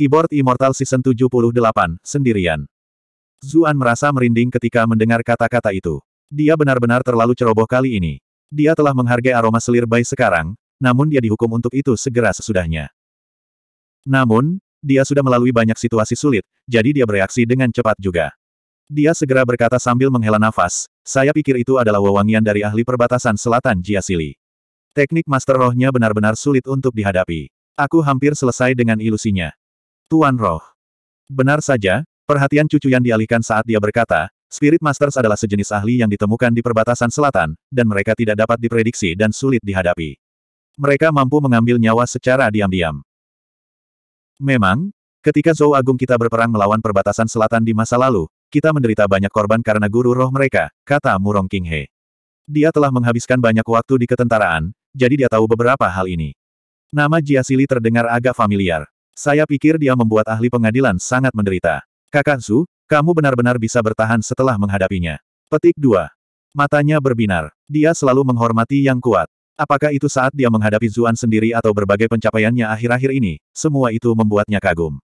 Keyboard Immortal Season 78, Sendirian. Zuan merasa merinding ketika mendengar kata-kata itu. Dia benar-benar terlalu ceroboh kali ini. Dia telah menghargai aroma selir bayi sekarang, namun dia dihukum untuk itu segera sesudahnya. Namun, dia sudah melalui banyak situasi sulit, jadi dia bereaksi dengan cepat juga. Dia segera berkata sambil menghela nafas, saya pikir itu adalah wewangian dari ahli perbatasan selatan Jiasili. Teknik master rohnya benar-benar sulit untuk dihadapi. Aku hampir selesai dengan ilusinya. Tuan Roh. Benar saja, perhatian cucu yang dialihkan saat dia berkata, Spirit Masters adalah sejenis ahli yang ditemukan di perbatasan selatan, dan mereka tidak dapat diprediksi dan sulit dihadapi. Mereka mampu mengambil nyawa secara diam-diam. Memang, ketika Zhou Agung kita berperang melawan perbatasan selatan di masa lalu, kita menderita banyak korban karena guru roh mereka, kata Murong King He. Dia telah menghabiskan banyak waktu di ketentaraan, jadi dia tahu beberapa hal ini. Nama Jia Sili terdengar agak familiar. Saya pikir dia membuat ahli pengadilan sangat menderita. Kakak Zu, kamu benar-benar bisa bertahan setelah menghadapinya. Petik 2. Matanya berbinar. Dia selalu menghormati yang kuat. Apakah itu saat dia menghadapi Zuan sendiri atau berbagai pencapaiannya akhir-akhir ini, semua itu membuatnya kagum.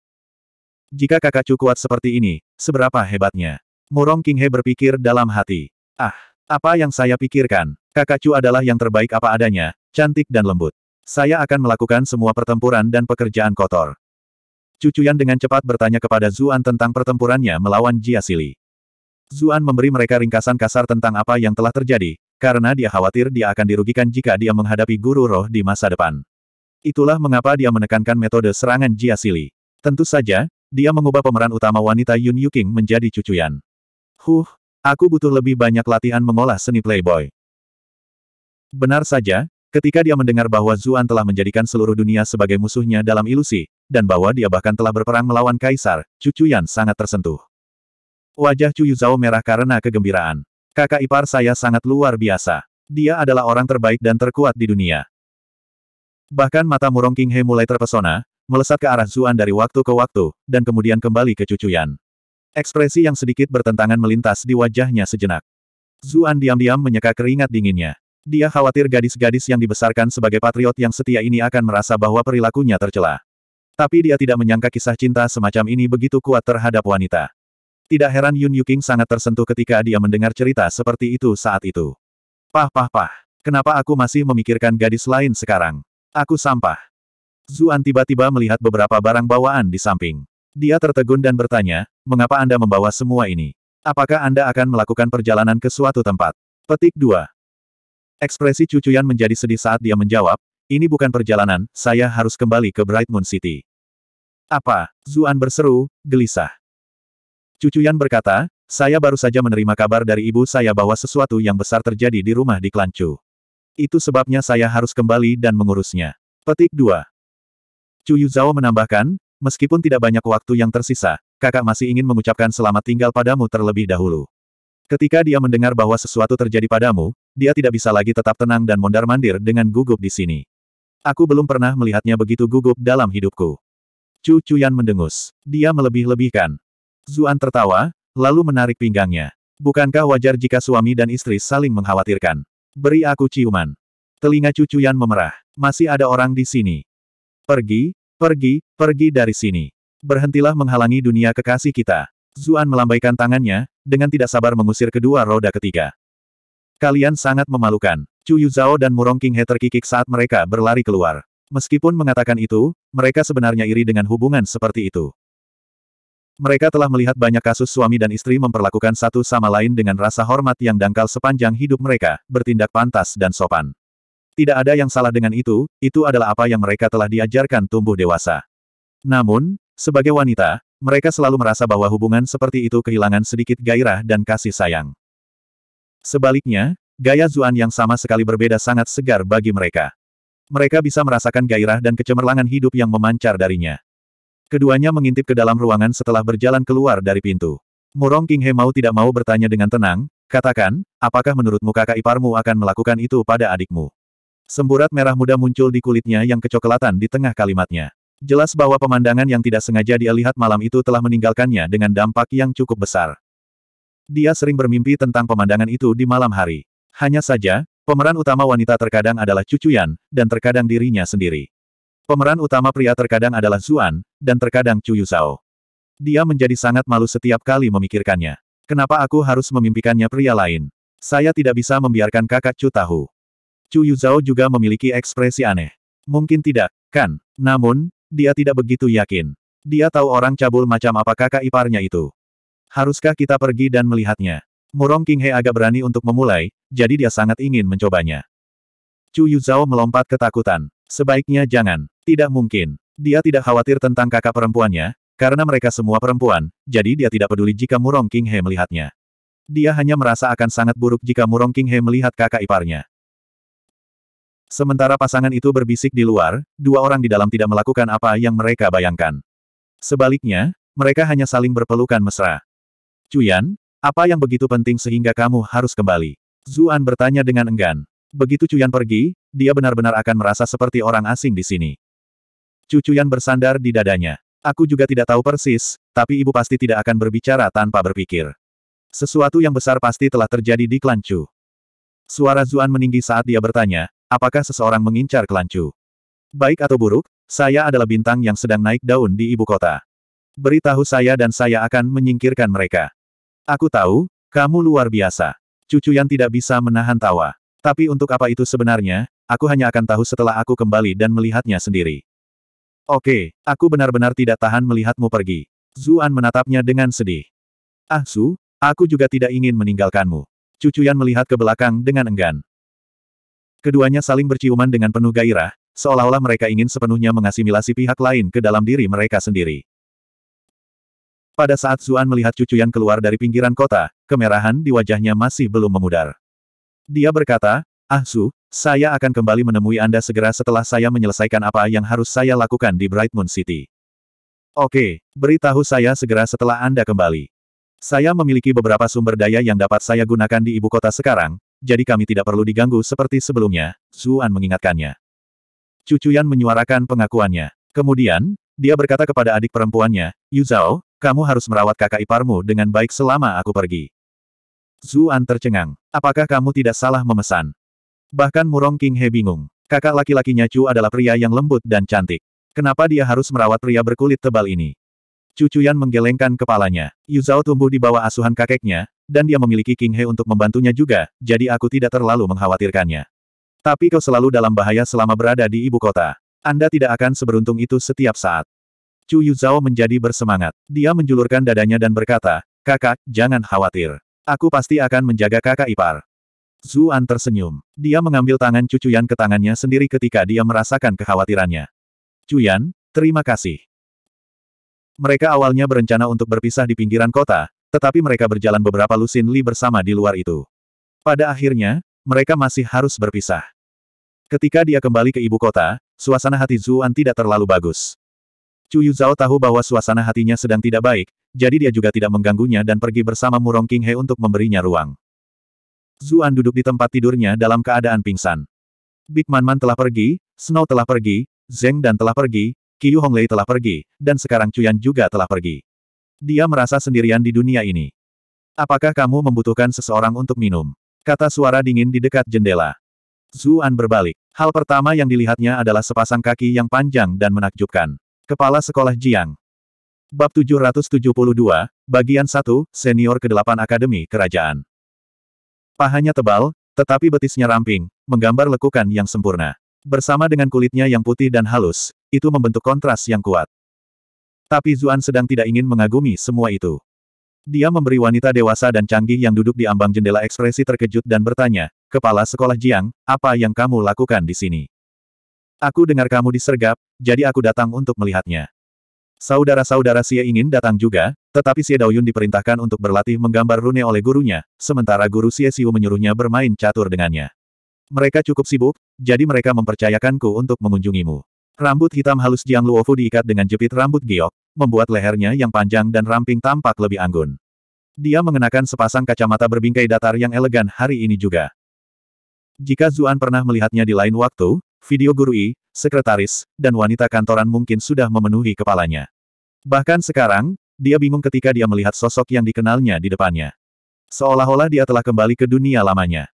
Jika kakak Chu kuat seperti ini, seberapa hebatnya? Murong King He berpikir dalam hati. Ah, apa yang saya pikirkan? Kakak Chu adalah yang terbaik apa adanya, cantik dan lembut. Saya akan melakukan semua pertempuran dan pekerjaan kotor. Cucuyan dengan cepat bertanya kepada Zuan tentang pertempurannya melawan Jia Sili. Zuan memberi mereka ringkasan kasar tentang apa yang telah terjadi, karena dia khawatir dia akan dirugikan jika dia menghadapi guru roh di masa depan. Itulah mengapa dia menekankan metode serangan Jia Sili. Tentu saja, dia mengubah pemeran utama wanita Yun Yuking menjadi cucuyan. Huh, aku butuh lebih banyak latihan mengolah seni playboy. Benar saja, Ketika dia mendengar bahwa Zuan telah menjadikan seluruh dunia sebagai musuhnya dalam ilusi, dan bahwa dia bahkan telah berperang melawan Kaisar, Cucu Yan sangat tersentuh. Wajah Cuyu Zhao merah karena kegembiraan. Kakak ipar saya sangat luar biasa. Dia adalah orang terbaik dan terkuat di dunia. Bahkan mata Murong King He mulai terpesona, melesat ke arah Zuan dari waktu ke waktu, dan kemudian kembali ke Cucu Yan. Ekspresi yang sedikit bertentangan melintas di wajahnya sejenak. Zuan diam-diam menyeka keringat dinginnya. Dia khawatir gadis-gadis yang dibesarkan sebagai patriot yang setia ini akan merasa bahwa perilakunya tercela. Tapi dia tidak menyangka kisah cinta semacam ini begitu kuat terhadap wanita. Tidak heran Yun Yuking sangat tersentuh ketika dia mendengar cerita seperti itu saat itu. Pah pah pah, kenapa aku masih memikirkan gadis lain sekarang? Aku sampah. Zuan tiba-tiba melihat beberapa barang bawaan di samping. Dia tertegun dan bertanya, mengapa Anda membawa semua ini? Apakah Anda akan melakukan perjalanan ke suatu tempat? Petik 2. Ekspresi cucuyan menjadi sedih saat dia menjawab, ini bukan perjalanan, saya harus kembali ke Bright Moon City. Apa? Zuan berseru, gelisah. Cucuyan berkata, saya baru saja menerima kabar dari ibu saya bahwa sesuatu yang besar terjadi di rumah di Klancu. Itu sebabnya saya harus kembali dan mengurusnya. Petik 2. Chu Yuzao menambahkan, meskipun tidak banyak waktu yang tersisa, kakak masih ingin mengucapkan selamat tinggal padamu terlebih dahulu. Ketika dia mendengar bahwa sesuatu terjadi padamu, dia tidak bisa lagi tetap tenang dan mondar-mandir dengan gugup di sini. Aku belum pernah melihatnya begitu gugup dalam hidupku. Cu Cuyan mendengus. Dia melebih-lebihkan. Zuan tertawa, lalu menarik pinggangnya. Bukankah wajar jika suami dan istri saling mengkhawatirkan? Beri aku ciuman. Telinga Cu Cuyan memerah. Masih ada orang di sini. Pergi, pergi, pergi dari sini. Berhentilah menghalangi dunia kekasih kita. Zuan melambaikan tangannya, dengan tidak sabar mengusir kedua roda ketiga. Kalian sangat memalukan. Chu Yuzhao dan Murong King He terkikik saat mereka berlari keluar. Meskipun mengatakan itu, mereka sebenarnya iri dengan hubungan seperti itu. Mereka telah melihat banyak kasus suami dan istri memperlakukan satu sama lain dengan rasa hormat yang dangkal sepanjang hidup mereka, bertindak pantas dan sopan. Tidak ada yang salah dengan itu, itu adalah apa yang mereka telah diajarkan tumbuh dewasa. Namun, sebagai wanita, mereka selalu merasa bahwa hubungan seperti itu kehilangan sedikit gairah dan kasih sayang. Sebaliknya, gaya Zuan yang sama sekali berbeda sangat segar bagi mereka. Mereka bisa merasakan gairah dan kecemerlangan hidup yang memancar darinya. Keduanya mengintip ke dalam ruangan setelah berjalan keluar dari pintu. Murong He mau tidak mau bertanya dengan tenang, katakan, apakah menurutmu kakak iparmu akan melakukan itu pada adikmu? Semburat merah muda muncul di kulitnya yang kecoklatan di tengah kalimatnya. Jelas bahwa pemandangan yang tidak sengaja dia lihat malam itu telah meninggalkannya dengan dampak yang cukup besar. Dia sering bermimpi tentang pemandangan itu di malam hari. Hanya saja, pemeran utama wanita terkadang adalah Cucu Yan, dan terkadang dirinya sendiri. Pemeran utama pria terkadang adalah Zuan, dan terkadang Chu Yusao. Dia menjadi sangat malu setiap kali memikirkannya. Kenapa aku harus memimpikannya pria lain? Saya tidak bisa membiarkan kakak Chu tahu. Chu Yuzhao juga memiliki ekspresi aneh. Mungkin tidak, kan? Namun, dia tidak begitu yakin. Dia tahu orang cabul macam apa kakak iparnya itu. Haruskah kita pergi dan melihatnya? Murong He agak berani untuk memulai, jadi dia sangat ingin mencobanya. Chu Yuzhao melompat ketakutan. Sebaiknya jangan. Tidak mungkin. Dia tidak khawatir tentang kakak perempuannya, karena mereka semua perempuan, jadi dia tidak peduli jika Murong He melihatnya. Dia hanya merasa akan sangat buruk jika Murong He melihat kakak iparnya. Sementara pasangan itu berbisik di luar, dua orang di dalam tidak melakukan apa yang mereka bayangkan. Sebaliknya, mereka hanya saling berpelukan mesra. Cuyan, apa yang begitu penting sehingga kamu harus kembali? Zuan bertanya dengan enggan. Begitu Cuyan pergi, dia benar-benar akan merasa seperti orang asing di sini. Cucuyan bersandar di dadanya. Aku juga tidak tahu persis, tapi ibu pasti tidak akan berbicara tanpa berpikir. Sesuatu yang besar pasti telah terjadi di Kelancu. Suara Zuan meninggi saat dia bertanya, apakah seseorang mengincar Kelancu? Baik atau buruk, saya adalah bintang yang sedang naik daun di ibu kota. Beritahu saya dan saya akan menyingkirkan mereka. Aku tahu, kamu luar biasa. Cucu yang tidak bisa menahan tawa. Tapi untuk apa itu sebenarnya, aku hanya akan tahu setelah aku kembali dan melihatnya sendiri. Oke, aku benar-benar tidak tahan melihatmu pergi. Zuan menatapnya dengan sedih. Ah Su, aku juga tidak ingin meninggalkanmu. Cucu Yan melihat ke belakang dengan enggan. Keduanya saling berciuman dengan penuh gairah, seolah-olah mereka ingin sepenuhnya mengasimilasi pihak lain ke dalam diri mereka sendiri. Pada saat Zuan melihat cucu Yan keluar dari pinggiran kota, kemerahan di wajahnya masih belum memudar. Dia berkata, Ah Su, saya akan kembali menemui Anda segera setelah saya menyelesaikan apa yang harus saya lakukan di Bright Moon City. Oke, beritahu saya segera setelah Anda kembali. Saya memiliki beberapa sumber daya yang dapat saya gunakan di ibu kota sekarang, jadi kami tidak perlu diganggu seperti sebelumnya, Zuan mengingatkannya. Cucu Yan menyuarakan pengakuannya. Kemudian, dia berkata kepada adik perempuannya, Yu Zhao, kamu harus merawat kakak iparmu dengan baik selama aku pergi. Zuan tercengang. Apakah kamu tidak salah memesan? Bahkan Murong King He bingung. Kakak laki-lakinya Chu adalah pria yang lembut dan cantik. Kenapa dia harus merawat pria berkulit tebal ini? Cucuyan menggelengkan kepalanya. Yu Zhao tumbuh di bawah asuhan kakeknya, dan dia memiliki King He untuk membantunya juga, jadi aku tidak terlalu mengkhawatirkannya. Tapi kau selalu dalam bahaya selama berada di ibu kota. Anda tidak akan seberuntung itu setiap saat. Chu Yuzhao menjadi bersemangat. Dia menjulurkan dadanya dan berkata, Kakak, jangan khawatir. Aku pasti akan menjaga kakak ipar. Zuan tersenyum. Dia mengambil tangan Cucuyan ke tangannya sendiri ketika dia merasakan kekhawatirannya. Cuyan, terima kasih. Mereka awalnya berencana untuk berpisah di pinggiran kota, tetapi mereka berjalan beberapa lusin li bersama di luar itu. Pada akhirnya, mereka masih harus berpisah. Ketika dia kembali ke ibu kota, suasana hati Zuan tidak terlalu bagus. Chu Zhao tahu bahwa suasana hatinya sedang tidak baik, jadi dia juga tidak mengganggunya dan pergi bersama Murong King He untuk memberinya ruang. Zuan duduk di tempat tidurnya dalam keadaan pingsan. Big Man Man telah pergi, Snow telah pergi, Zeng Dan telah pergi, Qiu Honglei telah pergi, dan sekarang Cuyan juga telah pergi. Dia merasa sendirian di dunia ini. Apakah kamu membutuhkan seseorang untuk minum? Kata suara dingin di dekat jendela. Zuan berbalik. Hal pertama yang dilihatnya adalah sepasang kaki yang panjang dan menakjubkan. Kepala Sekolah Jiang. Bab 772, Bagian 1, Senior ke-8 Akademi Kerajaan. Pahanya tebal, tetapi betisnya ramping, menggambar lekukan yang sempurna. Bersama dengan kulitnya yang putih dan halus, itu membentuk kontras yang kuat. Tapi Zuan sedang tidak ingin mengagumi semua itu. Dia memberi wanita dewasa dan canggih yang duduk di ambang jendela ekspresi terkejut dan bertanya, Kepala Sekolah Jiang, apa yang kamu lakukan di sini? Aku dengar kamu disergap, jadi aku datang untuk melihatnya. Saudara-saudara Xie ingin datang juga, tetapi Xie Daoyun diperintahkan untuk berlatih menggambar rune oleh gurunya, sementara guru Xie Xiu menyuruhnya bermain catur dengannya. Mereka cukup sibuk, jadi mereka mempercayakanku untuk mengunjungimu. Rambut hitam halus Jiang Luofu diikat dengan jepit rambut giok, membuat lehernya yang panjang dan ramping tampak lebih anggun. Dia mengenakan sepasang kacamata berbingkai datar yang elegan hari ini juga. Jika Zuan pernah melihatnya di lain waktu, video guru I, sekretaris, dan wanita kantoran mungkin sudah memenuhi kepalanya. Bahkan sekarang, dia bingung ketika dia melihat sosok yang dikenalnya di depannya. Seolah-olah dia telah kembali ke dunia lamanya.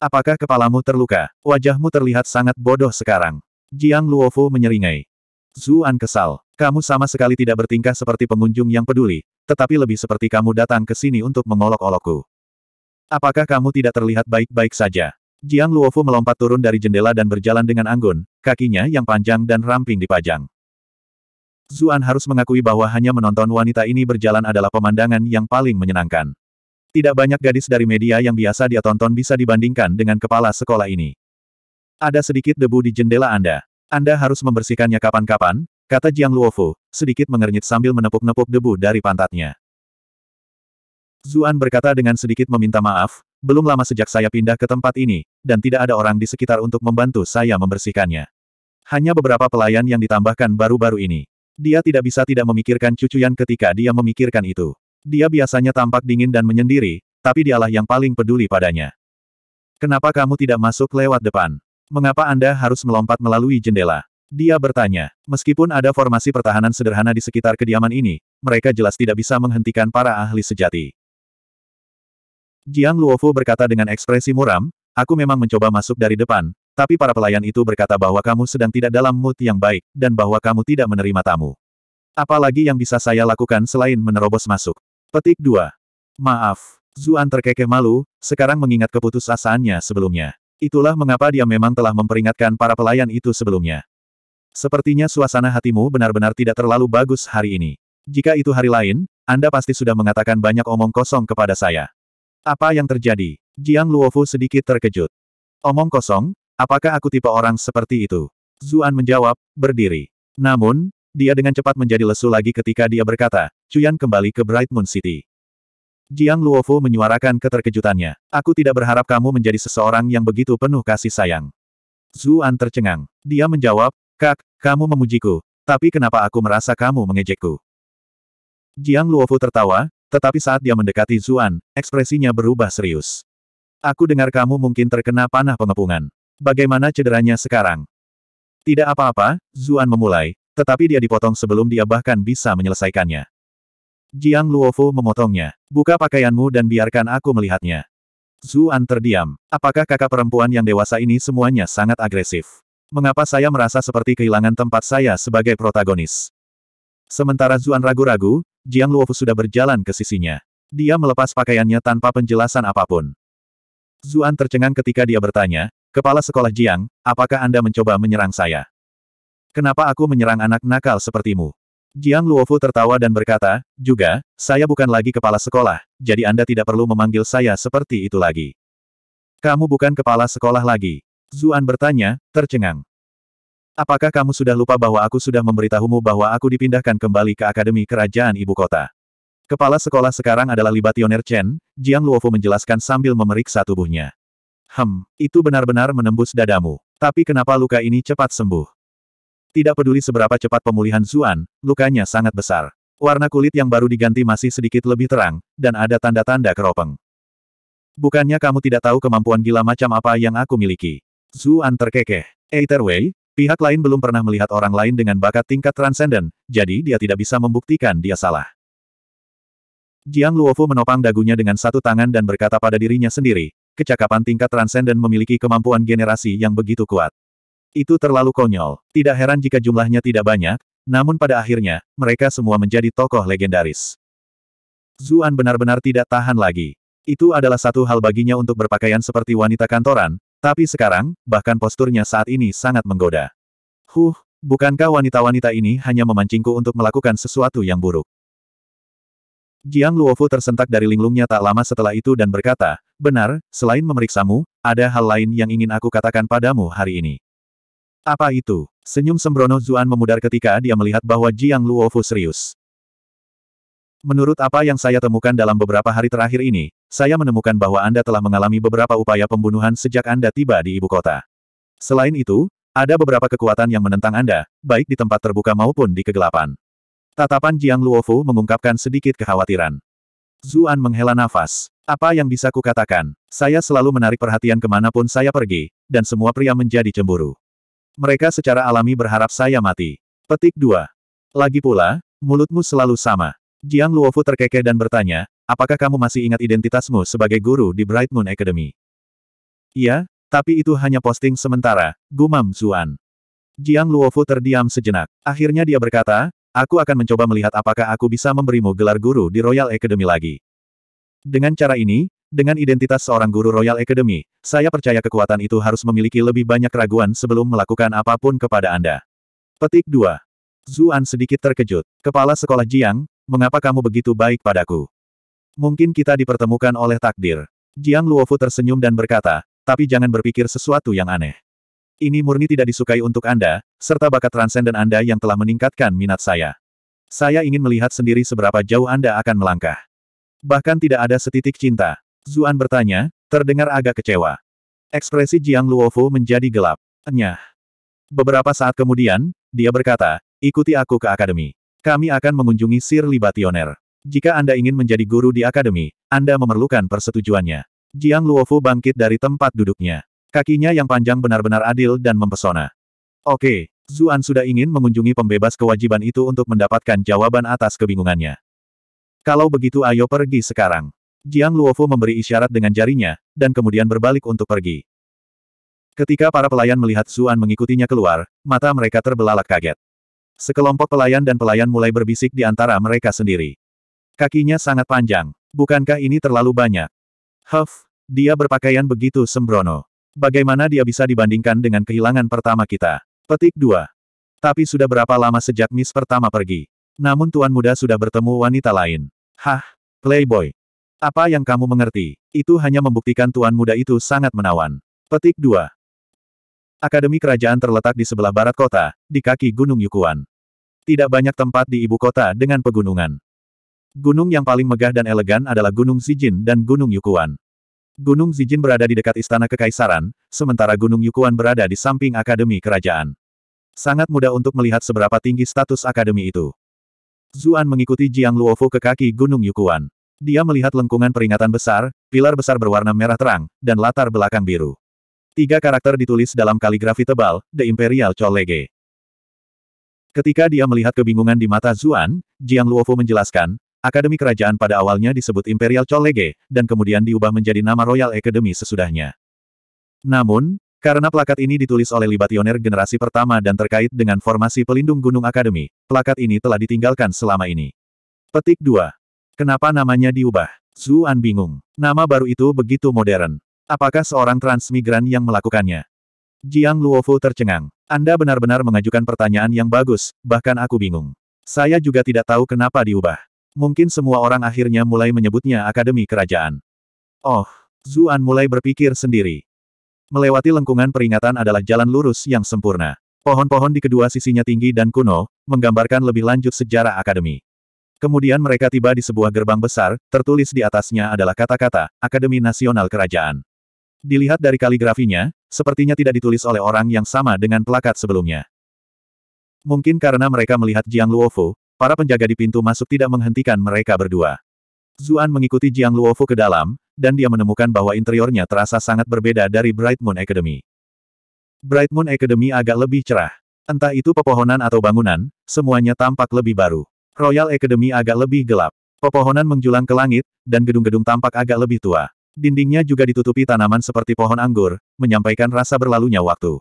Apakah kepalamu terluka? Wajahmu terlihat sangat bodoh sekarang. Jiang Luofu menyeringai. Zuan kesal. Kamu sama sekali tidak bertingkah seperti pengunjung yang peduli, tetapi lebih seperti kamu datang ke sini untuk mengolok-olokku. Apakah kamu tidak terlihat baik-baik saja? Jiang Luofu melompat turun dari jendela dan berjalan dengan anggun, kakinya yang panjang dan ramping dipajang. Zuan harus mengakui bahwa hanya menonton wanita ini berjalan adalah pemandangan yang paling menyenangkan. Tidak banyak gadis dari media yang biasa dia tonton bisa dibandingkan dengan kepala sekolah ini. Ada sedikit debu di jendela Anda. Anda harus membersihkannya kapan-kapan, kata Jiang Luofu, sedikit mengernyit sambil menepuk-nepuk debu dari pantatnya. Zuan berkata dengan sedikit meminta maaf, belum lama sejak saya pindah ke tempat ini, dan tidak ada orang di sekitar untuk membantu saya membersihkannya. Hanya beberapa pelayan yang ditambahkan baru-baru ini. Dia tidak bisa tidak memikirkan cucuyan ketika dia memikirkan itu. Dia biasanya tampak dingin dan menyendiri, tapi dialah yang paling peduli padanya. Kenapa kamu tidak masuk lewat depan? Mengapa Anda harus melompat melalui jendela? Dia bertanya. Meskipun ada formasi pertahanan sederhana di sekitar kediaman ini, mereka jelas tidak bisa menghentikan para ahli sejati. Jiang Luofu berkata dengan ekspresi muram, aku memang mencoba masuk dari depan, tapi para pelayan itu berkata bahwa kamu sedang tidak dalam mood yang baik, dan bahwa kamu tidak menerima tamu. Apalagi yang bisa saya lakukan selain menerobos masuk. Petik 2. Maaf. Zuan terkekeh malu, sekarang mengingat keputusasaannya sebelumnya. Itulah mengapa dia memang telah memperingatkan para pelayan itu sebelumnya. Sepertinya suasana hatimu benar-benar tidak terlalu bagus hari ini. Jika itu hari lain, Anda pasti sudah mengatakan banyak omong kosong kepada saya. Apa yang terjadi? Jiang Luofu sedikit terkejut. Omong kosong, apakah aku tipe orang seperti itu? Zuan menjawab, berdiri. Namun, dia dengan cepat menjadi lesu lagi ketika dia berkata, Cuyan kembali ke Bright Moon City. Jiang Luofu menyuarakan keterkejutannya. Aku tidak berharap kamu menjadi seseorang yang begitu penuh kasih sayang. Zuan tercengang. Dia menjawab, Kak, kamu memujiku, tapi kenapa aku merasa kamu mengejekku? Jiang Luofu tertawa, tetapi saat dia mendekati Zuan, ekspresinya berubah serius. Aku dengar kamu mungkin terkena panah pengepungan. Bagaimana cederanya sekarang? Tidak apa-apa, Zuan memulai, tetapi dia dipotong sebelum dia bahkan bisa menyelesaikannya. Jiang Luofu memotongnya. Buka pakaianmu dan biarkan aku melihatnya. Zuan terdiam. Apakah kakak perempuan yang dewasa ini semuanya sangat agresif? Mengapa saya merasa seperti kehilangan tempat saya sebagai protagonis? Sementara Zuan ragu-ragu, Jiang Luofu sudah berjalan ke sisinya. Dia melepas pakaiannya tanpa penjelasan apapun. Zuan tercengang ketika dia bertanya, Kepala Sekolah Jiang, apakah Anda mencoba menyerang saya? Kenapa aku menyerang anak nakal sepertimu? Jiang Luofu tertawa dan berkata, juga, saya bukan lagi kepala sekolah, jadi Anda tidak perlu memanggil saya seperti itu lagi. Kamu bukan kepala sekolah lagi. Zuan bertanya, tercengang. Apakah kamu sudah lupa bahwa aku sudah memberitahumu bahwa aku dipindahkan kembali ke Akademi Kerajaan Ibu Kota? Kepala sekolah sekarang adalah Libationer Chen, Jiang Luofu menjelaskan sambil memeriksa tubuhnya. Hem, itu benar-benar menembus dadamu. Tapi kenapa luka ini cepat sembuh? Tidak peduli seberapa cepat pemulihan Zuan, lukanya sangat besar. Warna kulit yang baru diganti masih sedikit lebih terang, dan ada tanda-tanda keropeng. Bukannya kamu tidak tahu kemampuan gila macam apa yang aku miliki. Zuan terkekeh. Either Pihak lain belum pernah melihat orang lain dengan bakat tingkat transenden, jadi dia tidak bisa membuktikan dia salah. Jiang Luofu menopang dagunya dengan satu tangan dan berkata pada dirinya sendiri, kecakapan tingkat transenden memiliki kemampuan generasi yang begitu kuat. Itu terlalu konyol. Tidak heran jika jumlahnya tidak banyak, namun pada akhirnya, mereka semua menjadi tokoh legendaris. Zuan benar-benar tidak tahan lagi. Itu adalah satu hal baginya untuk berpakaian seperti wanita kantoran, tapi sekarang, bahkan posturnya saat ini sangat menggoda. Huh, bukankah wanita-wanita ini hanya memancingku untuk melakukan sesuatu yang buruk? Jiang Luofu tersentak dari linglungnya tak lama setelah itu dan berkata, Benar, selain memeriksamu, ada hal lain yang ingin aku katakan padamu hari ini. Apa itu? Senyum sembrono Zuan memudar ketika dia melihat bahwa Jiang Luofu serius. Menurut apa yang saya temukan dalam beberapa hari terakhir ini, saya menemukan bahwa Anda telah mengalami beberapa upaya pembunuhan sejak Anda tiba di ibu kota. Selain itu, ada beberapa kekuatan yang menentang Anda, baik di tempat terbuka maupun di kegelapan. Tatapan Jiang Luofu mengungkapkan sedikit kekhawatiran. Zuan menghela nafas. Apa yang bisa kukatakan? Saya selalu menarik perhatian kemanapun saya pergi, dan semua pria menjadi cemburu. Mereka secara alami berharap saya mati. Petik 2. Lagi pula, mulutmu selalu sama. Jiang Luofu terkekeh dan bertanya, apakah kamu masih ingat identitasmu sebagai guru di Bright Moon Academy? Iya, tapi itu hanya posting sementara, gumam Zuan. Jiang Luofu terdiam sejenak. Akhirnya dia berkata, aku akan mencoba melihat apakah aku bisa memberimu gelar guru di Royal Academy lagi. Dengan cara ini, dengan identitas seorang guru Royal Academy, saya percaya kekuatan itu harus memiliki lebih banyak keraguan sebelum melakukan apapun kepada Anda. Petik 2. Zuan sedikit terkejut. Kepala sekolah Jiang, mengapa kamu begitu baik padaku? Mungkin kita dipertemukan oleh takdir. Jiang Luofu tersenyum dan berkata, tapi jangan berpikir sesuatu yang aneh. Ini murni tidak disukai untuk Anda, serta bakat transenden Anda yang telah meningkatkan minat saya. Saya ingin melihat sendiri seberapa jauh Anda akan melangkah. Bahkan tidak ada setitik cinta. Zuan bertanya, terdengar agak kecewa. Ekspresi Jiang Luofu menjadi gelap. Enyah. Beberapa saat kemudian, dia berkata, ikuti aku ke akademi. Kami akan mengunjungi Sir Libationer. Jika Anda ingin menjadi guru di akademi, Anda memerlukan persetujuannya. Jiang Luofu bangkit dari tempat duduknya. Kakinya yang panjang benar-benar adil dan mempesona. Oke, Zuan sudah ingin mengunjungi pembebas kewajiban itu untuk mendapatkan jawaban atas kebingungannya. Kalau begitu ayo pergi sekarang. Jiang Luofu memberi isyarat dengan jarinya, dan kemudian berbalik untuk pergi. Ketika para pelayan melihat Zuan mengikutinya keluar, mata mereka terbelalak kaget. Sekelompok pelayan dan pelayan mulai berbisik di antara mereka sendiri. Kakinya sangat panjang. Bukankah ini terlalu banyak? Huff, dia berpakaian begitu sembrono. Bagaimana dia bisa dibandingkan dengan kehilangan pertama kita? Petik 2. Tapi sudah berapa lama sejak Miss pertama pergi? Namun Tuan Muda sudah bertemu wanita lain. Hah, Playboy. Apa yang kamu mengerti? Itu hanya membuktikan Tuan Muda itu sangat menawan. Petik 2. Akademi kerajaan terletak di sebelah barat kota, di kaki Gunung Yukuan. Tidak banyak tempat di ibu kota dengan pegunungan. Gunung yang paling megah dan elegan adalah Gunung Zijin dan Gunung Yukuan. Gunung Zijin berada di dekat Istana Kekaisaran, sementara Gunung Yukuan berada di samping Akademi Kerajaan. Sangat mudah untuk melihat seberapa tinggi status akademi itu. Zuan mengikuti Jiang Luofu ke kaki Gunung Yukuan. Dia melihat lengkungan peringatan besar, pilar besar berwarna merah terang, dan latar belakang biru. Tiga karakter ditulis dalam kaligrafi tebal, The Imperial Cholege. Ketika dia melihat kebingungan di mata Zuan, Jiang Luofu menjelaskan, Akademi Kerajaan pada awalnya disebut Imperial Cholege, dan kemudian diubah menjadi nama Royal Academy sesudahnya. Namun, karena plakat ini ditulis oleh libationer generasi pertama dan terkait dengan formasi pelindung Gunung Akademi, plakat ini telah ditinggalkan selama ini. Petik 2. Kenapa namanya diubah? Zuan bingung. Nama baru itu begitu modern. Apakah seorang transmigran yang melakukannya? Jiang Luofu tercengang. Anda benar-benar mengajukan pertanyaan yang bagus, bahkan aku bingung. Saya juga tidak tahu kenapa diubah. Mungkin semua orang akhirnya mulai menyebutnya Akademi Kerajaan. Oh, Zuan mulai berpikir sendiri. Melewati lengkungan peringatan adalah jalan lurus yang sempurna. Pohon-pohon di kedua sisinya tinggi dan kuno, menggambarkan lebih lanjut sejarah akademi. Kemudian mereka tiba di sebuah gerbang besar, tertulis di atasnya adalah kata-kata, Akademi Nasional Kerajaan. Dilihat dari kaligrafinya, sepertinya tidak ditulis oleh orang yang sama dengan plakat sebelumnya. Mungkin karena mereka melihat Jiang Luofu, para penjaga di pintu masuk tidak menghentikan mereka berdua. Zuan mengikuti Jiang Luofu ke dalam, dan dia menemukan bahwa interiornya terasa sangat berbeda dari Bright Moon Academy. Bright Moon Academy agak lebih cerah. Entah itu pepohonan atau bangunan, semuanya tampak lebih baru. Royal Academy agak lebih gelap. Pepohonan menjulang ke langit, dan gedung-gedung tampak agak lebih tua. Dindingnya juga ditutupi tanaman seperti pohon anggur, menyampaikan rasa berlalunya waktu.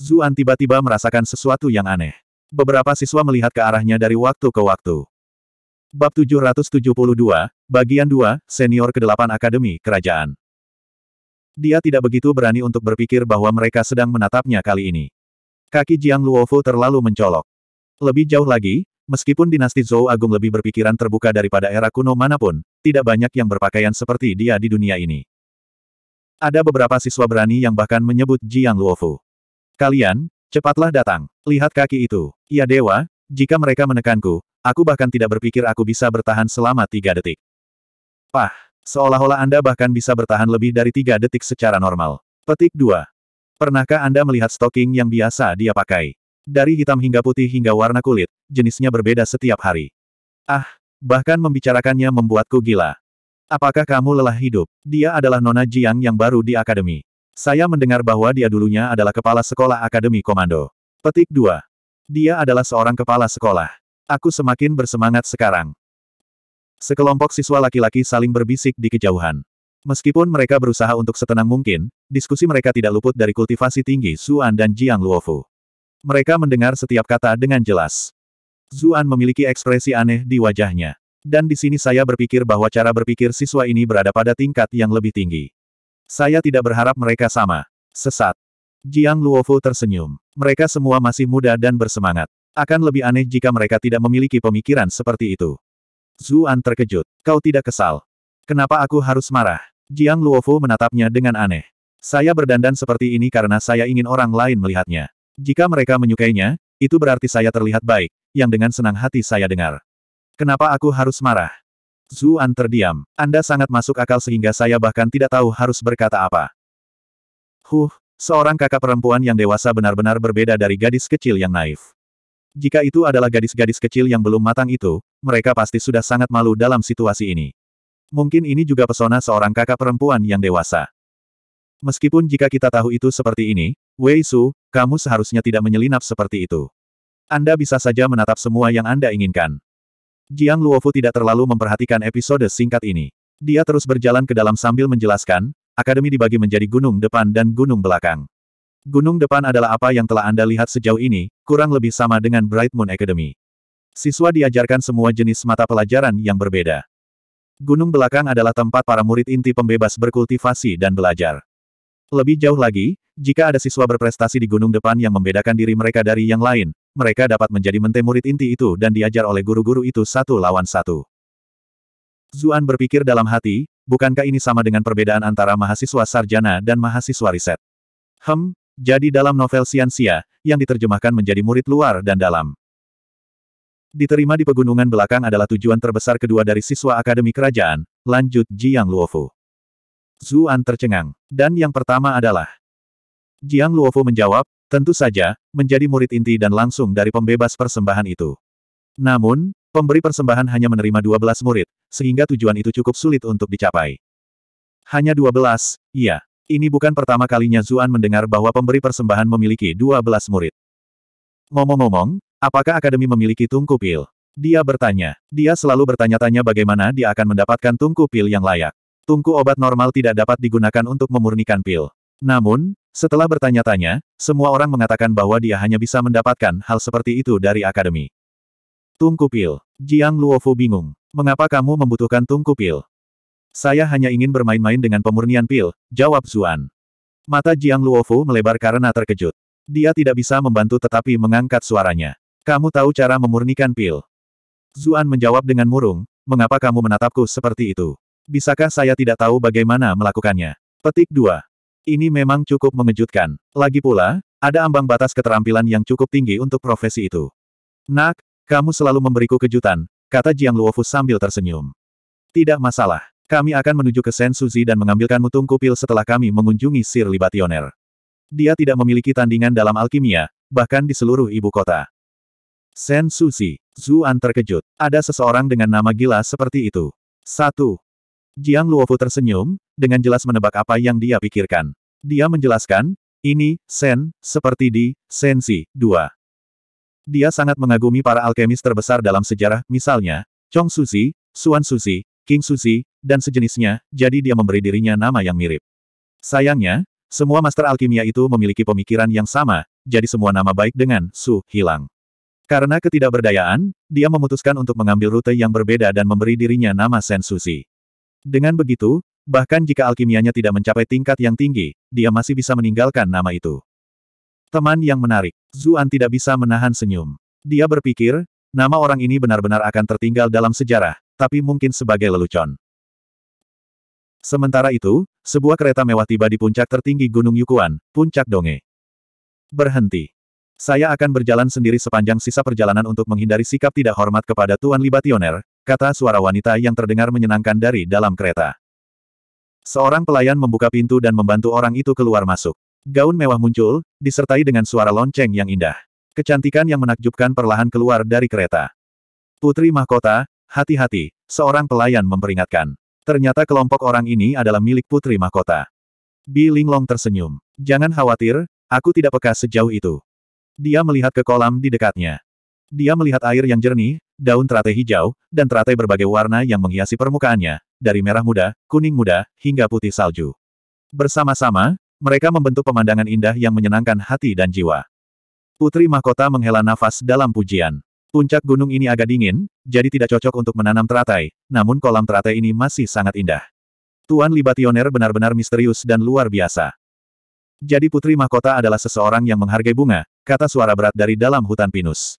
Zuan tiba-tiba merasakan sesuatu yang aneh. Beberapa siswa melihat ke arahnya dari waktu ke waktu. Bab 772, Bagian 2, Senior ke-8 Akademi Kerajaan. Dia tidak begitu berani untuk berpikir bahwa mereka sedang menatapnya kali ini. Kaki Jiang Luofu terlalu mencolok. Lebih jauh lagi, Meskipun dinasti Zhou Agung lebih berpikiran terbuka daripada era kuno manapun, tidak banyak yang berpakaian seperti dia di dunia ini. Ada beberapa siswa berani yang bahkan menyebut Jiang Luofu. Kalian, cepatlah datang. Lihat kaki itu. Ya dewa, jika mereka menekanku, aku bahkan tidak berpikir aku bisa bertahan selama tiga detik. Pah, seolah-olah Anda bahkan bisa bertahan lebih dari tiga detik secara normal. Petik 2. Pernahkah Anda melihat stoking yang biasa dia pakai? Dari hitam hingga putih hingga warna kulit, jenisnya berbeda setiap hari. Ah, bahkan membicarakannya membuatku gila. Apakah kamu lelah hidup? Dia adalah Nona Jiang yang baru di akademi. Saya mendengar bahwa dia dulunya adalah kepala sekolah akademi komando. Petik 2. Dia adalah seorang kepala sekolah. Aku semakin bersemangat sekarang. Sekelompok siswa laki-laki saling berbisik di kejauhan. Meskipun mereka berusaha untuk setenang mungkin, diskusi mereka tidak luput dari kultivasi tinggi Suan dan Jiang Luofu. Mereka mendengar setiap kata dengan jelas. Zuan memiliki ekspresi aneh di wajahnya. Dan di sini saya berpikir bahwa cara berpikir siswa ini berada pada tingkat yang lebih tinggi. Saya tidak berharap mereka sama. Sesat. Jiang Luofu tersenyum. Mereka semua masih muda dan bersemangat. Akan lebih aneh jika mereka tidak memiliki pemikiran seperti itu. Zuan terkejut. Kau tidak kesal. Kenapa aku harus marah? Jiang Luofu menatapnya dengan aneh. Saya berdandan seperti ini karena saya ingin orang lain melihatnya. Jika mereka menyukainya, itu berarti saya terlihat baik, yang dengan senang hati saya dengar. Kenapa aku harus marah? Zuan terdiam. Anda sangat masuk akal sehingga saya bahkan tidak tahu harus berkata apa. Huh, seorang kakak perempuan yang dewasa benar-benar berbeda dari gadis kecil yang naif. Jika itu adalah gadis-gadis kecil yang belum matang itu, mereka pasti sudah sangat malu dalam situasi ini. Mungkin ini juga pesona seorang kakak perempuan yang dewasa. Meskipun jika kita tahu itu seperti ini, Wei Su, kamu seharusnya tidak menyelinap seperti itu. Anda bisa saja menatap semua yang Anda inginkan. Jiang Luofu tidak terlalu memperhatikan episode singkat ini. Dia terus berjalan ke dalam sambil menjelaskan, akademi dibagi menjadi gunung depan dan gunung belakang. Gunung depan adalah apa yang telah Anda lihat sejauh ini, kurang lebih sama dengan Bright Moon Academy. Siswa diajarkan semua jenis mata pelajaran yang berbeda. Gunung belakang adalah tempat para murid inti pembebas berkultivasi dan belajar. Lebih jauh lagi, jika ada siswa berprestasi di gunung depan yang membedakan diri mereka dari yang lain, mereka dapat menjadi mente murid inti itu dan diajar oleh guru-guru itu satu lawan satu. Zuan berpikir dalam hati, bukankah ini sama dengan perbedaan antara mahasiswa sarjana dan mahasiswa riset? Hem, jadi dalam novel Siansia, yang diterjemahkan menjadi murid luar dan dalam. Diterima di pegunungan belakang adalah tujuan terbesar kedua dari siswa akademi kerajaan, lanjut Jiang Luofu. Zuan tercengang. Dan yang pertama adalah... Jiang Luofu menjawab, tentu saja, menjadi murid inti dan langsung dari pembebas persembahan itu. Namun, pemberi persembahan hanya menerima 12 murid, sehingga tujuan itu cukup sulit untuk dicapai. Hanya 12, iya. Ini bukan pertama kalinya Zuan mendengar bahwa pemberi persembahan memiliki 12 murid. Ngomong-ngomong, apakah Akademi memiliki tungku pil? Dia bertanya. Dia selalu bertanya-tanya bagaimana dia akan mendapatkan tungku pil yang layak. Tungku obat normal tidak dapat digunakan untuk memurnikan pil. Namun, setelah bertanya-tanya, semua orang mengatakan bahwa dia hanya bisa mendapatkan hal seperti itu dari akademi. Tungku pil. Jiang Luofu bingung. Mengapa kamu membutuhkan tungku pil? Saya hanya ingin bermain-main dengan pemurnian pil, jawab Zuan. Mata Jiang Luofu melebar karena terkejut. Dia tidak bisa membantu tetapi mengangkat suaranya. Kamu tahu cara memurnikan pil. Zuan menjawab dengan murung, mengapa kamu menatapku seperti itu? Bisakah saya tidak tahu bagaimana melakukannya? Petik 2. Ini memang cukup mengejutkan. Lagi pula, ada ambang batas keterampilan yang cukup tinggi untuk profesi itu. Nak, kamu selalu memberiku kejutan, kata Jiang Luofu sambil tersenyum. Tidak masalah. Kami akan menuju ke Sen Suzi dan mengambilkan mutung kupil setelah kami mengunjungi Sir Libationer. Dia tidak memiliki tandingan dalam alkimia, bahkan di seluruh ibu kota. Sen Suzi, Zuan terkejut. Ada seseorang dengan nama gila seperti itu. Satu. Jiang Luofu tersenyum, dengan jelas menebak apa yang dia pikirkan. Dia menjelaskan, ini, Sen, seperti di, Sensi, 2. Dia sangat mengagumi para alkemis terbesar dalam sejarah, misalnya, Chong Susi, Suan Susi, King Susi, dan sejenisnya, jadi dia memberi dirinya nama yang mirip. Sayangnya, semua master alkimia itu memiliki pemikiran yang sama, jadi semua nama baik dengan Su hilang. Karena ketidakberdayaan, dia memutuskan untuk mengambil rute yang berbeda dan memberi dirinya nama Sen Susi. Dengan begitu, bahkan jika alkimianya tidak mencapai tingkat yang tinggi, dia masih bisa meninggalkan nama itu. Teman yang menarik, Zuan tidak bisa menahan senyum. Dia berpikir, nama orang ini benar-benar akan tertinggal dalam sejarah, tapi mungkin sebagai lelucon. Sementara itu, sebuah kereta mewah tiba di puncak tertinggi Gunung Yukuan, Puncak Donge. Berhenti. Saya akan berjalan sendiri sepanjang sisa perjalanan untuk menghindari sikap tidak hormat kepada Tuan Libationer, kata suara wanita yang terdengar menyenangkan dari dalam kereta. Seorang pelayan membuka pintu dan membantu orang itu keluar masuk. Gaun mewah muncul, disertai dengan suara lonceng yang indah. Kecantikan yang menakjubkan perlahan keluar dari kereta. Putri mahkota, hati-hati, seorang pelayan memperingatkan. Ternyata kelompok orang ini adalah milik putri mahkota. Bi Linglong tersenyum. Jangan khawatir, aku tidak peka sejauh itu. Dia melihat ke kolam di dekatnya. Dia melihat air yang jernih, daun teratai hijau, dan teratai berbagai warna yang menghiasi permukaannya, dari merah muda, kuning muda, hingga putih salju. Bersama-sama, mereka membentuk pemandangan indah yang menyenangkan hati dan jiwa. Putri mahkota menghela nafas dalam pujian. Puncak gunung ini agak dingin, jadi tidak cocok untuk menanam teratai, namun kolam teratai ini masih sangat indah. Tuan Libationer benar-benar misterius dan luar biasa. Jadi putri mahkota adalah seseorang yang menghargai bunga, kata suara berat dari dalam hutan pinus.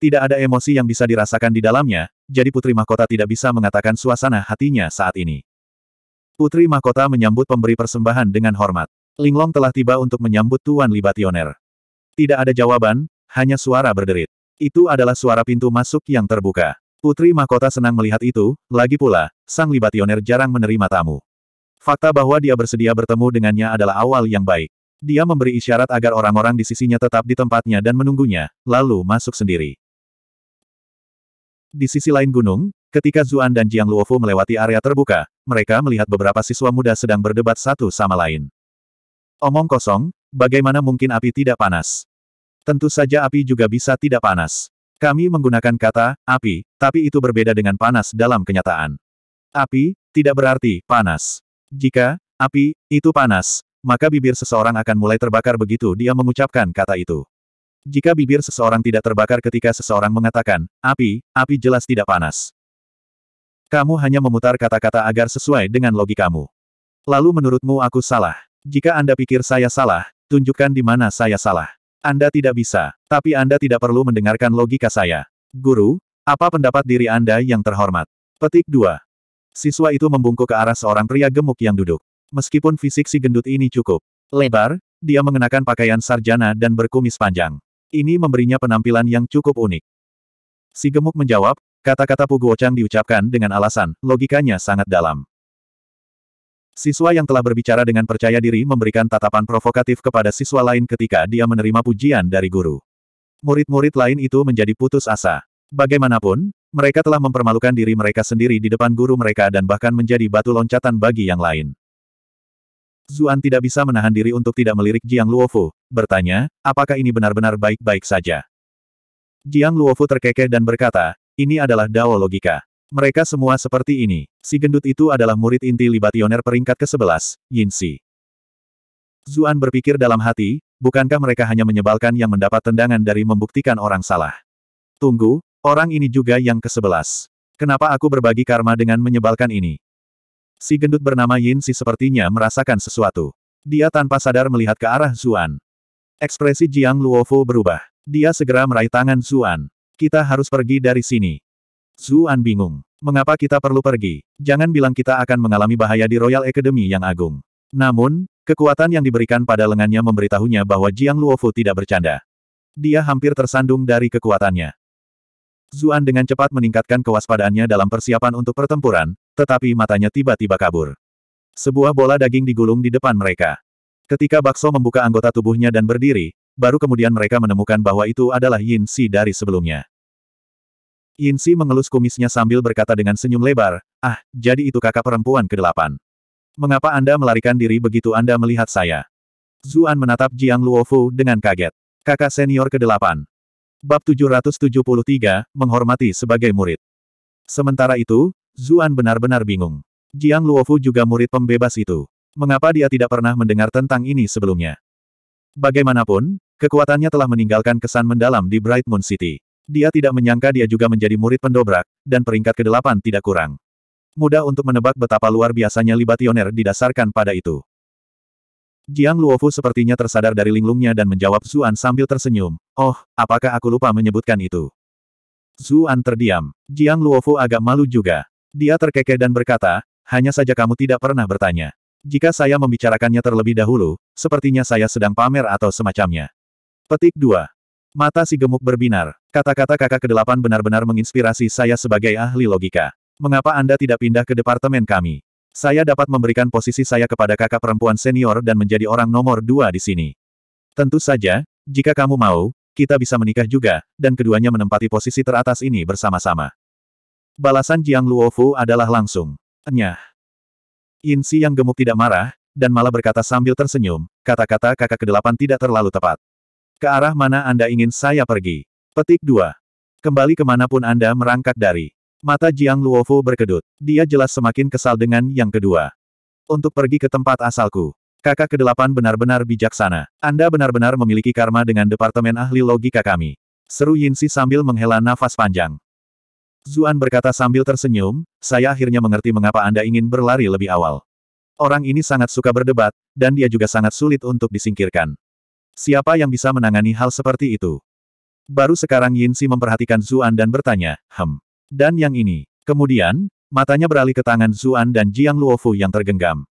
Tidak ada emosi yang bisa dirasakan di dalamnya, jadi Putri Mahkota tidak bisa mengatakan suasana hatinya saat ini. Putri Mahkota menyambut pemberi persembahan dengan hormat. Linglong telah tiba untuk menyambut Tuan Libationer. Tidak ada jawaban, hanya suara berderit. Itu adalah suara pintu masuk yang terbuka. Putri Mahkota senang melihat itu, lagi pula, sang Libationer jarang menerima tamu. Fakta bahwa dia bersedia bertemu dengannya adalah awal yang baik. Dia memberi isyarat agar orang-orang di sisinya tetap di tempatnya dan menunggunya, lalu masuk sendiri. Di sisi lain gunung, ketika Zuan dan Jiang Luofu melewati area terbuka, mereka melihat beberapa siswa muda sedang berdebat satu sama lain. Omong kosong, bagaimana mungkin api tidak panas? Tentu saja api juga bisa tidak panas. Kami menggunakan kata, api, tapi itu berbeda dengan panas dalam kenyataan. Api, tidak berarti, panas. Jika, api, itu panas, maka bibir seseorang akan mulai terbakar begitu dia mengucapkan kata itu. Jika bibir seseorang tidak terbakar ketika seseorang mengatakan, api, api jelas tidak panas. Kamu hanya memutar kata-kata agar sesuai dengan logikamu. Lalu menurutmu aku salah? Jika Anda pikir saya salah, tunjukkan di mana saya salah. Anda tidak bisa, tapi Anda tidak perlu mendengarkan logika saya. Guru, apa pendapat diri Anda yang terhormat? Petik 2. Siswa itu membungkuk ke arah seorang pria gemuk yang duduk. Meskipun fisik si gendut ini cukup lebar, dia mengenakan pakaian sarjana dan berkumis panjang. Ini memberinya penampilan yang cukup unik. Si gemuk menjawab, kata-kata Puguo Chang diucapkan dengan alasan, logikanya sangat dalam. Siswa yang telah berbicara dengan percaya diri memberikan tatapan provokatif kepada siswa lain ketika dia menerima pujian dari guru. Murid-murid lain itu menjadi putus asa. Bagaimanapun, mereka telah mempermalukan diri mereka sendiri di depan guru mereka dan bahkan menjadi batu loncatan bagi yang lain. Zuan tidak bisa menahan diri untuk tidak melirik Jiang Luofu, bertanya, apakah ini benar-benar baik-baik saja? Jiang Luofu terkekeh dan berkata, ini adalah Dao Logika. Mereka semua seperti ini. Si gendut itu adalah murid inti libationer peringkat ke-11, Yin Si. Zuan berpikir dalam hati, bukankah mereka hanya menyebalkan yang mendapat tendangan dari membuktikan orang salah? Tunggu, orang ini juga yang ke-11. Kenapa aku berbagi karma dengan menyebalkan ini? Si gendut bernama Yin Si sepertinya merasakan sesuatu. Dia tanpa sadar melihat ke arah Zuan. Ekspresi Jiang Luofu berubah. Dia segera meraih tangan Zuan. Kita harus pergi dari sini. Zuan bingung. Mengapa kita perlu pergi? Jangan bilang kita akan mengalami bahaya di Royal Academy yang agung. Namun, kekuatan yang diberikan pada lengannya memberitahunya bahwa Jiang Luofu tidak bercanda. Dia hampir tersandung dari kekuatannya. Zuan dengan cepat meningkatkan kewaspadaannya dalam persiapan untuk pertempuran, tetapi matanya tiba-tiba kabur. Sebuah bola daging digulung di depan mereka. Ketika Bakso membuka anggota tubuhnya dan berdiri, baru kemudian mereka menemukan bahwa itu adalah Yin Si dari sebelumnya. Yin Si mengelus kumisnya sambil berkata dengan senyum lebar, Ah, jadi itu kakak perempuan kedelapan. Mengapa Anda melarikan diri begitu Anda melihat saya? Zuan menatap Jiang Luofu dengan kaget. Kakak senior kedelapan. Bab 773, menghormati sebagai murid. Sementara itu, Zuan benar-benar bingung. Jiang Luofu juga murid pembebas itu. Mengapa dia tidak pernah mendengar tentang ini sebelumnya? Bagaimanapun, kekuatannya telah meninggalkan kesan mendalam di Bright Moon City. Dia tidak menyangka dia juga menjadi murid pendobrak, dan peringkat kedelapan tidak kurang. Mudah untuk menebak betapa luar biasanya libationer didasarkan pada itu. Jiang Luofu sepertinya tersadar dari linglungnya dan menjawab Zuan sambil tersenyum, Oh, apakah aku lupa menyebutkan itu? Zuan terdiam. Jiang Luofu agak malu juga. Dia terkekeh dan berkata, hanya saja kamu tidak pernah bertanya. Jika saya membicarakannya terlebih dahulu, sepertinya saya sedang pamer atau semacamnya. Petik 2. Mata si gemuk berbinar. Kata-kata kakak kedelapan benar-benar menginspirasi saya sebagai ahli logika. Mengapa Anda tidak pindah ke departemen kami? Saya dapat memberikan posisi saya kepada kakak perempuan senior dan menjadi orang nomor dua di sini. Tentu saja, jika kamu mau, kita bisa menikah juga, dan keduanya menempati posisi teratas ini bersama-sama. Balasan Jiang Luofu adalah langsung. Enyah. Si yang gemuk tidak marah, dan malah berkata sambil tersenyum, kata-kata kakak kedelapan tidak terlalu tepat. Ke arah mana Anda ingin saya pergi? Petik 2. Kembali kemanapun Anda merangkak dari. Mata Jiang Luofu berkedut. Dia jelas semakin kesal dengan yang kedua. Untuk pergi ke tempat asalku. Kakak kedelapan benar-benar bijaksana. Anda benar-benar memiliki karma dengan Departemen Ahli Logika kami. Seru Yin Si sambil menghela nafas panjang. Zuan berkata sambil tersenyum, saya akhirnya mengerti mengapa Anda ingin berlari lebih awal. Orang ini sangat suka berdebat, dan dia juga sangat sulit untuk disingkirkan. Siapa yang bisa menangani hal seperti itu? Baru sekarang Yin Si memperhatikan Zuan dan bertanya, hem. Dan yang ini. Kemudian, matanya beralih ke tangan Zuan dan Jiang Luofu yang tergenggam.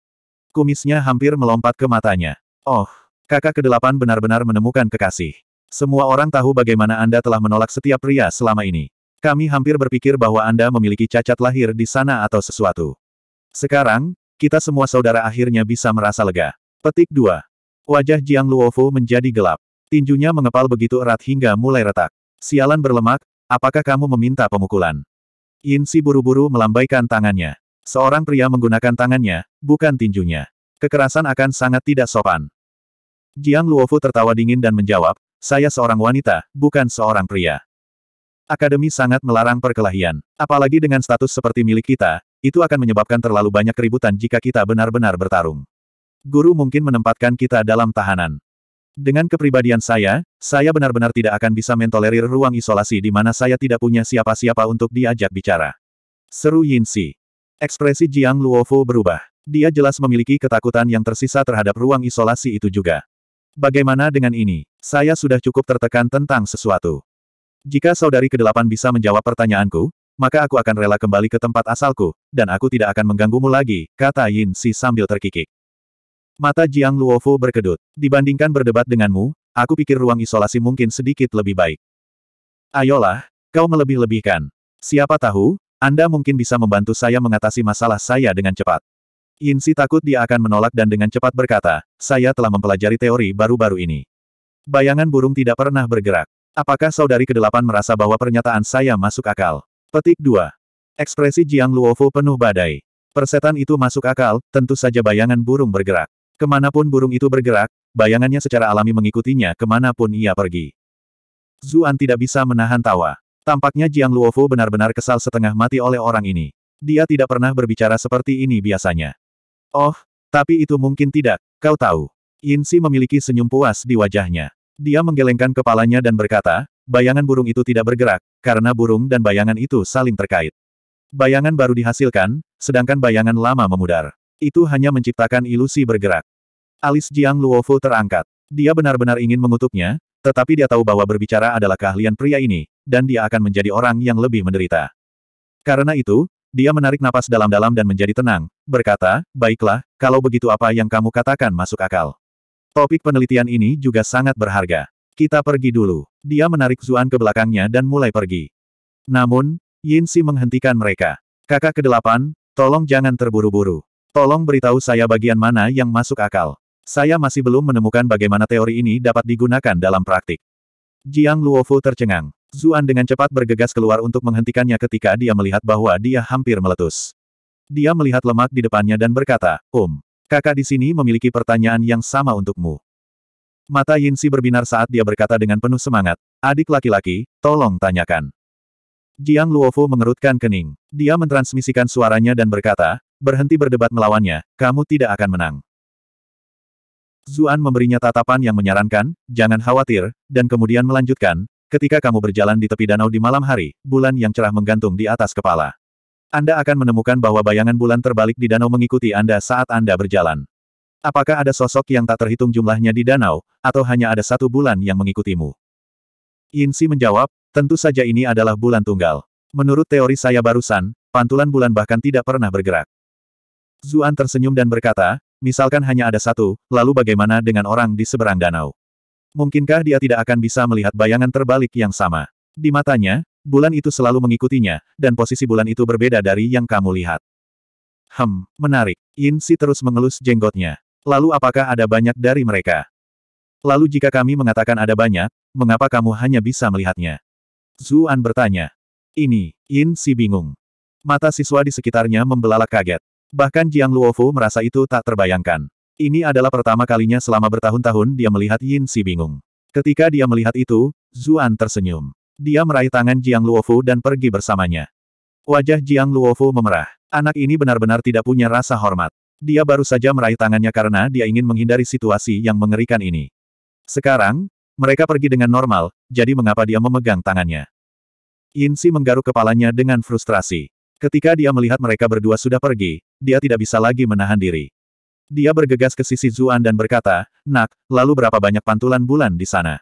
Kumisnya hampir melompat ke matanya. Oh, kakak kedelapan benar-benar menemukan kekasih. Semua orang tahu bagaimana Anda telah menolak setiap pria selama ini. Kami hampir berpikir bahwa Anda memiliki cacat lahir di sana atau sesuatu. Sekarang, kita semua saudara akhirnya bisa merasa lega. Petik 2. Wajah Jiang Luofu menjadi gelap. Tinjunya mengepal begitu erat hingga mulai retak. Sialan berlemak, apakah kamu meminta pemukulan? Yin si buru-buru melambaikan tangannya. Seorang pria menggunakan tangannya, bukan tinjunya. Kekerasan akan sangat tidak sopan. Jiang Luofu tertawa dingin dan menjawab, saya seorang wanita, bukan seorang pria. Akademi sangat melarang perkelahian. Apalagi dengan status seperti milik kita, itu akan menyebabkan terlalu banyak keributan jika kita benar-benar bertarung. Guru mungkin menempatkan kita dalam tahanan. Dengan kepribadian saya, saya benar-benar tidak akan bisa mentolerir ruang isolasi di mana saya tidak punya siapa-siapa untuk diajak bicara. Seru Yin Si. Ekspresi Jiang Luofu berubah. Dia jelas memiliki ketakutan yang tersisa terhadap ruang isolasi itu juga. Bagaimana dengan ini? Saya sudah cukup tertekan tentang sesuatu. Jika saudari kedelapan bisa menjawab pertanyaanku, maka aku akan rela kembali ke tempat asalku, dan aku tidak akan mengganggumu lagi, kata Yin Si sambil terkikik. Mata Jiang Luofu berkedut. Dibandingkan berdebat denganmu, aku pikir ruang isolasi mungkin sedikit lebih baik. Ayolah, kau melebih-lebihkan. Siapa tahu, Anda mungkin bisa membantu saya mengatasi masalah saya dengan cepat. Yin Si takut dia akan menolak dan dengan cepat berkata, saya telah mempelajari teori baru-baru ini. Bayangan burung tidak pernah bergerak. Apakah saudari kedelapan merasa bahwa pernyataan saya masuk akal? Petik 2. Ekspresi Jiang Luofu penuh badai. Persetan itu masuk akal, tentu saja bayangan burung bergerak. Kemanapun burung itu bergerak, bayangannya secara alami mengikutinya kemanapun ia pergi. Zuan tidak bisa menahan tawa. Tampaknya Jiang Luofu benar-benar kesal setengah mati oleh orang ini. Dia tidak pernah berbicara seperti ini biasanya. Oh, tapi itu mungkin tidak, kau tahu. Yin Si memiliki senyum puas di wajahnya. Dia menggelengkan kepalanya dan berkata, bayangan burung itu tidak bergerak, karena burung dan bayangan itu saling terkait. Bayangan baru dihasilkan, sedangkan bayangan lama memudar. Itu hanya menciptakan ilusi bergerak. Alis Jiang Luofu terangkat. Dia benar-benar ingin mengutuknya, tetapi dia tahu bahwa berbicara adalah keahlian pria ini, dan dia akan menjadi orang yang lebih menderita. Karena itu, dia menarik napas dalam-dalam dan menjadi tenang, berkata, baiklah, kalau begitu apa yang kamu katakan masuk akal. Topik penelitian ini juga sangat berharga. Kita pergi dulu. Dia menarik Zuan ke belakangnya dan mulai pergi. Namun, Yin Si menghentikan mereka. Kakak kedelapan, tolong jangan terburu-buru. Tolong beritahu saya bagian mana yang masuk akal. Saya masih belum menemukan bagaimana teori ini dapat digunakan dalam praktik. Jiang Luofu tercengang. Zuan dengan cepat bergegas keluar untuk menghentikannya ketika dia melihat bahwa dia hampir meletus. Dia melihat lemak di depannya dan berkata, Um. Kakak di sini memiliki pertanyaan yang sama untukmu. Mata Yinsi berbinar saat dia berkata dengan penuh semangat, adik laki-laki, tolong tanyakan. Jiang Luofu mengerutkan kening. Dia mentransmisikan suaranya dan berkata, berhenti berdebat melawannya, kamu tidak akan menang. Zuan memberinya tatapan yang menyarankan, jangan khawatir, dan kemudian melanjutkan, ketika kamu berjalan di tepi danau di malam hari, bulan yang cerah menggantung di atas kepala. Anda akan menemukan bahwa bayangan bulan terbalik di danau mengikuti Anda saat Anda berjalan. Apakah ada sosok yang tak terhitung jumlahnya di danau, atau hanya ada satu bulan yang mengikutimu? Yinsi menjawab, tentu saja ini adalah bulan tunggal. Menurut teori saya barusan, pantulan bulan bahkan tidak pernah bergerak. Zuan tersenyum dan berkata, misalkan hanya ada satu, lalu bagaimana dengan orang di seberang danau? Mungkinkah dia tidak akan bisa melihat bayangan terbalik yang sama? Di matanya, bulan itu selalu mengikutinya, dan posisi bulan itu berbeda dari yang kamu lihat. Hem, menarik. Yin Si terus mengelus jenggotnya. Lalu apakah ada banyak dari mereka? Lalu jika kami mengatakan ada banyak, mengapa kamu hanya bisa melihatnya? Zuan bertanya. Ini, Yin Si bingung. Mata siswa di sekitarnya membelalak kaget. Bahkan Jiang Luofu merasa itu tak terbayangkan. Ini adalah pertama kalinya selama bertahun-tahun dia melihat Yin Si bingung. Ketika dia melihat itu, Zuan tersenyum. Dia meraih tangan Jiang Luofu dan pergi bersamanya. Wajah Jiang Luofu memerah. Anak ini benar-benar tidak punya rasa hormat. Dia baru saja meraih tangannya karena dia ingin menghindari situasi yang mengerikan ini. Sekarang, mereka pergi dengan normal, jadi mengapa dia memegang tangannya? Si menggaruk kepalanya dengan frustrasi. Ketika dia melihat mereka berdua sudah pergi, dia tidak bisa lagi menahan diri. Dia bergegas ke sisi Zuan dan berkata, Nak, lalu berapa banyak pantulan bulan di sana?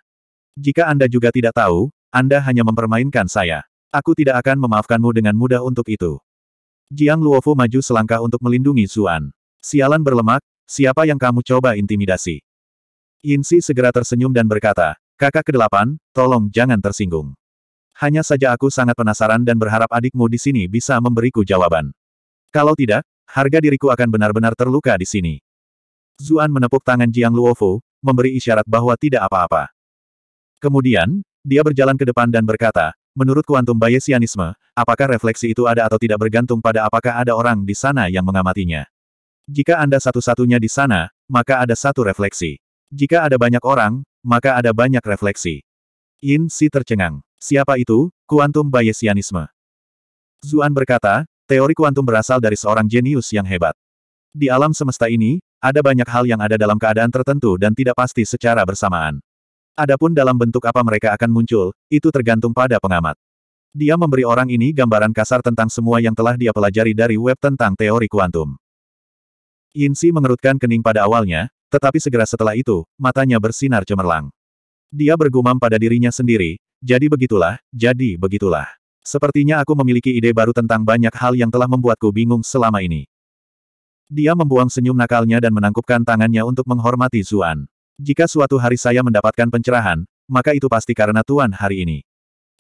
Jika Anda juga tidak tahu, anda hanya mempermainkan saya. Aku tidak akan memaafkanmu dengan mudah untuk itu. Jiang Luofu maju selangkah untuk melindungi Zuan. Sialan berlemak, siapa yang kamu coba intimidasi? Si segera tersenyum dan berkata, kakak kedelapan, tolong jangan tersinggung. Hanya saja aku sangat penasaran dan berharap adikmu di sini bisa memberiku jawaban. Kalau tidak, harga diriku akan benar-benar terluka di sini. Zuan menepuk tangan Jiang Luofu, memberi isyarat bahwa tidak apa-apa. Kemudian, dia berjalan ke depan dan berkata, menurut kuantum Bayesianisme, apakah refleksi itu ada atau tidak bergantung pada apakah ada orang di sana yang mengamatinya. Jika Anda satu-satunya di sana, maka ada satu refleksi. Jika ada banyak orang, maka ada banyak refleksi. Yin Si tercengang. Siapa itu? Kuantum Bayesianisme. Zuan berkata, teori kuantum berasal dari seorang jenius yang hebat. Di alam semesta ini, ada banyak hal yang ada dalam keadaan tertentu dan tidak pasti secara bersamaan. Adapun dalam bentuk apa mereka akan muncul, itu tergantung pada pengamat. Dia memberi orang ini gambaran kasar tentang semua yang telah dia pelajari dari web tentang teori kuantum. Yinsi mengerutkan kening pada awalnya, tetapi segera setelah itu, matanya bersinar cemerlang. Dia bergumam pada dirinya sendiri, jadi begitulah, jadi begitulah. Sepertinya aku memiliki ide baru tentang banyak hal yang telah membuatku bingung selama ini. Dia membuang senyum nakalnya dan menangkupkan tangannya untuk menghormati Zuan. Jika suatu hari saya mendapatkan pencerahan, maka itu pasti karena Tuan hari ini.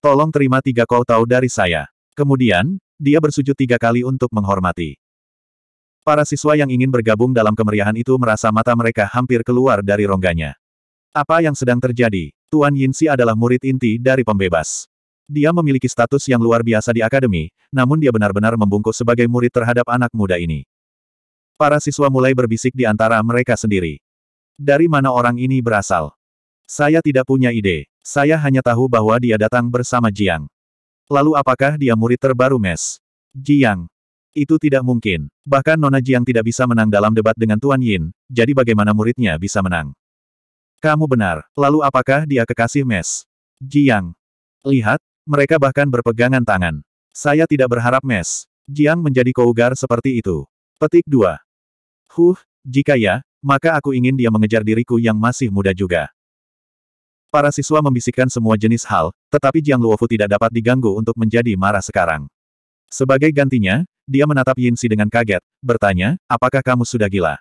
Tolong terima tiga kau tahu dari saya. Kemudian, dia bersujud tiga kali untuk menghormati. Para siswa yang ingin bergabung dalam kemeriahan itu merasa mata mereka hampir keluar dari rongganya. Apa yang sedang terjadi? Tuan Yin Si adalah murid inti dari pembebas. Dia memiliki status yang luar biasa di akademi, namun dia benar-benar membungkuk sebagai murid terhadap anak muda ini. Para siswa mulai berbisik di antara mereka sendiri. Dari mana orang ini berasal? Saya tidak punya ide. Saya hanya tahu bahwa dia datang bersama Jiang. Lalu apakah dia murid terbaru Mes? Jiang. Itu tidak mungkin. Bahkan Nona Jiang tidak bisa menang dalam debat dengan Tuan Yin, jadi bagaimana muridnya bisa menang? Kamu benar. Lalu apakah dia kekasih Mes? Jiang. Lihat, mereka bahkan berpegangan tangan. Saya tidak berharap Mes. Jiang menjadi kougar seperti itu. Petik 2. Huh, jika ya, maka aku ingin dia mengejar diriku yang masih muda juga. Para siswa membisikkan semua jenis hal, tetapi Jiang Luofu tidak dapat diganggu untuk menjadi marah sekarang. Sebagai gantinya, dia menatap Yin Si dengan kaget, bertanya, apakah kamu sudah gila?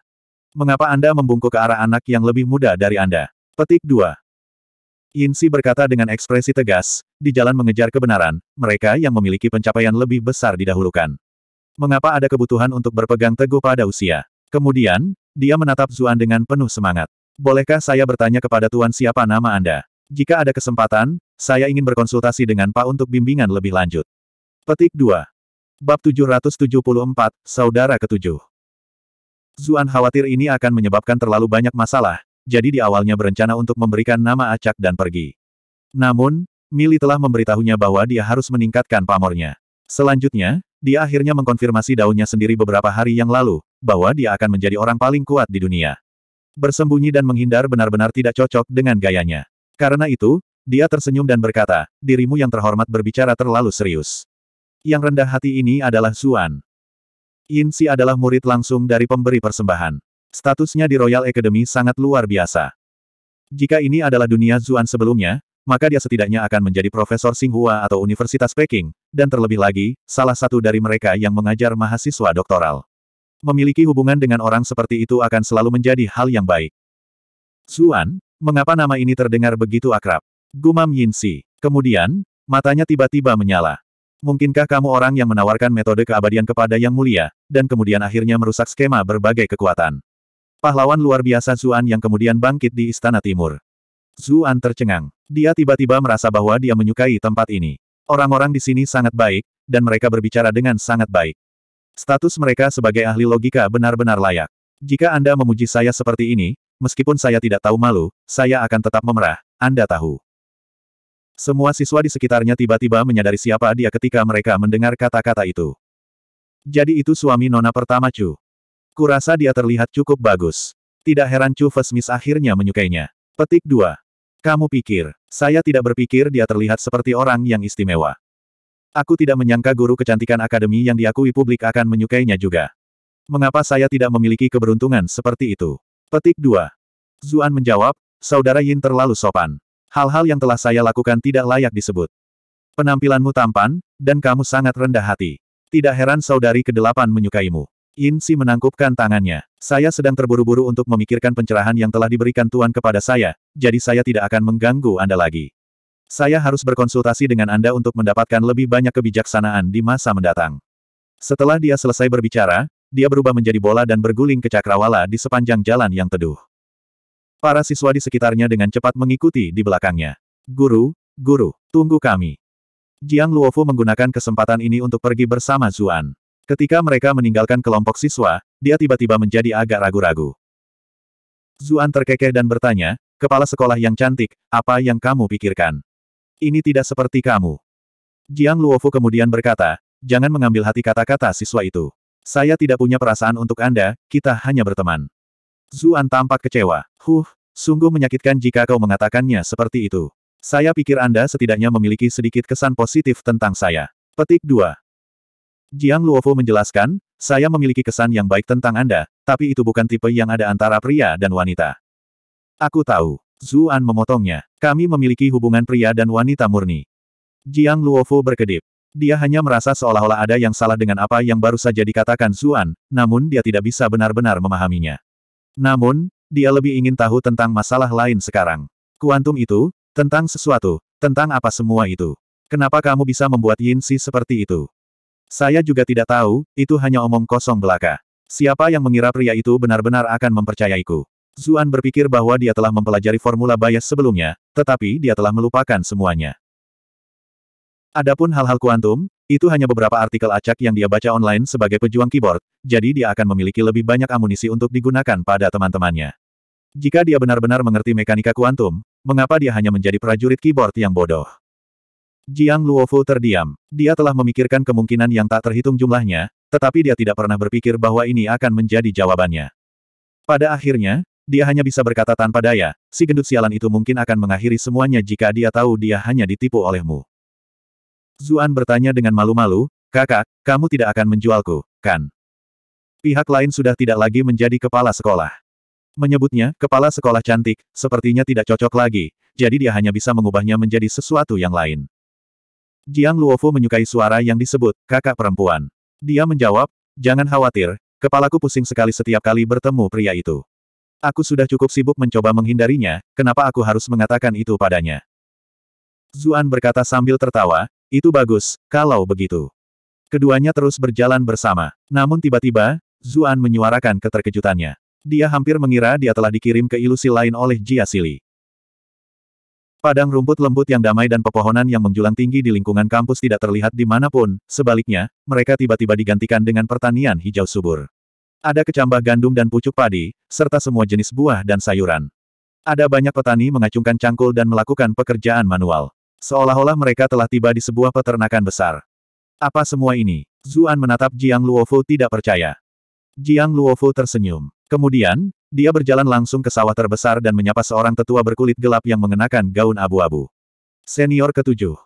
Mengapa Anda membungkuk ke arah anak yang lebih muda dari Anda? Petik 2. Si berkata dengan ekspresi tegas, di jalan mengejar kebenaran, mereka yang memiliki pencapaian lebih besar didahulukan. Mengapa ada kebutuhan untuk berpegang teguh pada usia? Kemudian, dia menatap Zuan dengan penuh semangat. Bolehkah saya bertanya kepada Tuan siapa nama Anda? Jika ada kesempatan, saya ingin berkonsultasi dengan Pak untuk bimbingan lebih lanjut. Petik 2. Bab 774, Saudara Ketujuh. Zuan khawatir ini akan menyebabkan terlalu banyak masalah, jadi di awalnya berencana untuk memberikan nama acak dan pergi. Namun, Mili telah memberitahunya bahwa dia harus meningkatkan pamornya. Selanjutnya, dia akhirnya mengkonfirmasi daunnya sendiri beberapa hari yang lalu, bahwa dia akan menjadi orang paling kuat di dunia. Bersembunyi dan menghindar benar-benar tidak cocok dengan gayanya. Karena itu, dia tersenyum dan berkata, dirimu yang terhormat berbicara terlalu serius. Yang rendah hati ini adalah Zuan. Yin Si adalah murid langsung dari pemberi persembahan. Statusnya di Royal Academy sangat luar biasa. Jika ini adalah dunia Zuan sebelumnya, maka dia setidaknya akan menjadi Profesor Singhua atau Universitas Peking, dan terlebih lagi, salah satu dari mereka yang mengajar mahasiswa doktoral. Memiliki hubungan dengan orang seperti itu akan selalu menjadi hal yang baik. Zuan, mengapa nama ini terdengar begitu akrab? Gumam Yinsi. Kemudian, matanya tiba-tiba menyala. Mungkinkah kamu orang yang menawarkan metode keabadian kepada Yang Mulia, dan kemudian akhirnya merusak skema berbagai kekuatan? Pahlawan luar biasa Zuan yang kemudian bangkit di Istana Timur. Zuan tercengang. Dia tiba-tiba merasa bahwa dia menyukai tempat ini. Orang-orang di sini sangat baik, dan mereka berbicara dengan sangat baik. Status mereka sebagai ahli logika benar-benar layak. Jika Anda memuji saya seperti ini, meskipun saya tidak tahu malu, saya akan tetap memerah, Anda tahu. Semua siswa di sekitarnya tiba-tiba menyadari siapa dia ketika mereka mendengar kata-kata itu. Jadi itu suami Nona pertama Chu. Kurasa dia terlihat cukup bagus. Tidak heran Chu Vesmis akhirnya menyukainya. Petik 2. Kamu pikir, saya tidak berpikir dia terlihat seperti orang yang istimewa. Aku tidak menyangka guru kecantikan akademi yang diakui publik akan menyukainya juga. Mengapa saya tidak memiliki keberuntungan seperti itu? Petik 2. Zuan menjawab, Saudara Yin terlalu sopan. Hal-hal yang telah saya lakukan tidak layak disebut. Penampilanmu tampan, dan kamu sangat rendah hati. Tidak heran saudari kedelapan menyukaimu. Yin Si menangkupkan tangannya. Saya sedang terburu-buru untuk memikirkan pencerahan yang telah diberikan tuan kepada saya, jadi saya tidak akan mengganggu Anda lagi. Saya harus berkonsultasi dengan Anda untuk mendapatkan lebih banyak kebijaksanaan di masa mendatang. Setelah dia selesai berbicara, dia berubah menjadi bola dan berguling ke cakrawala di sepanjang jalan yang teduh. Para siswa di sekitarnya dengan cepat mengikuti di belakangnya. Guru, guru, tunggu kami. Jiang Luofu menggunakan kesempatan ini untuk pergi bersama Zuan. Ketika mereka meninggalkan kelompok siswa, dia tiba-tiba menjadi agak ragu-ragu. Zuan terkekeh dan bertanya, Kepala sekolah yang cantik, apa yang kamu pikirkan? Ini tidak seperti kamu. Jiang Luofu kemudian berkata, jangan mengambil hati kata-kata siswa itu. Saya tidak punya perasaan untuk Anda, kita hanya berteman. Zuan tampak kecewa. Huh, sungguh menyakitkan jika kau mengatakannya seperti itu. Saya pikir Anda setidaknya memiliki sedikit kesan positif tentang saya. Petik 2. Jiang Luofu menjelaskan, saya memiliki kesan yang baik tentang Anda, tapi itu bukan tipe yang ada antara pria dan wanita. Aku tahu. Zuan memotongnya. Kami memiliki hubungan pria dan wanita murni. Jiang Luofu berkedip. Dia hanya merasa seolah-olah ada yang salah dengan apa yang baru saja dikatakan Zuan, namun dia tidak bisa benar-benar memahaminya. Namun, dia lebih ingin tahu tentang masalah lain sekarang. Kuantum itu, tentang sesuatu, tentang apa semua itu. Kenapa kamu bisa membuat Yin Si seperti itu? Saya juga tidak tahu, itu hanya omong kosong belaka. Siapa yang mengira pria itu benar-benar akan mempercayaiku? Zuan berpikir bahwa dia telah mempelajari formula bias sebelumnya, tetapi dia telah melupakan semuanya. Adapun hal-hal kuantum, itu hanya beberapa artikel acak yang dia baca online sebagai pejuang keyboard, jadi dia akan memiliki lebih banyak amunisi untuk digunakan pada teman-temannya. Jika dia benar-benar mengerti mekanika kuantum, mengapa dia hanya menjadi prajurit keyboard yang bodoh? Jiang Luofu terdiam. Dia telah memikirkan kemungkinan yang tak terhitung jumlahnya, tetapi dia tidak pernah berpikir bahwa ini akan menjadi jawabannya. Pada akhirnya, dia hanya bisa berkata tanpa daya, si gendut sialan itu mungkin akan mengakhiri semuanya jika dia tahu dia hanya ditipu olehmu. Zuan bertanya dengan malu-malu, kakak, kamu tidak akan menjualku, kan? Pihak lain sudah tidak lagi menjadi kepala sekolah. Menyebutnya, kepala sekolah cantik, sepertinya tidak cocok lagi, jadi dia hanya bisa mengubahnya menjadi sesuatu yang lain. Jiang Luofu menyukai suara yang disebut, kakak perempuan. Dia menjawab, jangan khawatir, kepalaku pusing sekali setiap kali bertemu pria itu. Aku sudah cukup sibuk mencoba menghindarinya, kenapa aku harus mengatakan itu padanya? Zuan berkata sambil tertawa, itu bagus, kalau begitu. Keduanya terus berjalan bersama. Namun tiba-tiba, Zuan menyuarakan keterkejutannya. Dia hampir mengira dia telah dikirim ke ilusi lain oleh Jia Sili. Padang rumput lembut yang damai dan pepohonan yang menjulang tinggi di lingkungan kampus tidak terlihat di manapun. sebaliknya, mereka tiba-tiba digantikan dengan pertanian hijau subur. Ada kecambah gandum dan pucuk padi, serta semua jenis buah dan sayuran. Ada banyak petani mengacungkan cangkul dan melakukan pekerjaan manual. Seolah-olah mereka telah tiba di sebuah peternakan besar. Apa semua ini? Zuan menatap Jiang Luofu tidak percaya. Jiang Luofu tersenyum. Kemudian, dia berjalan langsung ke sawah terbesar dan menyapa seorang tetua berkulit gelap yang mengenakan gaun abu-abu. Senior ketujuh.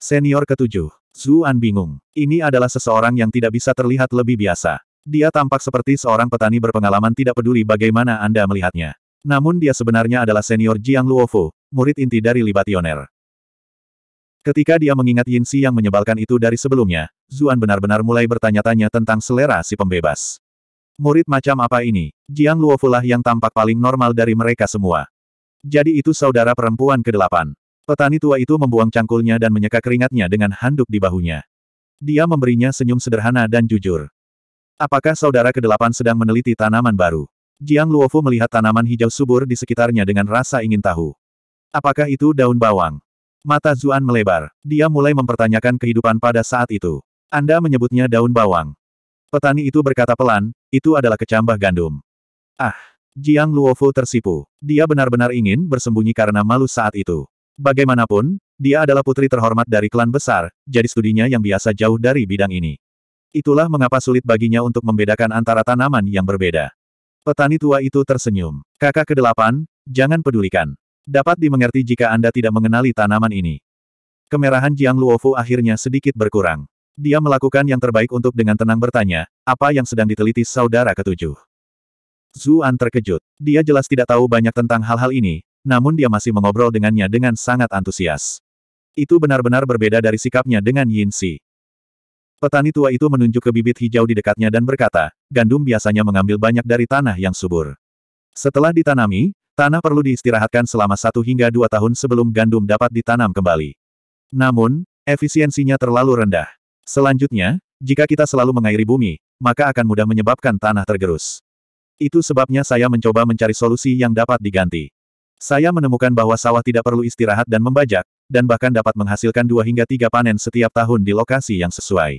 Senior ketujuh. Zuan bingung. Ini adalah seseorang yang tidak bisa terlihat lebih biasa. Dia tampak seperti seorang petani berpengalaman tidak peduli bagaimana Anda melihatnya. Namun dia sebenarnya adalah senior Jiang Luofu, murid inti dari Libationer. Ketika dia mengingat Yin Xi yang menyebalkan itu dari sebelumnya, Zuan benar-benar mulai bertanya-tanya tentang selera si pembebas. Murid macam apa ini? Jiang Luofu lah yang tampak paling normal dari mereka semua. Jadi itu saudara perempuan kedelapan. Petani tua itu membuang cangkulnya dan menyeka keringatnya dengan handuk di bahunya. Dia memberinya senyum sederhana dan jujur. Apakah saudara ke kedelapan sedang meneliti tanaman baru? Jiang Luofu melihat tanaman hijau subur di sekitarnya dengan rasa ingin tahu. Apakah itu daun bawang? Mata Zuan melebar. Dia mulai mempertanyakan kehidupan pada saat itu. Anda menyebutnya daun bawang. Petani itu berkata pelan, itu adalah kecambah gandum. Ah, Jiang Luofu tersipu. Dia benar-benar ingin bersembunyi karena malu saat itu. Bagaimanapun, dia adalah putri terhormat dari klan besar, jadi studinya yang biasa jauh dari bidang ini. Itulah mengapa sulit baginya untuk membedakan antara tanaman yang berbeda. Petani tua itu tersenyum. Kakak kedelapan, jangan pedulikan. Dapat dimengerti jika Anda tidak mengenali tanaman ini. Kemerahan Jiang Luofu akhirnya sedikit berkurang. Dia melakukan yang terbaik untuk dengan tenang bertanya, apa yang sedang diteliti saudara ketujuh. Zuan terkejut. Dia jelas tidak tahu banyak tentang hal-hal ini, namun dia masih mengobrol dengannya dengan sangat antusias. Itu benar-benar berbeda dari sikapnya dengan Yin Si. Petani tua itu menunjuk ke bibit hijau di dekatnya dan berkata, gandum biasanya mengambil banyak dari tanah yang subur. Setelah ditanami, tanah perlu diistirahatkan selama satu hingga dua tahun sebelum gandum dapat ditanam kembali. Namun, efisiensinya terlalu rendah. Selanjutnya, jika kita selalu mengairi bumi, maka akan mudah menyebabkan tanah tergerus. Itu sebabnya saya mencoba mencari solusi yang dapat diganti. Saya menemukan bahwa sawah tidak perlu istirahat dan membajak, dan bahkan dapat menghasilkan dua hingga tiga panen setiap tahun di lokasi yang sesuai.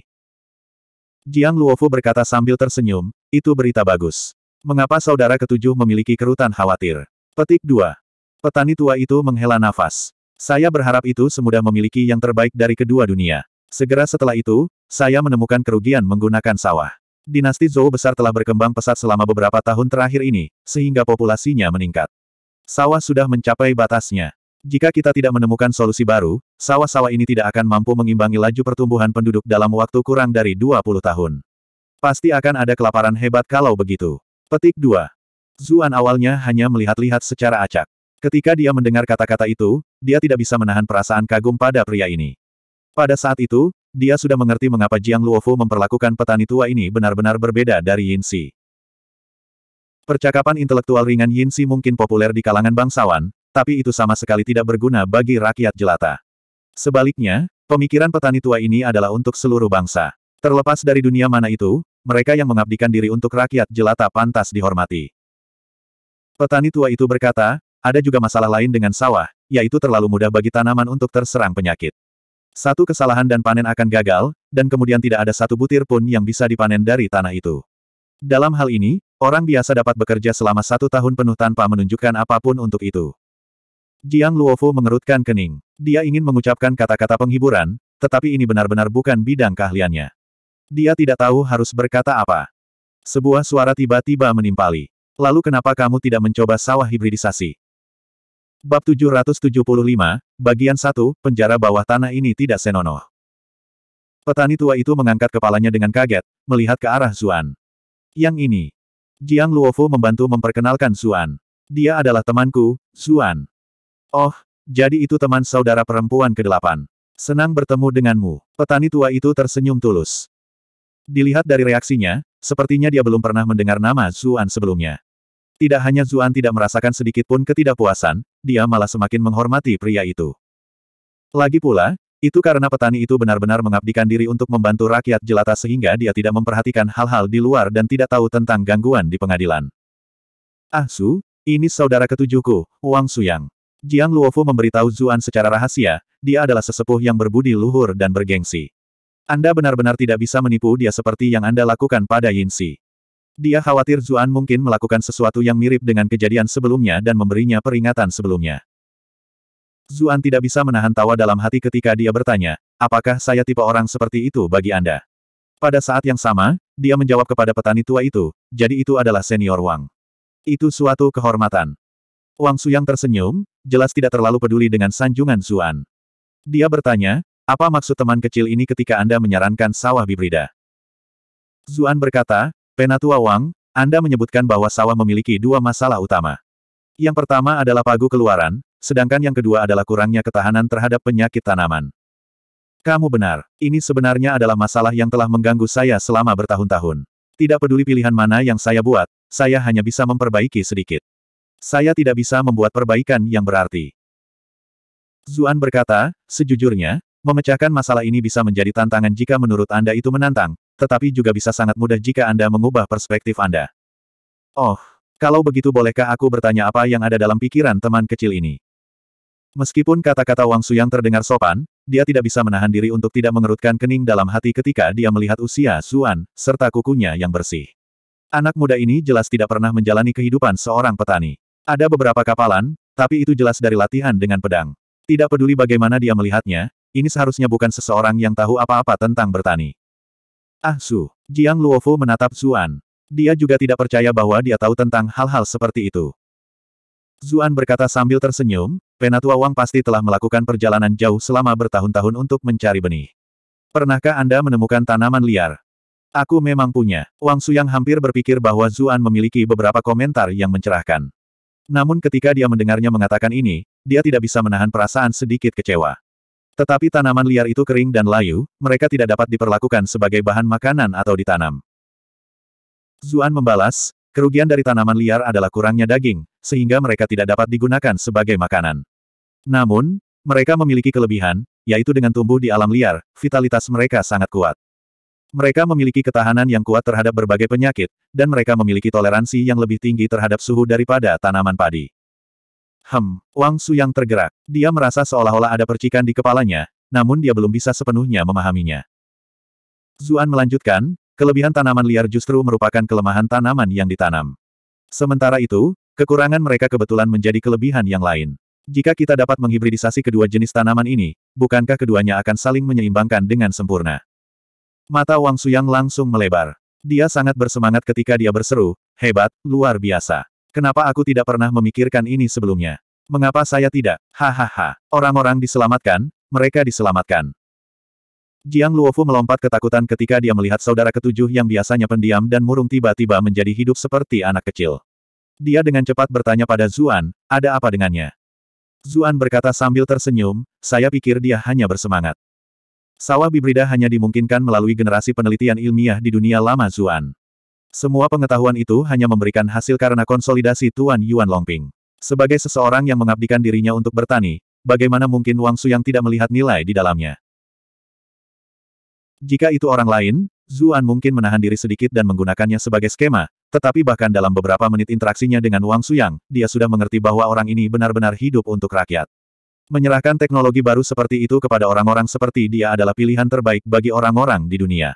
Jiang Luofu berkata sambil tersenyum, itu berita bagus. Mengapa saudara ketujuh memiliki kerutan khawatir? Petik 2. Petani tua itu menghela nafas. Saya berharap itu semudah memiliki yang terbaik dari kedua dunia. Segera setelah itu, saya menemukan kerugian menggunakan sawah. Dinasti Zhou besar telah berkembang pesat selama beberapa tahun terakhir ini, sehingga populasinya meningkat. Sawah sudah mencapai batasnya. Jika kita tidak menemukan solusi baru, sawah-sawah ini tidak akan mampu mengimbangi laju pertumbuhan penduduk dalam waktu kurang dari 20 tahun. Pasti akan ada kelaparan hebat kalau begitu. Petik 2. Zuan awalnya hanya melihat-lihat secara acak. Ketika dia mendengar kata-kata itu, dia tidak bisa menahan perasaan kagum pada pria ini. Pada saat itu, dia sudah mengerti mengapa Jiang Luofu memperlakukan petani tua ini benar-benar berbeda dari Yin Xi. Percakapan intelektual ringan Yin Xi mungkin populer di kalangan bangsawan, tapi itu sama sekali tidak berguna bagi rakyat jelata. Sebaliknya, pemikiran petani tua ini adalah untuk seluruh bangsa. Terlepas dari dunia mana itu, mereka yang mengabdikan diri untuk rakyat jelata pantas dihormati. Petani tua itu berkata, ada juga masalah lain dengan sawah, yaitu terlalu mudah bagi tanaman untuk terserang penyakit. Satu kesalahan dan panen akan gagal, dan kemudian tidak ada satu butir pun yang bisa dipanen dari tanah itu. Dalam hal ini, orang biasa dapat bekerja selama satu tahun penuh tanpa menunjukkan apapun untuk itu. Jiang Luofu mengerutkan kening. Dia ingin mengucapkan kata-kata penghiburan, tetapi ini benar-benar bukan bidang keahliannya. Dia tidak tahu harus berkata apa. Sebuah suara tiba-tiba menimpali. Lalu kenapa kamu tidak mencoba sawah hibridisasi? Bab 775, bagian 1, penjara bawah tanah ini tidak senonoh. Petani tua itu mengangkat kepalanya dengan kaget, melihat ke arah Zuan. Yang ini. Jiang Luofu membantu memperkenalkan Zuan. Dia adalah temanku, Zuan. Oh, jadi itu teman saudara perempuan ke kedelapan. Senang bertemu denganmu. Petani tua itu tersenyum tulus. Dilihat dari reaksinya, sepertinya dia belum pernah mendengar nama Zuan sebelumnya. Tidak hanya Zuan tidak merasakan sedikit pun ketidakpuasan, dia malah semakin menghormati pria itu. Lagi pula, itu karena petani itu benar-benar mengabdikan diri untuk membantu rakyat jelata sehingga dia tidak memperhatikan hal-hal di luar dan tidak tahu tentang gangguan di pengadilan. Ah Su, ini saudara ketujuhku, Wang Suyang. Jiang Luofu memberitahu Zuan secara rahasia, dia adalah sesepuh yang berbudi luhur dan bergengsi. Anda benar-benar tidak bisa menipu dia seperti yang Anda lakukan pada Yinsi. Dia khawatir Zuan mungkin melakukan sesuatu yang mirip dengan kejadian sebelumnya dan memberinya peringatan sebelumnya. Zuan tidak bisa menahan tawa dalam hati ketika dia bertanya, apakah saya tipe orang seperti itu bagi Anda? Pada saat yang sama, dia menjawab kepada petani tua itu, jadi itu adalah senior Wang. Itu suatu kehormatan. Wang Suyang tersenyum, jelas tidak terlalu peduli dengan sanjungan Zuan. Dia bertanya, apa maksud teman kecil ini ketika Anda menyarankan sawah bibrida? Zuan berkata, Penatua Wang, Anda menyebutkan bahwa sawah memiliki dua masalah utama. Yang pertama adalah pagu keluaran, sedangkan yang kedua adalah kurangnya ketahanan terhadap penyakit tanaman. Kamu benar, ini sebenarnya adalah masalah yang telah mengganggu saya selama bertahun-tahun. Tidak peduli pilihan mana yang saya buat, saya hanya bisa memperbaiki sedikit. Saya tidak bisa membuat perbaikan yang berarti. Zuan berkata, sejujurnya, memecahkan masalah ini bisa menjadi tantangan jika menurut Anda itu menantang, tetapi juga bisa sangat mudah jika Anda mengubah perspektif Anda. Oh, kalau begitu bolehkah aku bertanya apa yang ada dalam pikiran teman kecil ini? Meskipun kata-kata Wang Su yang terdengar sopan, dia tidak bisa menahan diri untuk tidak mengerutkan kening dalam hati ketika dia melihat usia Zuan, serta kukunya yang bersih. Anak muda ini jelas tidak pernah menjalani kehidupan seorang petani. Ada beberapa kapalan, tapi itu jelas dari latihan dengan pedang. Tidak peduli bagaimana dia melihatnya, ini seharusnya bukan seseorang yang tahu apa-apa tentang bertani. Ah Su, Jiang Luofu menatap Zuan. Dia juga tidak percaya bahwa dia tahu tentang hal-hal seperti itu. Zuan berkata sambil tersenyum, Penatua Wang pasti telah melakukan perjalanan jauh selama bertahun-tahun untuk mencari benih. Pernahkah Anda menemukan tanaman liar? Aku memang punya. Wang Su yang hampir berpikir bahwa Zuan memiliki beberapa komentar yang mencerahkan. Namun ketika dia mendengarnya mengatakan ini, dia tidak bisa menahan perasaan sedikit kecewa. Tetapi tanaman liar itu kering dan layu, mereka tidak dapat diperlakukan sebagai bahan makanan atau ditanam. Zuan membalas, kerugian dari tanaman liar adalah kurangnya daging, sehingga mereka tidak dapat digunakan sebagai makanan. Namun, mereka memiliki kelebihan, yaitu dengan tumbuh di alam liar, vitalitas mereka sangat kuat. Mereka memiliki ketahanan yang kuat terhadap berbagai penyakit, dan mereka memiliki toleransi yang lebih tinggi terhadap suhu daripada tanaman padi. Hem, Wang Su yang tergerak. Dia merasa seolah-olah ada percikan di kepalanya, namun dia belum bisa sepenuhnya memahaminya. Zuan melanjutkan, kelebihan tanaman liar justru merupakan kelemahan tanaman yang ditanam. Sementara itu, kekurangan mereka kebetulan menjadi kelebihan yang lain. Jika kita dapat menghibridisasi kedua jenis tanaman ini, bukankah keduanya akan saling menyeimbangkan dengan sempurna? Mata Wang Suyang langsung melebar. Dia sangat bersemangat ketika dia berseru, hebat, luar biasa. Kenapa aku tidak pernah memikirkan ini sebelumnya? Mengapa saya tidak? Hahaha. Orang-orang diselamatkan, mereka diselamatkan. Jiang Luofu melompat ketakutan ketika dia melihat saudara ketujuh yang biasanya pendiam dan murung tiba-tiba menjadi hidup seperti anak kecil. Dia dengan cepat bertanya pada Zuan, ada apa dengannya? Zuan berkata sambil tersenyum, saya pikir dia hanya bersemangat. Sawah bibrida hanya dimungkinkan melalui generasi penelitian ilmiah di dunia lama Zuan. Semua pengetahuan itu hanya memberikan hasil karena konsolidasi Tuan Yuan Longping. Sebagai seseorang yang mengabdikan dirinya untuk bertani, bagaimana mungkin Wang Su yang tidak melihat nilai di dalamnya? Jika itu orang lain, Zuan mungkin menahan diri sedikit dan menggunakannya sebagai skema, tetapi bahkan dalam beberapa menit interaksinya dengan Wang Suyang, dia sudah mengerti bahwa orang ini benar-benar hidup untuk rakyat. Menyerahkan teknologi baru seperti itu kepada orang-orang seperti dia adalah pilihan terbaik bagi orang-orang di dunia.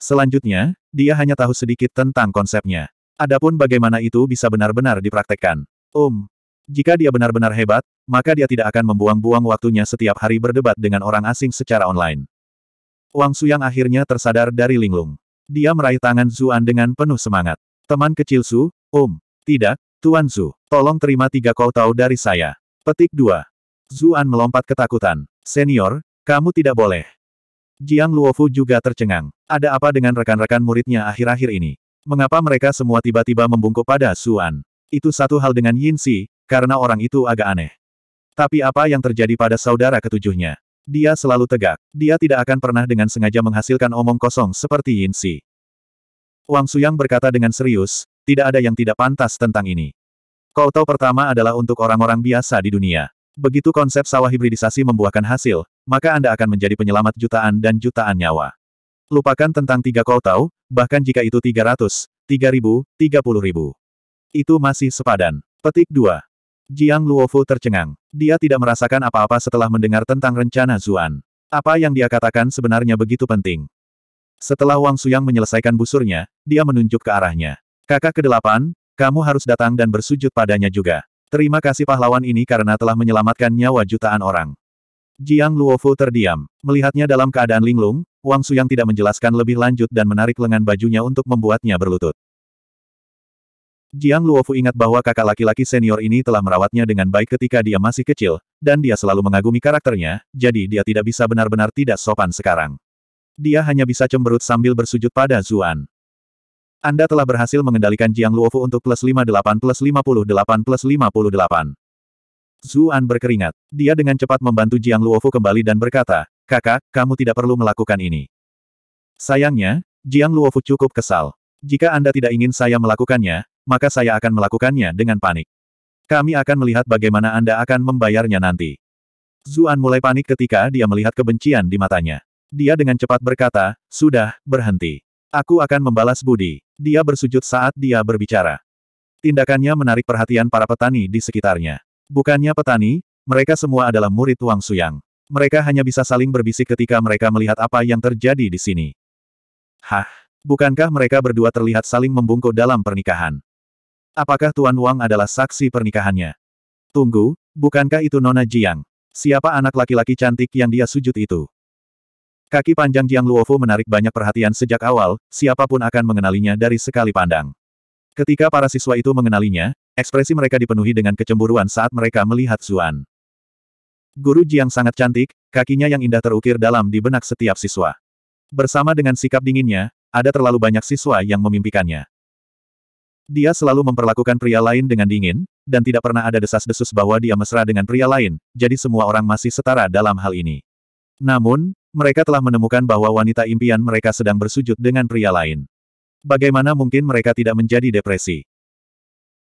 Selanjutnya, dia hanya tahu sedikit tentang konsepnya. Adapun bagaimana itu bisa benar-benar dipraktekkan. Um, jika dia benar-benar hebat, maka dia tidak akan membuang-buang waktunya setiap hari berdebat dengan orang asing secara online. Wang Su yang akhirnya tersadar dari linglung. Dia meraih tangan Zuan dengan penuh semangat. Teman kecil Su, Um, tidak, Tuan Su, tolong terima tiga kau tahu dari saya. Petik 2. Zuan melompat ketakutan. Senior, kamu tidak boleh. Jiang Luofu juga tercengang. Ada apa dengan rekan-rekan muridnya akhir-akhir ini? Mengapa mereka semua tiba-tiba membungkuk pada Zuan? Itu satu hal dengan Yin Si, karena orang itu agak aneh. Tapi apa yang terjadi pada saudara ketujuhnya? Dia selalu tegak. Dia tidak akan pernah dengan sengaja menghasilkan omong kosong seperti Yin Si. Wang Suyang berkata dengan serius, tidak ada yang tidak pantas tentang ini. Kau tahu pertama adalah untuk orang-orang biasa di dunia. Begitu konsep sawah hibridisasi membuahkan hasil, maka Anda akan menjadi penyelamat jutaan dan jutaan nyawa. Lupakan tentang tiga tahu, bahkan jika itu 300, 3000, 30000. Itu masih sepadan. Petik 2. Jiang Luofu tercengang. Dia tidak merasakan apa-apa setelah mendengar tentang rencana Zuan. Apa yang dia katakan sebenarnya begitu penting. Setelah Wang Suyang menyelesaikan busurnya, dia menunjuk ke arahnya. Kakak kedelapan, kamu harus datang dan bersujud padanya juga. Terima kasih pahlawan ini karena telah menyelamatkan nyawa jutaan orang. Jiang Luofu terdiam. Melihatnya dalam keadaan linglung, Wang Suyang tidak menjelaskan lebih lanjut dan menarik lengan bajunya untuk membuatnya berlutut. Jiang Luofu ingat bahwa kakak laki-laki senior ini telah merawatnya dengan baik ketika dia masih kecil, dan dia selalu mengagumi karakternya, jadi dia tidak bisa benar-benar tidak sopan sekarang. Dia hanya bisa cemberut sambil bersujud pada Zuan. Anda telah berhasil mengendalikan Jiang Luofu untuk plus 58 plus 58 plus 58. Zuan berkeringat. Dia dengan cepat membantu Jiang Luofu kembali dan berkata, Kakak, kamu tidak perlu melakukan ini. Sayangnya, Jiang Luofu cukup kesal. Jika Anda tidak ingin saya melakukannya, maka saya akan melakukannya dengan panik. Kami akan melihat bagaimana Anda akan membayarnya nanti. Zuan mulai panik ketika dia melihat kebencian di matanya. Dia dengan cepat berkata, sudah, berhenti. Aku akan membalas budi. Dia bersujud saat dia berbicara. Tindakannya menarik perhatian para petani di sekitarnya. Bukannya petani, mereka semua adalah murid Wang Suyang. Mereka hanya bisa saling berbisik ketika mereka melihat apa yang terjadi di sini. Hah, bukankah mereka berdua terlihat saling membungkuk dalam pernikahan? Apakah Tuan Wang adalah saksi pernikahannya? Tunggu, bukankah itu Nona Jiang? Siapa anak laki-laki cantik yang dia sujud itu? Kaki panjang Jiang Luofu menarik banyak perhatian sejak awal, siapapun akan mengenalinya dari sekali pandang. Ketika para siswa itu mengenalinya, ekspresi mereka dipenuhi dengan kecemburuan saat mereka melihat Zuan. Guru Jiang sangat cantik, kakinya yang indah terukir dalam di benak setiap siswa. Bersama dengan sikap dinginnya, ada terlalu banyak siswa yang memimpikannya. Dia selalu memperlakukan pria lain dengan dingin, dan tidak pernah ada desas-desus bahwa dia mesra dengan pria lain, jadi semua orang masih setara dalam hal ini. Namun, mereka telah menemukan bahwa wanita impian mereka sedang bersujud dengan pria lain. Bagaimana mungkin mereka tidak menjadi depresi?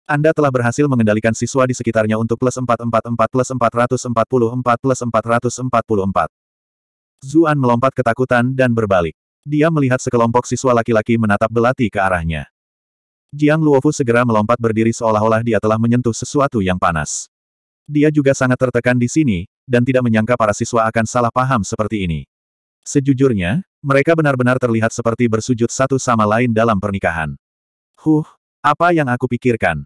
Anda telah berhasil mengendalikan siswa di sekitarnya untuk plus 444 plus 444 plus 444. Zuan melompat ketakutan dan berbalik. Dia melihat sekelompok siswa laki-laki menatap belati ke arahnya. Jiang Luofu segera melompat berdiri seolah-olah dia telah menyentuh sesuatu yang panas. Dia juga sangat tertekan di sini, dan tidak menyangka para siswa akan salah paham seperti ini. Sejujurnya, mereka benar-benar terlihat seperti bersujud satu sama lain dalam pernikahan. Huh, apa yang aku pikirkan?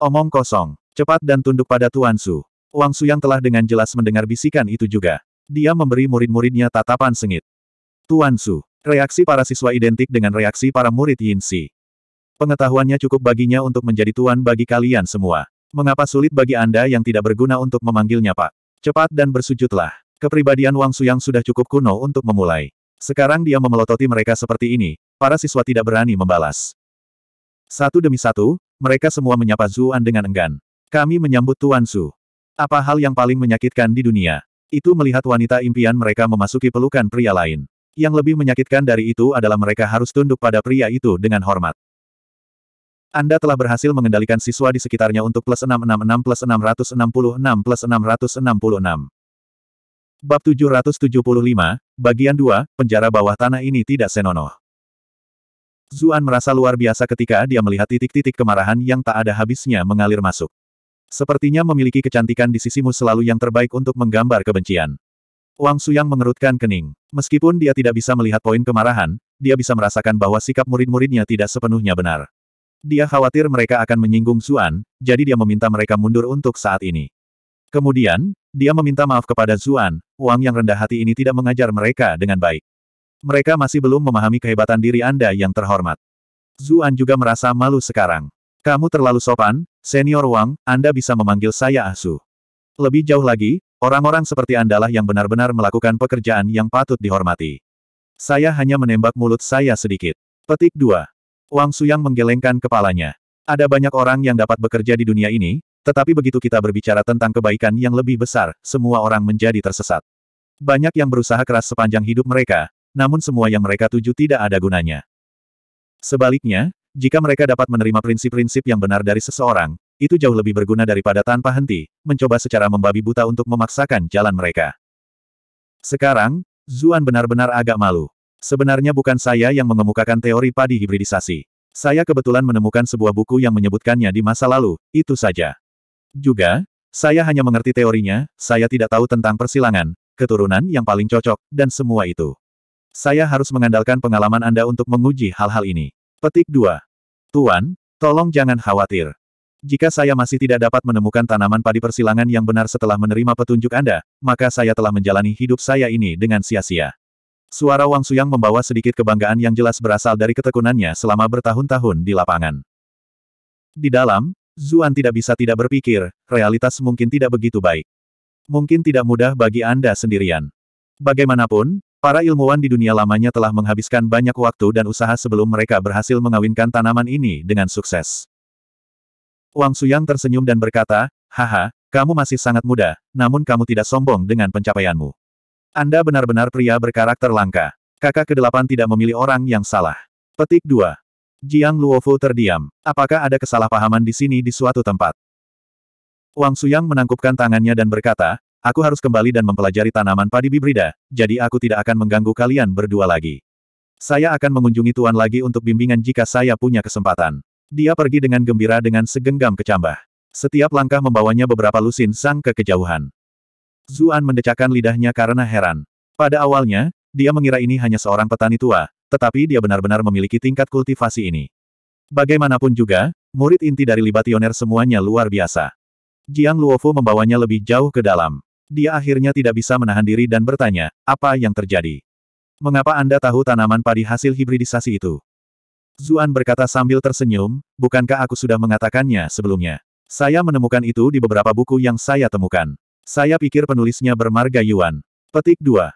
Omong kosong, cepat dan tunduk pada Tuan Su. Wang Su yang telah dengan jelas mendengar bisikan itu juga. Dia memberi murid-muridnya tatapan sengit. Tuan Su, reaksi para siswa identik dengan reaksi para murid Yin Si. Pengetahuannya cukup baginya untuk menjadi tuan bagi kalian semua. Mengapa sulit bagi Anda yang tidak berguna untuk memanggilnya Pak? Cepat dan bersujudlah. Kepribadian Wang Suyang sudah cukup kuno untuk memulai. Sekarang dia memelototi mereka seperti ini, para siswa tidak berani membalas. Satu demi satu, mereka semua menyapa Zuan dengan enggan. Kami menyambut Tuan Su. Apa hal yang paling menyakitkan di dunia? Itu melihat wanita impian mereka memasuki pelukan pria lain. Yang lebih menyakitkan dari itu adalah mereka harus tunduk pada pria itu dengan hormat. Anda telah berhasil mengendalikan siswa di sekitarnya untuk plus 666 plus 666 plus 666. Bab 775, Bagian 2, Penjara Bawah Tanah ini tidak senonoh. Zuan merasa luar biasa ketika dia melihat titik-titik kemarahan yang tak ada habisnya mengalir masuk. Sepertinya memiliki kecantikan di sisimu selalu yang terbaik untuk menggambar kebencian. Wang Suyang mengerutkan kening. Meskipun dia tidak bisa melihat poin kemarahan, dia bisa merasakan bahwa sikap murid-muridnya tidak sepenuhnya benar. Dia khawatir mereka akan menyinggung Zuan, jadi dia meminta mereka mundur untuk saat ini. Kemudian, dia meminta maaf kepada Zuan, Uang yang rendah hati ini tidak mengajar mereka dengan baik. Mereka masih belum memahami kehebatan diri Anda yang terhormat. Zuan juga merasa malu sekarang. Kamu terlalu sopan, senior Wang, Anda bisa memanggil saya Asu. Lebih jauh lagi, orang-orang seperti Andalah yang benar-benar melakukan pekerjaan yang patut dihormati. Saya hanya menembak mulut saya sedikit. Petik 2. Wang Suyang menggelengkan kepalanya. Ada banyak orang yang dapat bekerja di dunia ini, tetapi begitu kita berbicara tentang kebaikan yang lebih besar, semua orang menjadi tersesat. Banyak yang berusaha keras sepanjang hidup mereka, namun semua yang mereka tuju tidak ada gunanya. Sebaliknya, jika mereka dapat menerima prinsip-prinsip yang benar dari seseorang, itu jauh lebih berguna daripada tanpa henti, mencoba secara membabi buta untuk memaksakan jalan mereka. Sekarang, Zuan benar-benar agak malu. Sebenarnya bukan saya yang mengemukakan teori padi hibridisasi. Saya kebetulan menemukan sebuah buku yang menyebutkannya di masa lalu, itu saja. Juga, saya hanya mengerti teorinya, saya tidak tahu tentang persilangan, keturunan yang paling cocok, dan semua itu. Saya harus mengandalkan pengalaman Anda untuk menguji hal-hal ini. Petik 2. Tuan, tolong jangan khawatir. Jika saya masih tidak dapat menemukan tanaman padi persilangan yang benar setelah menerima petunjuk Anda, maka saya telah menjalani hidup saya ini dengan sia-sia. Suara Wang Suyang membawa sedikit kebanggaan yang jelas berasal dari ketekunannya selama bertahun-tahun di lapangan. Di dalam, Zuan tidak bisa tidak berpikir, realitas mungkin tidak begitu baik. Mungkin tidak mudah bagi Anda sendirian. Bagaimanapun, para ilmuwan di dunia lamanya telah menghabiskan banyak waktu dan usaha sebelum mereka berhasil mengawinkan tanaman ini dengan sukses. Wang Suyang tersenyum dan berkata, Haha, kamu masih sangat muda, namun kamu tidak sombong dengan pencapaianmu. Anda benar-benar pria berkarakter langka. Kakak kedelapan tidak memilih orang yang salah. Petik 2. Jiang Luofu terdiam. Apakah ada kesalahpahaman di sini di suatu tempat? Wang Suyang menangkupkan tangannya dan berkata, Aku harus kembali dan mempelajari tanaman padi bibrida, jadi aku tidak akan mengganggu kalian berdua lagi. Saya akan mengunjungi Tuan lagi untuk bimbingan jika saya punya kesempatan. Dia pergi dengan gembira dengan segenggam kecambah. Setiap langkah membawanya beberapa lusin sang ke kejauhan. Zuan mendecakkan lidahnya karena heran. Pada awalnya, dia mengira ini hanya seorang petani tua, tetapi dia benar-benar memiliki tingkat kultivasi ini. Bagaimanapun juga, murid inti dari libationer semuanya luar biasa. Jiang Luofu membawanya lebih jauh ke dalam. Dia akhirnya tidak bisa menahan diri dan bertanya, apa yang terjadi? Mengapa Anda tahu tanaman padi hasil hibridisasi itu? Zuan berkata sambil tersenyum, bukankah aku sudah mengatakannya sebelumnya? Saya menemukan itu di beberapa buku yang saya temukan. Saya pikir penulisnya bermarga Yuan. Petik 2.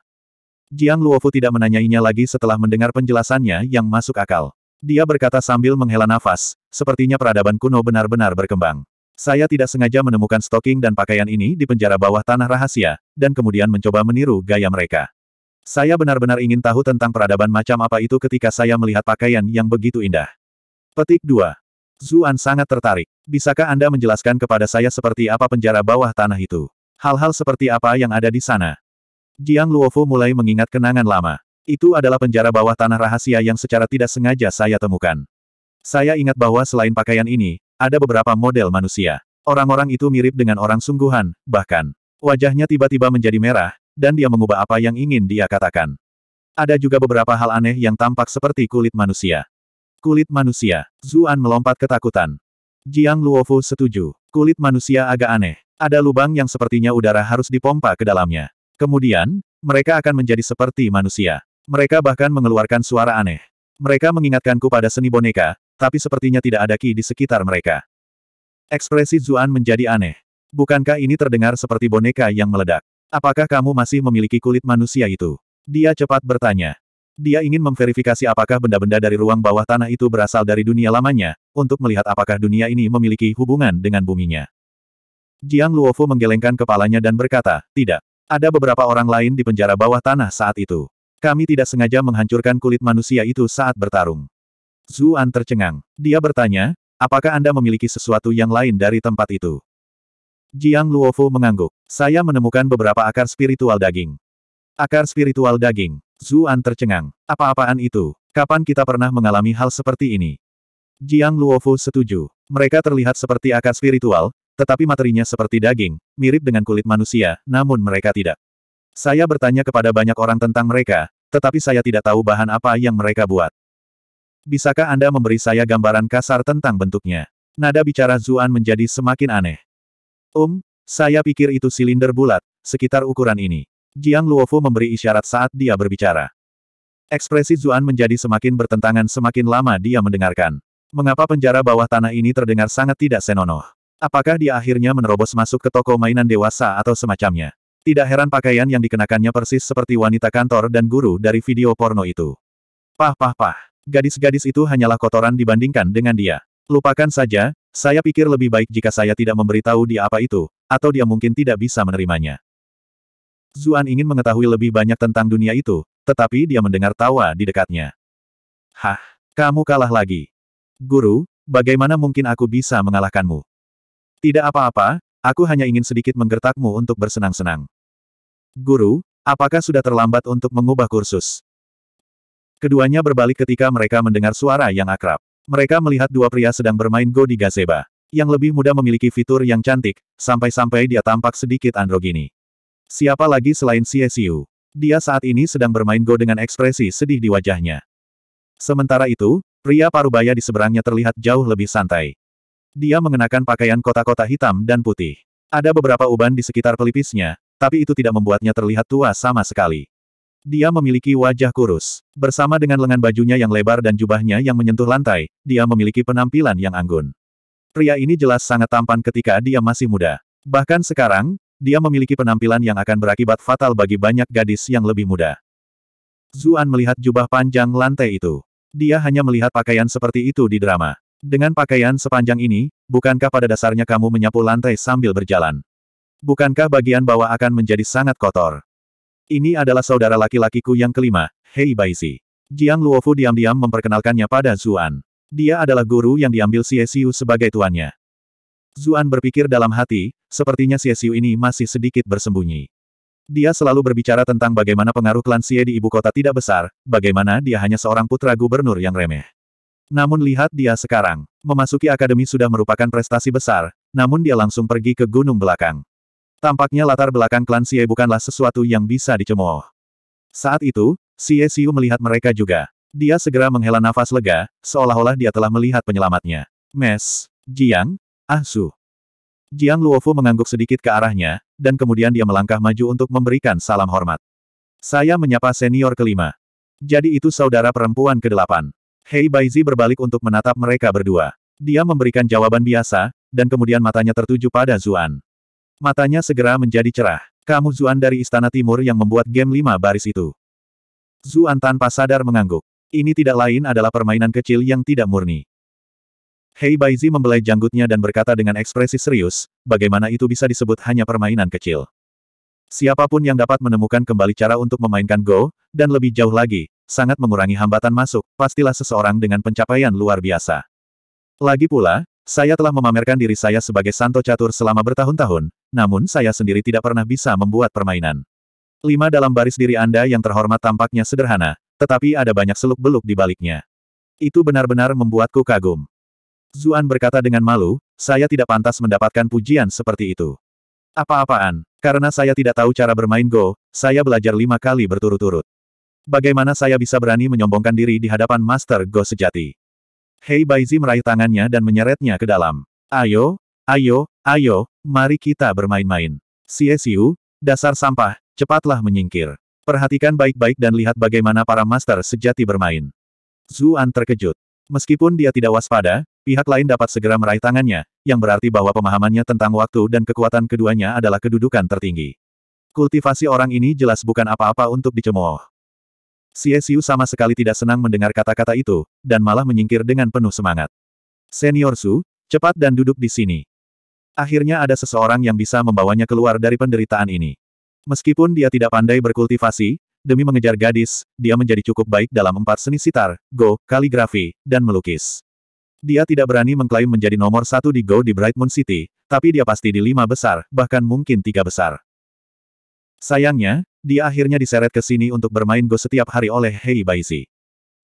Jiang Luofu tidak menanyainya lagi setelah mendengar penjelasannya yang masuk akal. Dia berkata sambil menghela nafas, sepertinya peradaban kuno benar-benar berkembang. Saya tidak sengaja menemukan stoking dan pakaian ini di penjara bawah tanah rahasia, dan kemudian mencoba meniru gaya mereka. Saya benar-benar ingin tahu tentang peradaban macam apa itu ketika saya melihat pakaian yang begitu indah. Petik 2. Zuan sangat tertarik. Bisakah Anda menjelaskan kepada saya seperti apa penjara bawah tanah itu? Hal-hal seperti apa yang ada di sana? Jiang Luofu mulai mengingat kenangan lama. Itu adalah penjara bawah tanah rahasia yang secara tidak sengaja saya temukan. Saya ingat bahwa selain pakaian ini, ada beberapa model manusia. Orang-orang itu mirip dengan orang sungguhan, bahkan. Wajahnya tiba-tiba menjadi merah, dan dia mengubah apa yang ingin dia katakan. Ada juga beberapa hal aneh yang tampak seperti kulit manusia. Kulit manusia, Zuan melompat ketakutan. Jiang Luofu setuju, kulit manusia agak aneh. Ada lubang yang sepertinya udara harus dipompa ke dalamnya. Kemudian, mereka akan menjadi seperti manusia. Mereka bahkan mengeluarkan suara aneh. Mereka mengingatkanku pada seni boneka, tapi sepertinya tidak ada ki di sekitar mereka. Ekspresi Zuan menjadi aneh. Bukankah ini terdengar seperti boneka yang meledak? Apakah kamu masih memiliki kulit manusia itu? Dia cepat bertanya. Dia ingin memverifikasi apakah benda-benda dari ruang bawah tanah itu berasal dari dunia lamanya, untuk melihat apakah dunia ini memiliki hubungan dengan buminya. Jiang Luofu menggelengkan kepalanya dan berkata, tidak. Ada beberapa orang lain di penjara bawah tanah saat itu. Kami tidak sengaja menghancurkan kulit manusia itu saat bertarung. Zuan tercengang. Dia bertanya, apakah Anda memiliki sesuatu yang lain dari tempat itu? Jiang Luofu mengangguk. Saya menemukan beberapa akar spiritual daging. Akar spiritual daging. Zuan tercengang. Apa-apaan itu? Kapan kita pernah mengalami hal seperti ini? Jiang Luofu setuju. Mereka terlihat seperti akar spiritual, tetapi materinya seperti daging, mirip dengan kulit manusia, namun mereka tidak. Saya bertanya kepada banyak orang tentang mereka, tetapi saya tidak tahu bahan apa yang mereka buat. Bisakah Anda memberi saya gambaran kasar tentang bentuknya? Nada bicara Zuan menjadi semakin aneh. Um, saya pikir itu silinder bulat, sekitar ukuran ini. Jiang Luofu memberi isyarat saat dia berbicara. Ekspresi Zuan menjadi semakin bertentangan semakin lama dia mendengarkan. Mengapa penjara bawah tanah ini terdengar sangat tidak senonoh? Apakah dia akhirnya menerobos masuk ke toko mainan dewasa atau semacamnya? Tidak heran pakaian yang dikenakannya persis seperti wanita kantor dan guru dari video porno itu. Pah pah pah. Gadis-gadis itu hanyalah kotoran dibandingkan dengan dia. Lupakan saja, saya pikir lebih baik jika saya tidak memberitahu dia apa itu, atau dia mungkin tidak bisa menerimanya. Zuan ingin mengetahui lebih banyak tentang dunia itu, tetapi dia mendengar tawa di dekatnya. Hah, kamu kalah lagi. Guru, bagaimana mungkin aku bisa mengalahkanmu? Tidak apa-apa, aku hanya ingin sedikit menggertakmu untuk bersenang-senang. Guru, apakah sudah terlambat untuk mengubah kursus? Keduanya berbalik ketika mereka mendengar suara yang akrab. Mereka melihat dua pria sedang bermain Go di gazeba. Yang lebih muda memiliki fitur yang cantik, sampai-sampai dia tampak sedikit androgini. Siapa lagi selain CSU? Dia saat ini sedang bermain Go dengan ekspresi sedih di wajahnya. Sementara itu, pria parubaya di seberangnya terlihat jauh lebih santai. Dia mengenakan pakaian kota-kota hitam dan putih. Ada beberapa uban di sekitar pelipisnya, tapi itu tidak membuatnya terlihat tua sama sekali. Dia memiliki wajah kurus. Bersama dengan lengan bajunya yang lebar dan jubahnya yang menyentuh lantai, dia memiliki penampilan yang anggun. Pria ini jelas sangat tampan ketika dia masih muda. Bahkan sekarang, dia memiliki penampilan yang akan berakibat fatal bagi banyak gadis yang lebih muda. Zuan melihat jubah panjang lantai itu. Dia hanya melihat pakaian seperti itu di drama. Dengan pakaian sepanjang ini, bukankah pada dasarnya kamu menyapu lantai sambil berjalan? Bukankah bagian bawah akan menjadi sangat kotor? Ini adalah saudara laki-lakiku yang kelima, Hei Baisi. Jiang Luofu diam-diam memperkenalkannya pada Zuan. Dia adalah guru yang diambil Siesiu sebagai tuannya. Zuan berpikir dalam hati, sepertinya Siesiu ini masih sedikit bersembunyi. Dia selalu berbicara tentang bagaimana pengaruh klan Xie di ibu kota tidak besar, bagaimana dia hanya seorang putra gubernur yang remeh. Namun lihat dia sekarang. Memasuki akademi sudah merupakan prestasi besar, namun dia langsung pergi ke gunung belakang. Tampaknya latar belakang klan Xie bukanlah sesuatu yang bisa dicemooh. Saat itu, Xie Xiu melihat mereka juga. Dia segera menghela nafas lega, seolah-olah dia telah melihat penyelamatnya. Mes, Jiang, Ah Su. Jiang Luofu mengangguk sedikit ke arahnya, dan kemudian dia melangkah maju untuk memberikan salam hormat. Saya menyapa senior kelima. Jadi itu saudara perempuan kedelapan. Hei Baizi berbalik untuk menatap mereka berdua. Dia memberikan jawaban biasa, dan kemudian matanya tertuju pada Zuan. Matanya segera menjadi cerah. Kamu Zuan dari Istana Timur yang membuat game lima baris itu. Zuan tanpa sadar mengangguk. Ini tidak lain adalah permainan kecil yang tidak murni. Hei Baizi membelai janggutnya dan berkata dengan ekspresi serius, bagaimana itu bisa disebut hanya permainan kecil. Siapapun yang dapat menemukan kembali cara untuk memainkan Go, dan lebih jauh lagi, sangat mengurangi hambatan masuk, pastilah seseorang dengan pencapaian luar biasa. Lagi pula, saya telah memamerkan diri saya sebagai santo catur selama bertahun-tahun, namun saya sendiri tidak pernah bisa membuat permainan. Lima dalam baris diri Anda yang terhormat tampaknya sederhana, tetapi ada banyak seluk-beluk di baliknya. Itu benar-benar membuatku kagum. Zuan berkata dengan malu, saya tidak pantas mendapatkan pujian seperti itu. Apa-apaan, karena saya tidak tahu cara bermain Go, saya belajar lima kali berturut-turut. Bagaimana saya bisa berani menyombongkan diri di hadapan Master Go sejati? Hei Baizi meraih tangannya dan menyeretnya ke dalam. Ayo, ayo, ayo, mari kita bermain-main. Siesiu, dasar sampah, cepatlah menyingkir. Perhatikan baik-baik dan lihat bagaimana para Master sejati bermain. Zuan terkejut. Meskipun dia tidak waspada, pihak lain dapat segera meraih tangannya, yang berarti bahwa pemahamannya tentang waktu dan kekuatan keduanya adalah kedudukan tertinggi. Kultivasi orang ini jelas bukan apa-apa untuk dicemooh. Xie Xiu sama sekali tidak senang mendengar kata-kata itu, dan malah menyingkir dengan penuh semangat. Senior Su, cepat dan duduk di sini. Akhirnya ada seseorang yang bisa membawanya keluar dari penderitaan ini. Meskipun dia tidak pandai berkultivasi, demi mengejar gadis, dia menjadi cukup baik dalam empat seni sitar, Go, kaligrafi, dan melukis. Dia tidak berani mengklaim menjadi nomor satu di Go di Bright Moon City, tapi dia pasti di lima besar, bahkan mungkin tiga besar. Sayangnya, dia akhirnya diseret ke sini untuk bermain go setiap hari oleh Hei Baizi.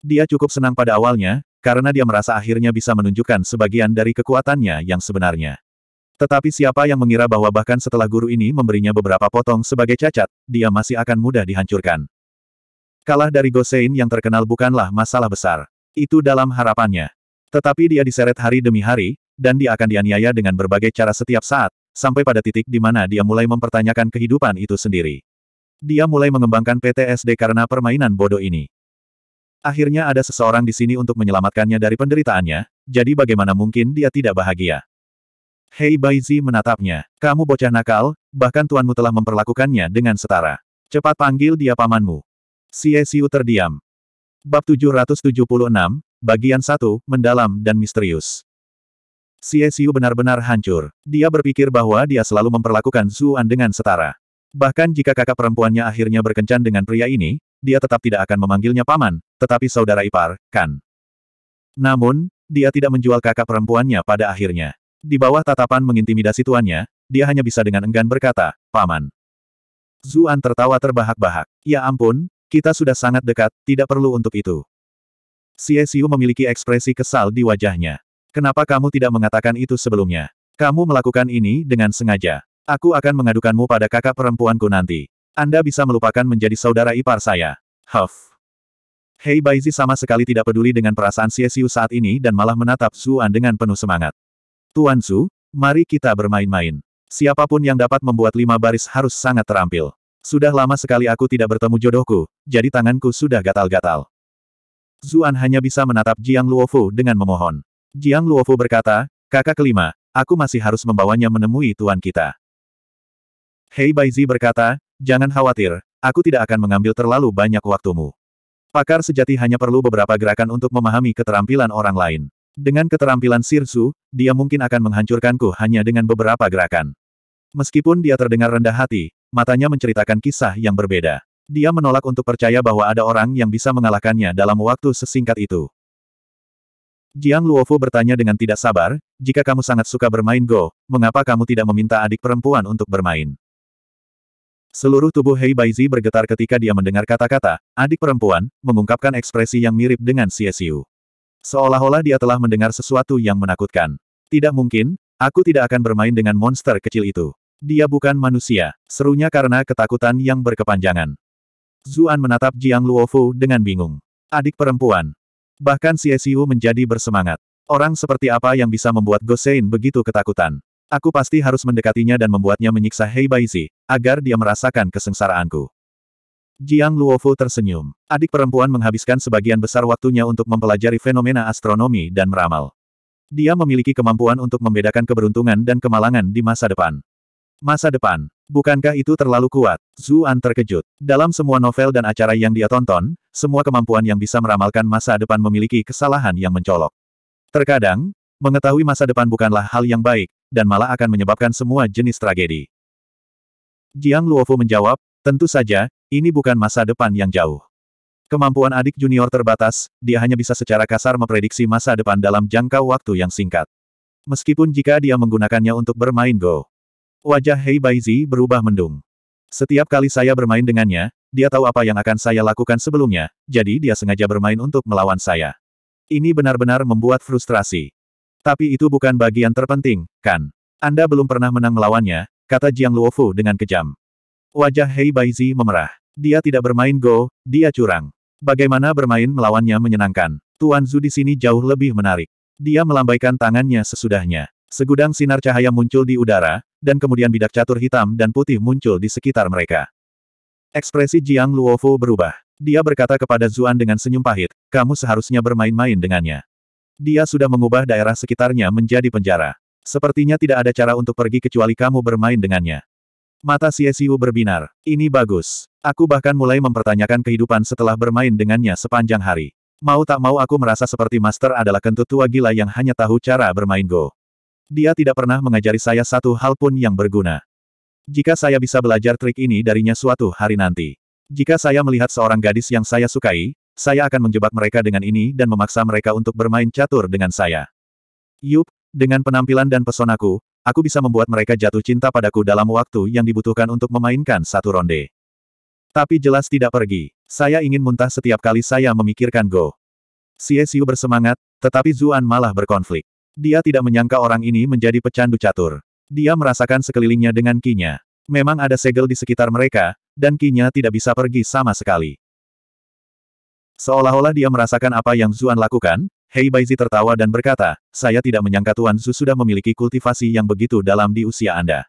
Dia cukup senang pada awalnya, karena dia merasa akhirnya bisa menunjukkan sebagian dari kekuatannya yang sebenarnya. Tetapi siapa yang mengira bahwa bahkan setelah guru ini memberinya beberapa potong sebagai cacat, dia masih akan mudah dihancurkan. Kalah dari Gosein yang terkenal bukanlah masalah besar. Itu dalam harapannya. Tetapi dia diseret hari demi hari, dan dia akan dianiaya dengan berbagai cara setiap saat, sampai pada titik di mana dia mulai mempertanyakan kehidupan itu sendiri. Dia mulai mengembangkan PTSD karena permainan bodoh ini. Akhirnya ada seseorang di sini untuk menyelamatkannya dari penderitaannya, jadi bagaimana mungkin dia tidak bahagia? Hei Baizi menatapnya. Kamu bocah nakal, bahkan tuanmu telah memperlakukannya dengan setara. Cepat panggil dia pamanmu. Xie terdiam. Bab 776, Bagian 1, Mendalam dan Misterius. Xie Xiu benar-benar hancur. Dia berpikir bahwa dia selalu memperlakukan Zuan dengan setara. Bahkan jika kakak perempuannya akhirnya berkencan dengan pria ini, dia tetap tidak akan memanggilnya paman, tetapi saudara ipar, kan. Namun, dia tidak menjual kakak perempuannya pada akhirnya. Di bawah tatapan mengintimidasi tuannya, dia hanya bisa dengan enggan berkata, paman. Zuan tertawa terbahak-bahak. Ya ampun, kita sudah sangat dekat, tidak perlu untuk itu. Xie Xiu memiliki ekspresi kesal di wajahnya. Kenapa kamu tidak mengatakan itu sebelumnya? Kamu melakukan ini dengan sengaja. Aku akan mengadukanmu pada kakak perempuanku nanti. Anda bisa melupakan menjadi saudara ipar saya. Huff. Hei Baizi sama sekali tidak peduli dengan perasaan Siesiu saat ini dan malah menatap Zuan dengan penuh semangat. Tuan Su, mari kita bermain-main. Siapapun yang dapat membuat lima baris harus sangat terampil. Sudah lama sekali aku tidak bertemu jodohku, jadi tanganku sudah gatal-gatal. Zuan hanya bisa menatap Jiang Luofu dengan memohon. Jiang Luofu berkata, kakak kelima, aku masih harus membawanya menemui tuan kita. Hei Baizi berkata, jangan khawatir, aku tidak akan mengambil terlalu banyak waktumu. Pakar sejati hanya perlu beberapa gerakan untuk memahami keterampilan orang lain. Dengan keterampilan Sirsu, dia mungkin akan menghancurkanku hanya dengan beberapa gerakan. Meskipun dia terdengar rendah hati, matanya menceritakan kisah yang berbeda. Dia menolak untuk percaya bahwa ada orang yang bisa mengalahkannya dalam waktu sesingkat itu. Jiang Luofu bertanya dengan tidak sabar, jika kamu sangat suka bermain Go, mengapa kamu tidak meminta adik perempuan untuk bermain? Seluruh tubuh Hei Baizi bergetar ketika dia mendengar kata-kata, adik perempuan, mengungkapkan ekspresi yang mirip dengan CSU. Seolah-olah dia telah mendengar sesuatu yang menakutkan. Tidak mungkin, aku tidak akan bermain dengan monster kecil itu. Dia bukan manusia, serunya karena ketakutan yang berkepanjangan. Zuan menatap Jiang Luofu dengan bingung. Adik perempuan, Bahkan Siesiu menjadi bersemangat. Orang seperti apa yang bisa membuat Gosein begitu ketakutan? Aku pasti harus mendekatinya dan membuatnya menyiksa Hei Baizi, agar dia merasakan kesengsaraanku. Jiang Luofu tersenyum. Adik perempuan menghabiskan sebagian besar waktunya untuk mempelajari fenomena astronomi dan meramal. Dia memiliki kemampuan untuk membedakan keberuntungan dan kemalangan di masa depan. Masa depan. Bukankah itu terlalu kuat? Zuan terkejut. Dalam semua novel dan acara yang dia tonton, semua kemampuan yang bisa meramalkan masa depan memiliki kesalahan yang mencolok. Terkadang, mengetahui masa depan bukanlah hal yang baik, dan malah akan menyebabkan semua jenis tragedi. Jiang Luofu menjawab, tentu saja, ini bukan masa depan yang jauh. Kemampuan adik junior terbatas, dia hanya bisa secara kasar memprediksi masa depan dalam jangka waktu yang singkat. Meskipun jika dia menggunakannya untuk bermain Go, Wajah Hei Baizi berubah mendung. Setiap kali saya bermain dengannya, dia tahu apa yang akan saya lakukan sebelumnya, jadi dia sengaja bermain untuk melawan saya. Ini benar-benar membuat frustrasi. Tapi itu bukan bagian terpenting, kan? Anda belum pernah menang melawannya, kata Jiang Luofu dengan kejam. Wajah Hei Baizi memerah. Dia tidak bermain Go, dia curang. Bagaimana bermain melawannya menyenangkan? Tuan Zhu di sini jauh lebih menarik. Dia melambaikan tangannya sesudahnya. Segudang sinar cahaya muncul di udara, dan kemudian bidak catur hitam dan putih muncul di sekitar mereka. Ekspresi Jiang Luofu berubah. Dia berkata kepada Zuan dengan senyum pahit, kamu seharusnya bermain-main dengannya. Dia sudah mengubah daerah sekitarnya menjadi penjara. Sepertinya tidak ada cara untuk pergi kecuali kamu bermain dengannya. Mata Siesiu berbinar. Ini bagus. Aku bahkan mulai mempertanyakan kehidupan setelah bermain dengannya sepanjang hari. Mau tak mau aku merasa seperti master adalah kentut tua gila yang hanya tahu cara bermain Go. Dia tidak pernah mengajari saya satu hal pun yang berguna. Jika saya bisa belajar trik ini darinya suatu hari nanti. Jika saya melihat seorang gadis yang saya sukai, saya akan menjebak mereka dengan ini dan memaksa mereka untuk bermain catur dengan saya. Yup, dengan penampilan dan pesonaku, aku bisa membuat mereka jatuh cinta padaku dalam waktu yang dibutuhkan untuk memainkan satu ronde. Tapi jelas tidak pergi. Saya ingin muntah setiap kali saya memikirkan Go. Xie Xiu bersemangat, tetapi Zuan malah berkonflik. Dia tidak menyangka orang ini menjadi pecandu catur. Dia merasakan sekelilingnya dengan kinya. Memang ada segel di sekitar mereka, dan kinya tidak bisa pergi sama sekali. Seolah-olah dia merasakan apa yang Zuan lakukan, Hei Baizi tertawa dan berkata, saya tidak menyangka Tuan Zu sudah memiliki kultivasi yang begitu dalam di usia Anda.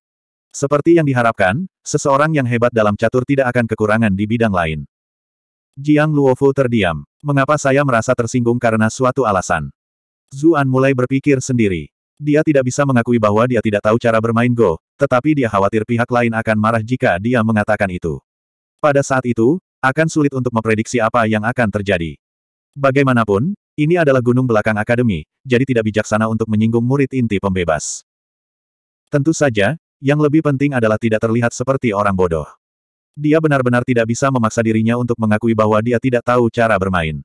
Seperti yang diharapkan, seseorang yang hebat dalam catur tidak akan kekurangan di bidang lain. Jiang Luofu terdiam. Mengapa saya merasa tersinggung karena suatu alasan? Zuan mulai berpikir sendiri. Dia tidak bisa mengakui bahwa dia tidak tahu cara bermain Go, tetapi dia khawatir pihak lain akan marah jika dia mengatakan itu. Pada saat itu, akan sulit untuk memprediksi apa yang akan terjadi. Bagaimanapun, ini adalah gunung belakang akademi, jadi tidak bijaksana untuk menyinggung murid inti pembebas. Tentu saja, yang lebih penting adalah tidak terlihat seperti orang bodoh. Dia benar-benar tidak bisa memaksa dirinya untuk mengakui bahwa dia tidak tahu cara bermain.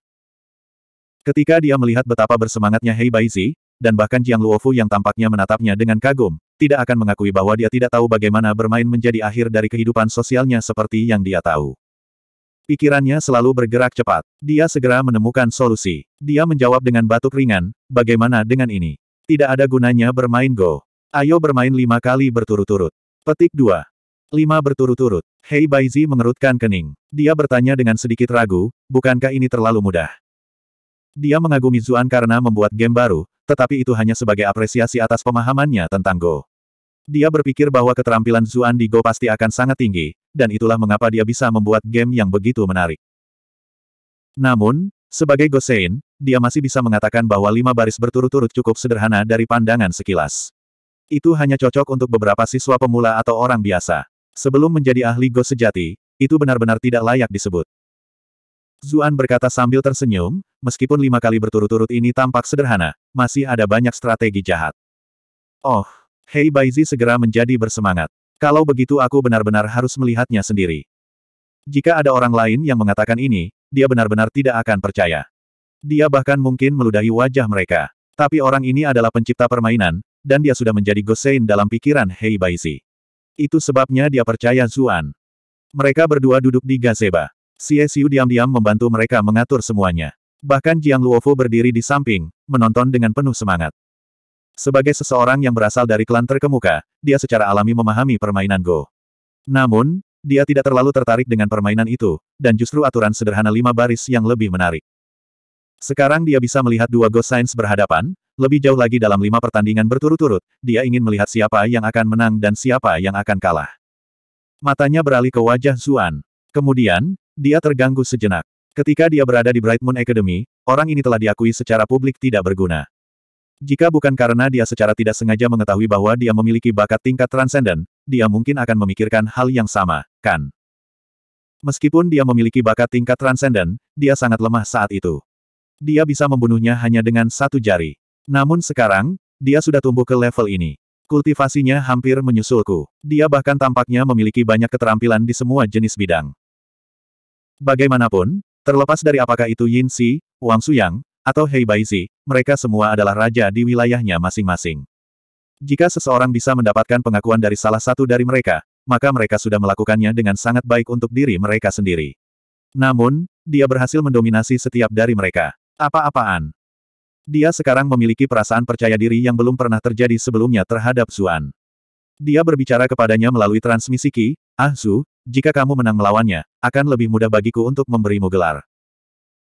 Ketika dia melihat betapa bersemangatnya Hei Baizi, dan bahkan Jiang Luofu yang tampaknya menatapnya dengan kagum, tidak akan mengakui bahwa dia tidak tahu bagaimana bermain menjadi akhir dari kehidupan sosialnya seperti yang dia tahu. Pikirannya selalu bergerak cepat. Dia segera menemukan solusi. Dia menjawab dengan batuk ringan, bagaimana dengan ini? Tidak ada gunanya bermain Go. Ayo bermain lima kali berturut-turut. Petik 2. Lima berturut-turut. Hei Baizi mengerutkan kening. Dia bertanya dengan sedikit ragu, bukankah ini terlalu mudah? Dia mengagumi Zuan karena membuat game baru, tetapi itu hanya sebagai apresiasi atas pemahamannya tentang Go. Dia berpikir bahwa keterampilan Zuan di Go pasti akan sangat tinggi, dan itulah mengapa dia bisa membuat game yang begitu menarik. Namun, sebagai Gosein, dia masih bisa mengatakan bahwa lima baris berturut-turut cukup sederhana dari pandangan sekilas. Itu hanya cocok untuk beberapa siswa pemula atau orang biasa. Sebelum menjadi ahli Go sejati, itu benar-benar tidak layak disebut. Zuan berkata sambil tersenyum, meskipun lima kali berturut-turut ini tampak sederhana, masih ada banyak strategi jahat. Oh, Hei Baizi segera menjadi bersemangat. Kalau begitu aku benar-benar harus melihatnya sendiri. Jika ada orang lain yang mengatakan ini, dia benar-benar tidak akan percaya. Dia bahkan mungkin meludahi wajah mereka. Tapi orang ini adalah pencipta permainan, dan dia sudah menjadi gosein dalam pikiran Hei Baizi. Itu sebabnya dia percaya Zuan. Mereka berdua duduk di gazebo. Xie Xiu diam-diam membantu mereka mengatur semuanya. Bahkan Jiang Luofu berdiri di samping, menonton dengan penuh semangat. Sebagai seseorang yang berasal dari klan terkemuka, dia secara alami memahami permainan Go. Namun, dia tidak terlalu tertarik dengan permainan itu, dan justru aturan sederhana lima baris yang lebih menarik. Sekarang dia bisa melihat dua Go Sains berhadapan, lebih jauh lagi dalam lima pertandingan berturut-turut, dia ingin melihat siapa yang akan menang dan siapa yang akan kalah. Matanya beralih ke wajah Zuan. Kemudian, dia terganggu sejenak. Ketika dia berada di Bright Moon Academy, orang ini telah diakui secara publik tidak berguna. Jika bukan karena dia secara tidak sengaja mengetahui bahwa dia memiliki bakat tingkat transenden, dia mungkin akan memikirkan hal yang sama, kan? Meskipun dia memiliki bakat tingkat transenden, dia sangat lemah saat itu. Dia bisa membunuhnya hanya dengan satu jari. Namun sekarang, dia sudah tumbuh ke level ini. Kultivasinya hampir menyusulku. Dia bahkan tampaknya memiliki banyak keterampilan di semua jenis bidang. Bagaimanapun, Terlepas dari apakah itu Yin Si, Wang Suyang, atau Hei Bai Baizi, mereka semua adalah raja di wilayahnya masing-masing. Jika seseorang bisa mendapatkan pengakuan dari salah satu dari mereka, maka mereka sudah melakukannya dengan sangat baik untuk diri mereka sendiri. Namun, dia berhasil mendominasi setiap dari mereka. Apa-apaan? Dia sekarang memiliki perasaan percaya diri yang belum pernah terjadi sebelumnya terhadap Zuan. Dia berbicara kepadanya melalui transmisi Qi, Zhu, ah, jika kamu menang melawannya, akan lebih mudah bagiku untuk memberimu gelar.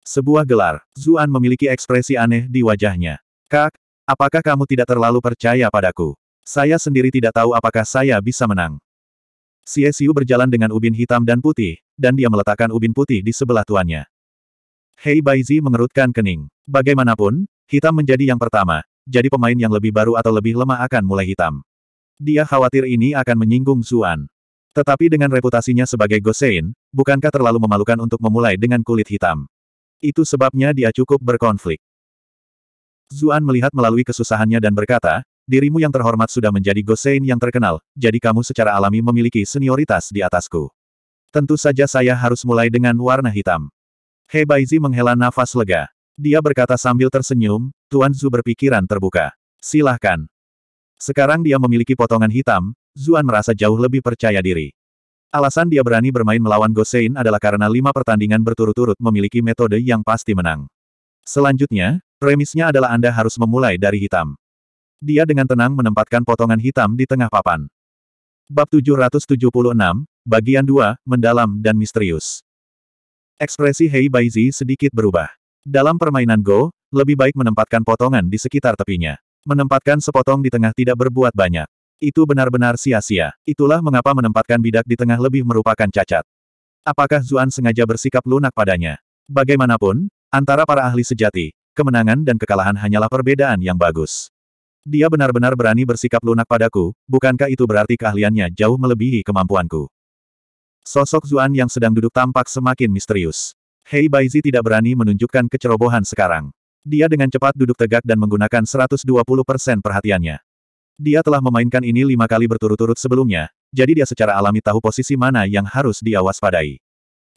Sebuah gelar, Zuan memiliki ekspresi aneh di wajahnya. Kak, apakah kamu tidak terlalu percaya padaku? Saya sendiri tidak tahu apakah saya bisa menang. Xiu berjalan dengan ubin hitam dan putih, dan dia meletakkan ubin putih di sebelah tuannya. Hei Baizi mengerutkan kening. Bagaimanapun, hitam menjadi yang pertama, jadi pemain yang lebih baru atau lebih lemah akan mulai hitam. Dia khawatir ini akan menyinggung Zuan. Tetapi dengan reputasinya sebagai Gosein, bukankah terlalu memalukan untuk memulai dengan kulit hitam? Itu sebabnya dia cukup berkonflik. Zuan melihat melalui kesusahannya dan berkata, dirimu yang terhormat sudah menjadi Gosein yang terkenal, jadi kamu secara alami memiliki senioritas di atasku. Tentu saja saya harus mulai dengan warna hitam. He Baizi menghela nafas lega. Dia berkata sambil tersenyum, Tuan Zu berpikiran terbuka. Silahkan. Sekarang dia memiliki potongan hitam, Zuan merasa jauh lebih percaya diri. Alasan dia berani bermain melawan Gosein adalah karena lima pertandingan berturut-turut memiliki metode yang pasti menang. Selanjutnya, premisnya adalah Anda harus memulai dari hitam. Dia dengan tenang menempatkan potongan hitam di tengah papan. Bab 776, bagian 2, mendalam dan misterius. Ekspresi Hei Baizi sedikit berubah. Dalam permainan Go, lebih baik menempatkan potongan di sekitar tepinya. Menempatkan sepotong di tengah tidak berbuat banyak. Itu benar-benar sia-sia. Itulah mengapa menempatkan bidak di tengah lebih merupakan cacat. Apakah Zuan sengaja bersikap lunak padanya? Bagaimanapun, antara para ahli sejati, kemenangan dan kekalahan hanyalah perbedaan yang bagus. Dia benar-benar berani bersikap lunak padaku, bukankah itu berarti keahliannya jauh melebihi kemampuanku? Sosok Zuan yang sedang duduk tampak semakin misterius. Hei Baizi tidak berani menunjukkan kecerobohan sekarang. Dia dengan cepat duduk tegak dan menggunakan 120% perhatiannya. Dia telah memainkan ini lima kali berturut-turut sebelumnya, jadi dia secara alami tahu posisi mana yang harus dia waspadai.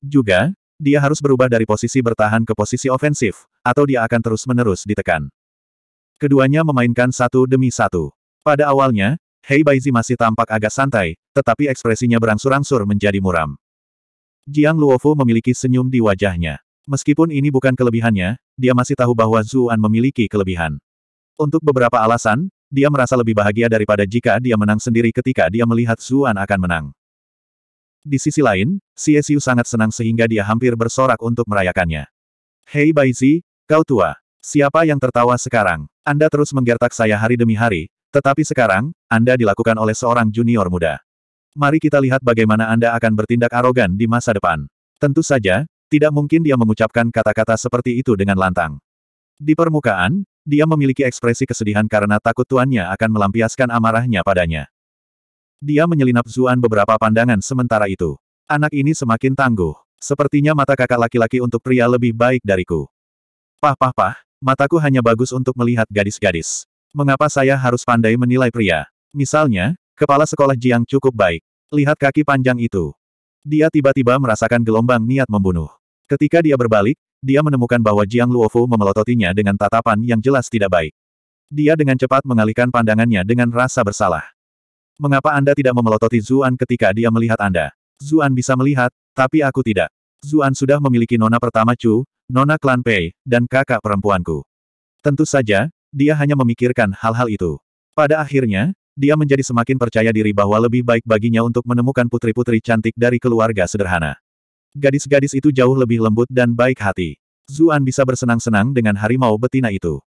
Juga, dia harus berubah dari posisi bertahan ke posisi ofensif, atau dia akan terus-menerus ditekan. Keduanya memainkan satu demi satu. Pada awalnya, Hei Baizi masih tampak agak santai, tetapi ekspresinya berangsur-angsur menjadi muram. Jiang Luofu memiliki senyum di wajahnya. Meskipun ini bukan kelebihannya, dia masih tahu bahwa Zuan memiliki kelebihan. Untuk beberapa alasan, dia merasa lebih bahagia daripada jika dia menang sendiri ketika dia melihat Zuan akan menang. Di sisi lain, Xie Xiu sangat senang sehingga dia hampir bersorak untuk merayakannya. Hei Baizi, kau tua. Siapa yang tertawa sekarang? Anda terus menggertak saya hari demi hari, tetapi sekarang, Anda dilakukan oleh seorang junior muda. Mari kita lihat bagaimana Anda akan bertindak arogan di masa depan. Tentu saja, tidak mungkin dia mengucapkan kata-kata seperti itu dengan lantang. Di permukaan, dia memiliki ekspresi kesedihan karena takut tuannya akan melampiaskan amarahnya padanya. Dia menyelinap Zuan beberapa pandangan sementara itu. Anak ini semakin tangguh. Sepertinya mata kakak laki-laki untuk pria lebih baik dariku. Pah pah pah, mataku hanya bagus untuk melihat gadis-gadis. Mengapa saya harus pandai menilai pria? Misalnya, kepala sekolah Jiang cukup baik. Lihat kaki panjang itu. Dia tiba-tiba merasakan gelombang niat membunuh. Ketika dia berbalik, dia menemukan bahwa Jiang Luofu memelototinya dengan tatapan yang jelas tidak baik. Dia dengan cepat mengalihkan pandangannya dengan rasa bersalah. Mengapa Anda tidak memelototi Zuan ketika dia melihat Anda? Zuan bisa melihat, tapi aku tidak. Zuan sudah memiliki nona pertama Chu, nona klan Pei, dan kakak perempuanku. Tentu saja, dia hanya memikirkan hal-hal itu. Pada akhirnya, dia menjadi semakin percaya diri bahwa lebih baik baginya untuk menemukan putri-putri cantik dari keluarga sederhana. Gadis-gadis itu jauh lebih lembut dan baik hati. Zuan bisa bersenang-senang dengan harimau betina itu.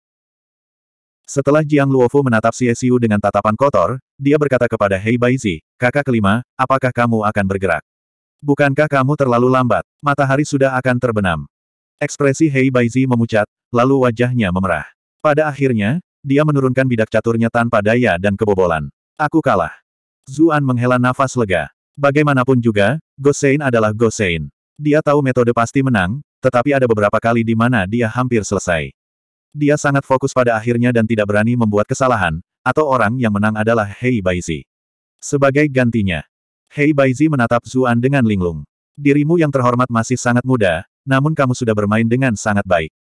Setelah Jiang Luofu menatap Xie Xiu dengan tatapan kotor, dia berkata kepada Hei Baizi, kakak kelima, apakah kamu akan bergerak? Bukankah kamu terlalu lambat? Matahari sudah akan terbenam. Ekspresi Hei Baizi memucat, lalu wajahnya memerah. Pada akhirnya, dia menurunkan bidak caturnya tanpa daya dan kebobolan. Aku kalah. Zuan menghela nafas lega. Bagaimanapun juga, Gosein adalah Gosein. Dia tahu metode pasti menang, tetapi ada beberapa kali di mana dia hampir selesai. Dia sangat fokus pada akhirnya dan tidak berani membuat kesalahan, atau orang yang menang adalah Hei Baizi. Sebagai gantinya, Hei Baizi menatap Zuan dengan linglung. Dirimu yang terhormat masih sangat muda, namun kamu sudah bermain dengan sangat baik.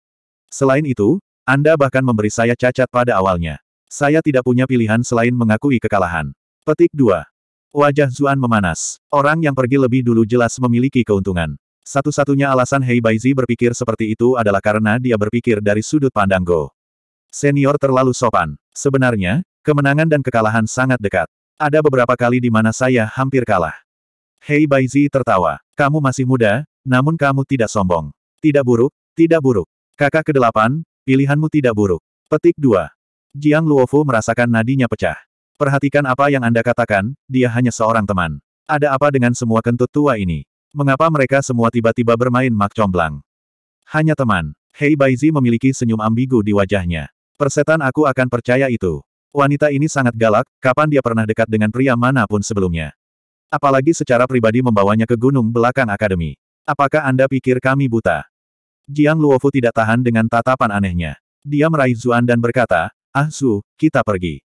Selain itu, Anda bahkan memberi saya cacat pada awalnya. Saya tidak punya pilihan selain mengakui kekalahan. Petik 2. Wajah Zuan memanas. Orang yang pergi lebih dulu jelas memiliki keuntungan. Satu-satunya alasan Hei Baizi berpikir seperti itu adalah karena dia berpikir dari sudut pandang Go. Senior terlalu sopan. Sebenarnya, kemenangan dan kekalahan sangat dekat. Ada beberapa kali di mana saya hampir kalah. Hei Baizi tertawa. Kamu masih muda, namun kamu tidak sombong. Tidak buruk, tidak buruk. Kakak kedelapan, pilihanmu tidak buruk. Petik 2. Jiang Luofu merasakan nadinya pecah. Perhatikan apa yang Anda katakan, dia hanya seorang teman. Ada apa dengan semua kentut tua ini? Mengapa mereka semua tiba-tiba bermain mak comblang? Hanya teman. Hei Baizi memiliki senyum ambigu di wajahnya. Persetan aku akan percaya itu. Wanita ini sangat galak, kapan dia pernah dekat dengan pria manapun sebelumnya. Apalagi secara pribadi membawanya ke gunung belakang akademi. Apakah Anda pikir kami buta? Jiang Luofu tidak tahan dengan tatapan anehnya. Dia meraih Zuan dan berkata, Ah Zu, kita pergi.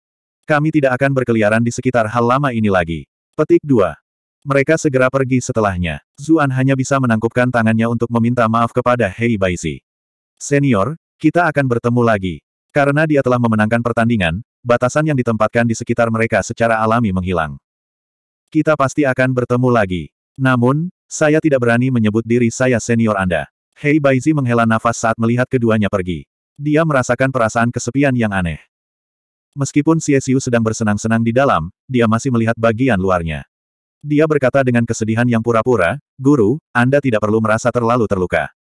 Kami tidak akan berkeliaran di sekitar hal lama ini lagi. Petik 2. Mereka segera pergi setelahnya. Zuan hanya bisa menangkupkan tangannya untuk meminta maaf kepada Hei Baizi. Senior, kita akan bertemu lagi. Karena dia telah memenangkan pertandingan, batasan yang ditempatkan di sekitar mereka secara alami menghilang. Kita pasti akan bertemu lagi. Namun, saya tidak berani menyebut diri saya senior Anda. Hei Baizi menghela nafas saat melihat keduanya pergi. Dia merasakan perasaan kesepian yang aneh. Meskipun Siesiu sedang bersenang-senang di dalam, dia masih melihat bagian luarnya. Dia berkata dengan kesedihan yang pura-pura, Guru, Anda tidak perlu merasa terlalu terluka.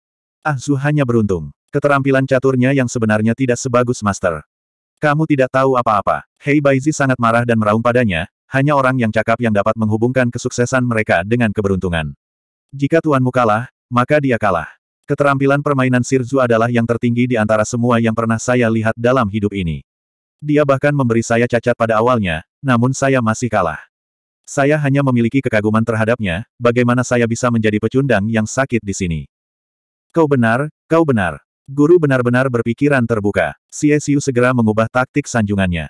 Ah Zhu hanya beruntung. Keterampilan caturnya yang sebenarnya tidak sebagus Master. Kamu tidak tahu apa-apa. Hei Baizi sangat marah dan meraung padanya, hanya orang yang cakap yang dapat menghubungkan kesuksesan mereka dengan keberuntungan. Jika tuanmu kalah, maka dia kalah. Keterampilan permainan Sirzu adalah yang tertinggi di antara semua yang pernah saya lihat dalam hidup ini. Dia bahkan memberi saya cacat pada awalnya, namun saya masih kalah. Saya hanya memiliki kekaguman terhadapnya, bagaimana saya bisa menjadi pecundang yang sakit di sini. Kau benar, kau benar. Guru benar-benar berpikiran terbuka. Xie segera mengubah taktik sanjungannya.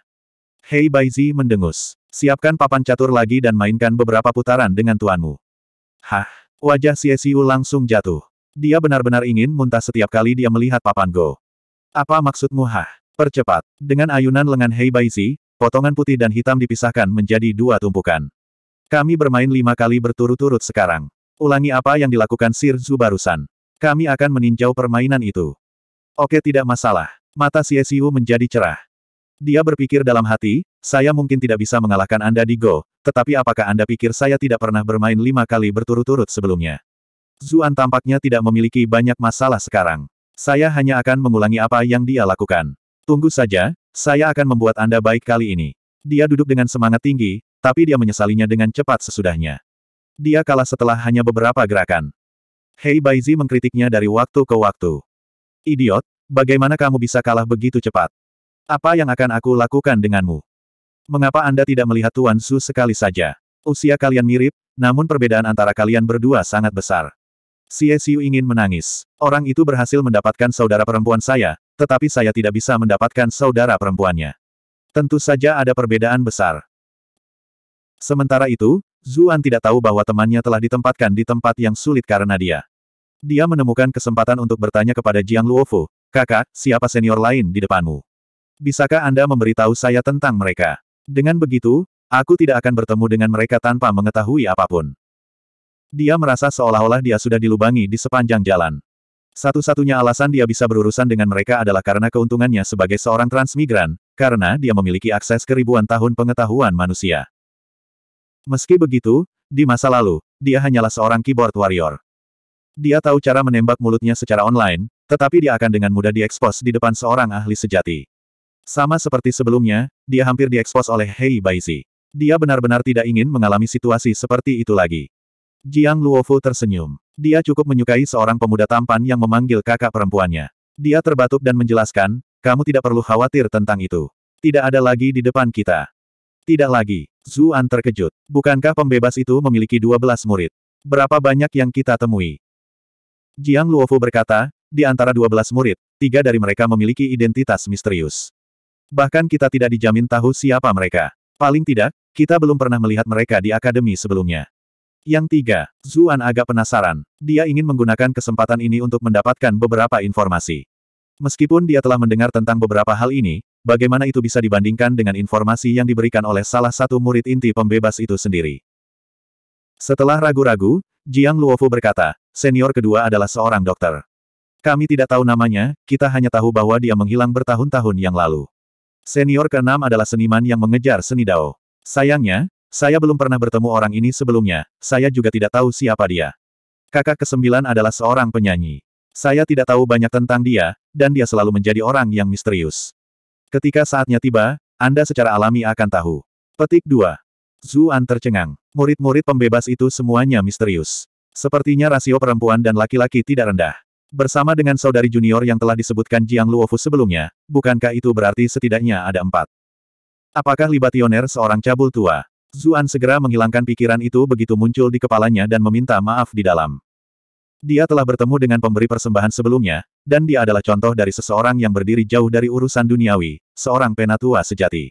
Hei Baizi mendengus. Siapkan papan catur lagi dan mainkan beberapa putaran dengan tuanmu. Hah, wajah Xie langsung jatuh. Dia benar-benar ingin muntah setiap kali dia melihat papan go. Apa maksudmu hah? Percepat. Dengan ayunan lengan Hei Baizi, potongan putih dan hitam dipisahkan menjadi dua tumpukan. Kami bermain lima kali berturut-turut sekarang. Ulangi apa yang dilakukan Sir Zu barusan. Kami akan meninjau permainan itu. Oke tidak masalah. Mata Xiu menjadi cerah. Dia berpikir dalam hati, saya mungkin tidak bisa mengalahkan Anda di Go, tetapi apakah Anda pikir saya tidak pernah bermain lima kali berturut-turut sebelumnya? Zuan tampaknya tidak memiliki banyak masalah sekarang. Saya hanya akan mengulangi apa yang dia lakukan. Tunggu saja, saya akan membuat Anda baik kali ini. Dia duduk dengan semangat tinggi, tapi dia menyesalinya dengan cepat sesudahnya. Dia kalah setelah hanya beberapa gerakan. Hei Baizi mengkritiknya dari waktu ke waktu. Idiot, bagaimana kamu bisa kalah begitu cepat? Apa yang akan aku lakukan denganmu? Mengapa Anda tidak melihat Tuan Su sekali saja? Usia kalian mirip, namun perbedaan antara kalian berdua sangat besar. Si Xiu ingin menangis. Orang itu berhasil mendapatkan saudara perempuan saya, tetapi saya tidak bisa mendapatkan saudara perempuannya. Tentu saja ada perbedaan besar. Sementara itu, Zuan tidak tahu bahwa temannya telah ditempatkan di tempat yang sulit karena dia. Dia menemukan kesempatan untuk bertanya kepada Jiang Luofu, kakak, siapa senior lain di depanmu? Bisakah Anda memberitahu saya tentang mereka? Dengan begitu, aku tidak akan bertemu dengan mereka tanpa mengetahui apapun. Dia merasa seolah-olah dia sudah dilubangi di sepanjang jalan. Satu-satunya alasan dia bisa berurusan dengan mereka adalah karena keuntungannya sebagai seorang transmigran, karena dia memiliki akses ke ribuan tahun pengetahuan manusia. Meski begitu, di masa lalu, dia hanyalah seorang keyboard warrior. Dia tahu cara menembak mulutnya secara online, tetapi dia akan dengan mudah diekspos di depan seorang ahli sejati. Sama seperti sebelumnya, dia hampir diekspos oleh Hei Baizi. Dia benar-benar tidak ingin mengalami situasi seperti itu lagi. Jiang Luofu tersenyum. Dia cukup menyukai seorang pemuda tampan yang memanggil kakak perempuannya. Dia terbatuk dan menjelaskan, kamu tidak perlu khawatir tentang itu. Tidak ada lagi di depan kita. Tidak lagi. Zuan terkejut. Bukankah pembebas itu memiliki 12 murid? Berapa banyak yang kita temui? Jiang Luofu berkata, di antara 12 murid, tiga dari mereka memiliki identitas misterius. Bahkan kita tidak dijamin tahu siapa mereka. Paling tidak, kita belum pernah melihat mereka di akademi sebelumnya. Yang tiga, Zuan agak penasaran. Dia ingin menggunakan kesempatan ini untuk mendapatkan beberapa informasi. Meskipun dia telah mendengar tentang beberapa hal ini, Bagaimana itu bisa dibandingkan dengan informasi yang diberikan oleh salah satu murid inti pembebas itu sendiri? Setelah ragu-ragu, Jiang Luofu berkata, senior kedua adalah seorang dokter. Kami tidak tahu namanya, kita hanya tahu bahwa dia menghilang bertahun-tahun yang lalu. Senior keenam adalah seniman yang mengejar seni Dao. Sayangnya, saya belum pernah bertemu orang ini sebelumnya, saya juga tidak tahu siapa dia. Kakak kesembilan adalah seorang penyanyi. Saya tidak tahu banyak tentang dia, dan dia selalu menjadi orang yang misterius. Ketika saatnya tiba, Anda secara alami akan tahu. Petik 2. Zuan tercengang. Murid-murid pembebas itu semuanya misterius. Sepertinya rasio perempuan dan laki-laki tidak rendah. Bersama dengan saudari junior yang telah disebutkan Jiang Luofu sebelumnya, bukankah itu berarti setidaknya ada empat? Apakah libationer seorang cabul tua? Zuan segera menghilangkan pikiran itu begitu muncul di kepalanya dan meminta maaf di dalam. Dia telah bertemu dengan pemberi persembahan sebelumnya, dan dia adalah contoh dari seseorang yang berdiri jauh dari urusan duniawi, seorang penatua sejati.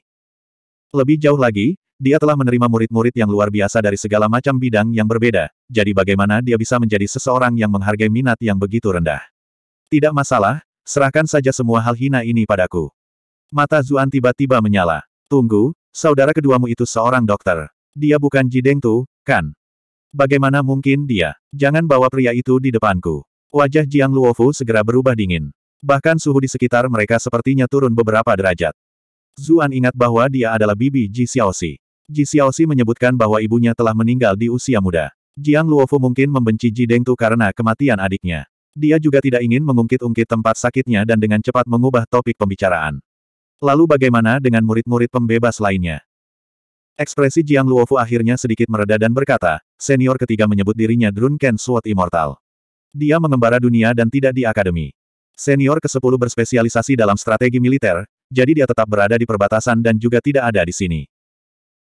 Lebih jauh lagi, dia telah menerima murid-murid yang luar biasa dari segala macam bidang yang berbeda, jadi bagaimana dia bisa menjadi seseorang yang menghargai minat yang begitu rendah. Tidak masalah, serahkan saja semua hal hina ini padaku. Mata Zuan tiba-tiba menyala. Tunggu, saudara keduamu itu seorang dokter. Dia bukan Jideng tuh, kan? Bagaimana mungkin dia? Jangan bawa pria itu di depanku. Wajah Jiang Luofu segera berubah dingin. Bahkan suhu di sekitar mereka sepertinya turun beberapa derajat. Zuan ingat bahwa dia adalah bibi Ji Xiaoxi. Ji Xiaoxi menyebutkan bahwa ibunya telah meninggal di usia muda. Jiang Luofu mungkin membenci Ji Dengtu karena kematian adiknya. Dia juga tidak ingin mengungkit-ungkit tempat sakitnya dan dengan cepat mengubah topik pembicaraan. Lalu bagaimana dengan murid-murid pembebas lainnya? Ekspresi Jiang Luofu akhirnya sedikit mereda dan berkata, senior ketiga menyebut dirinya Drun Ken Sword Immortal. Dia mengembara dunia dan tidak di akademi. Senior ke-10 berspesialisasi dalam strategi militer, jadi dia tetap berada di perbatasan dan juga tidak ada di sini.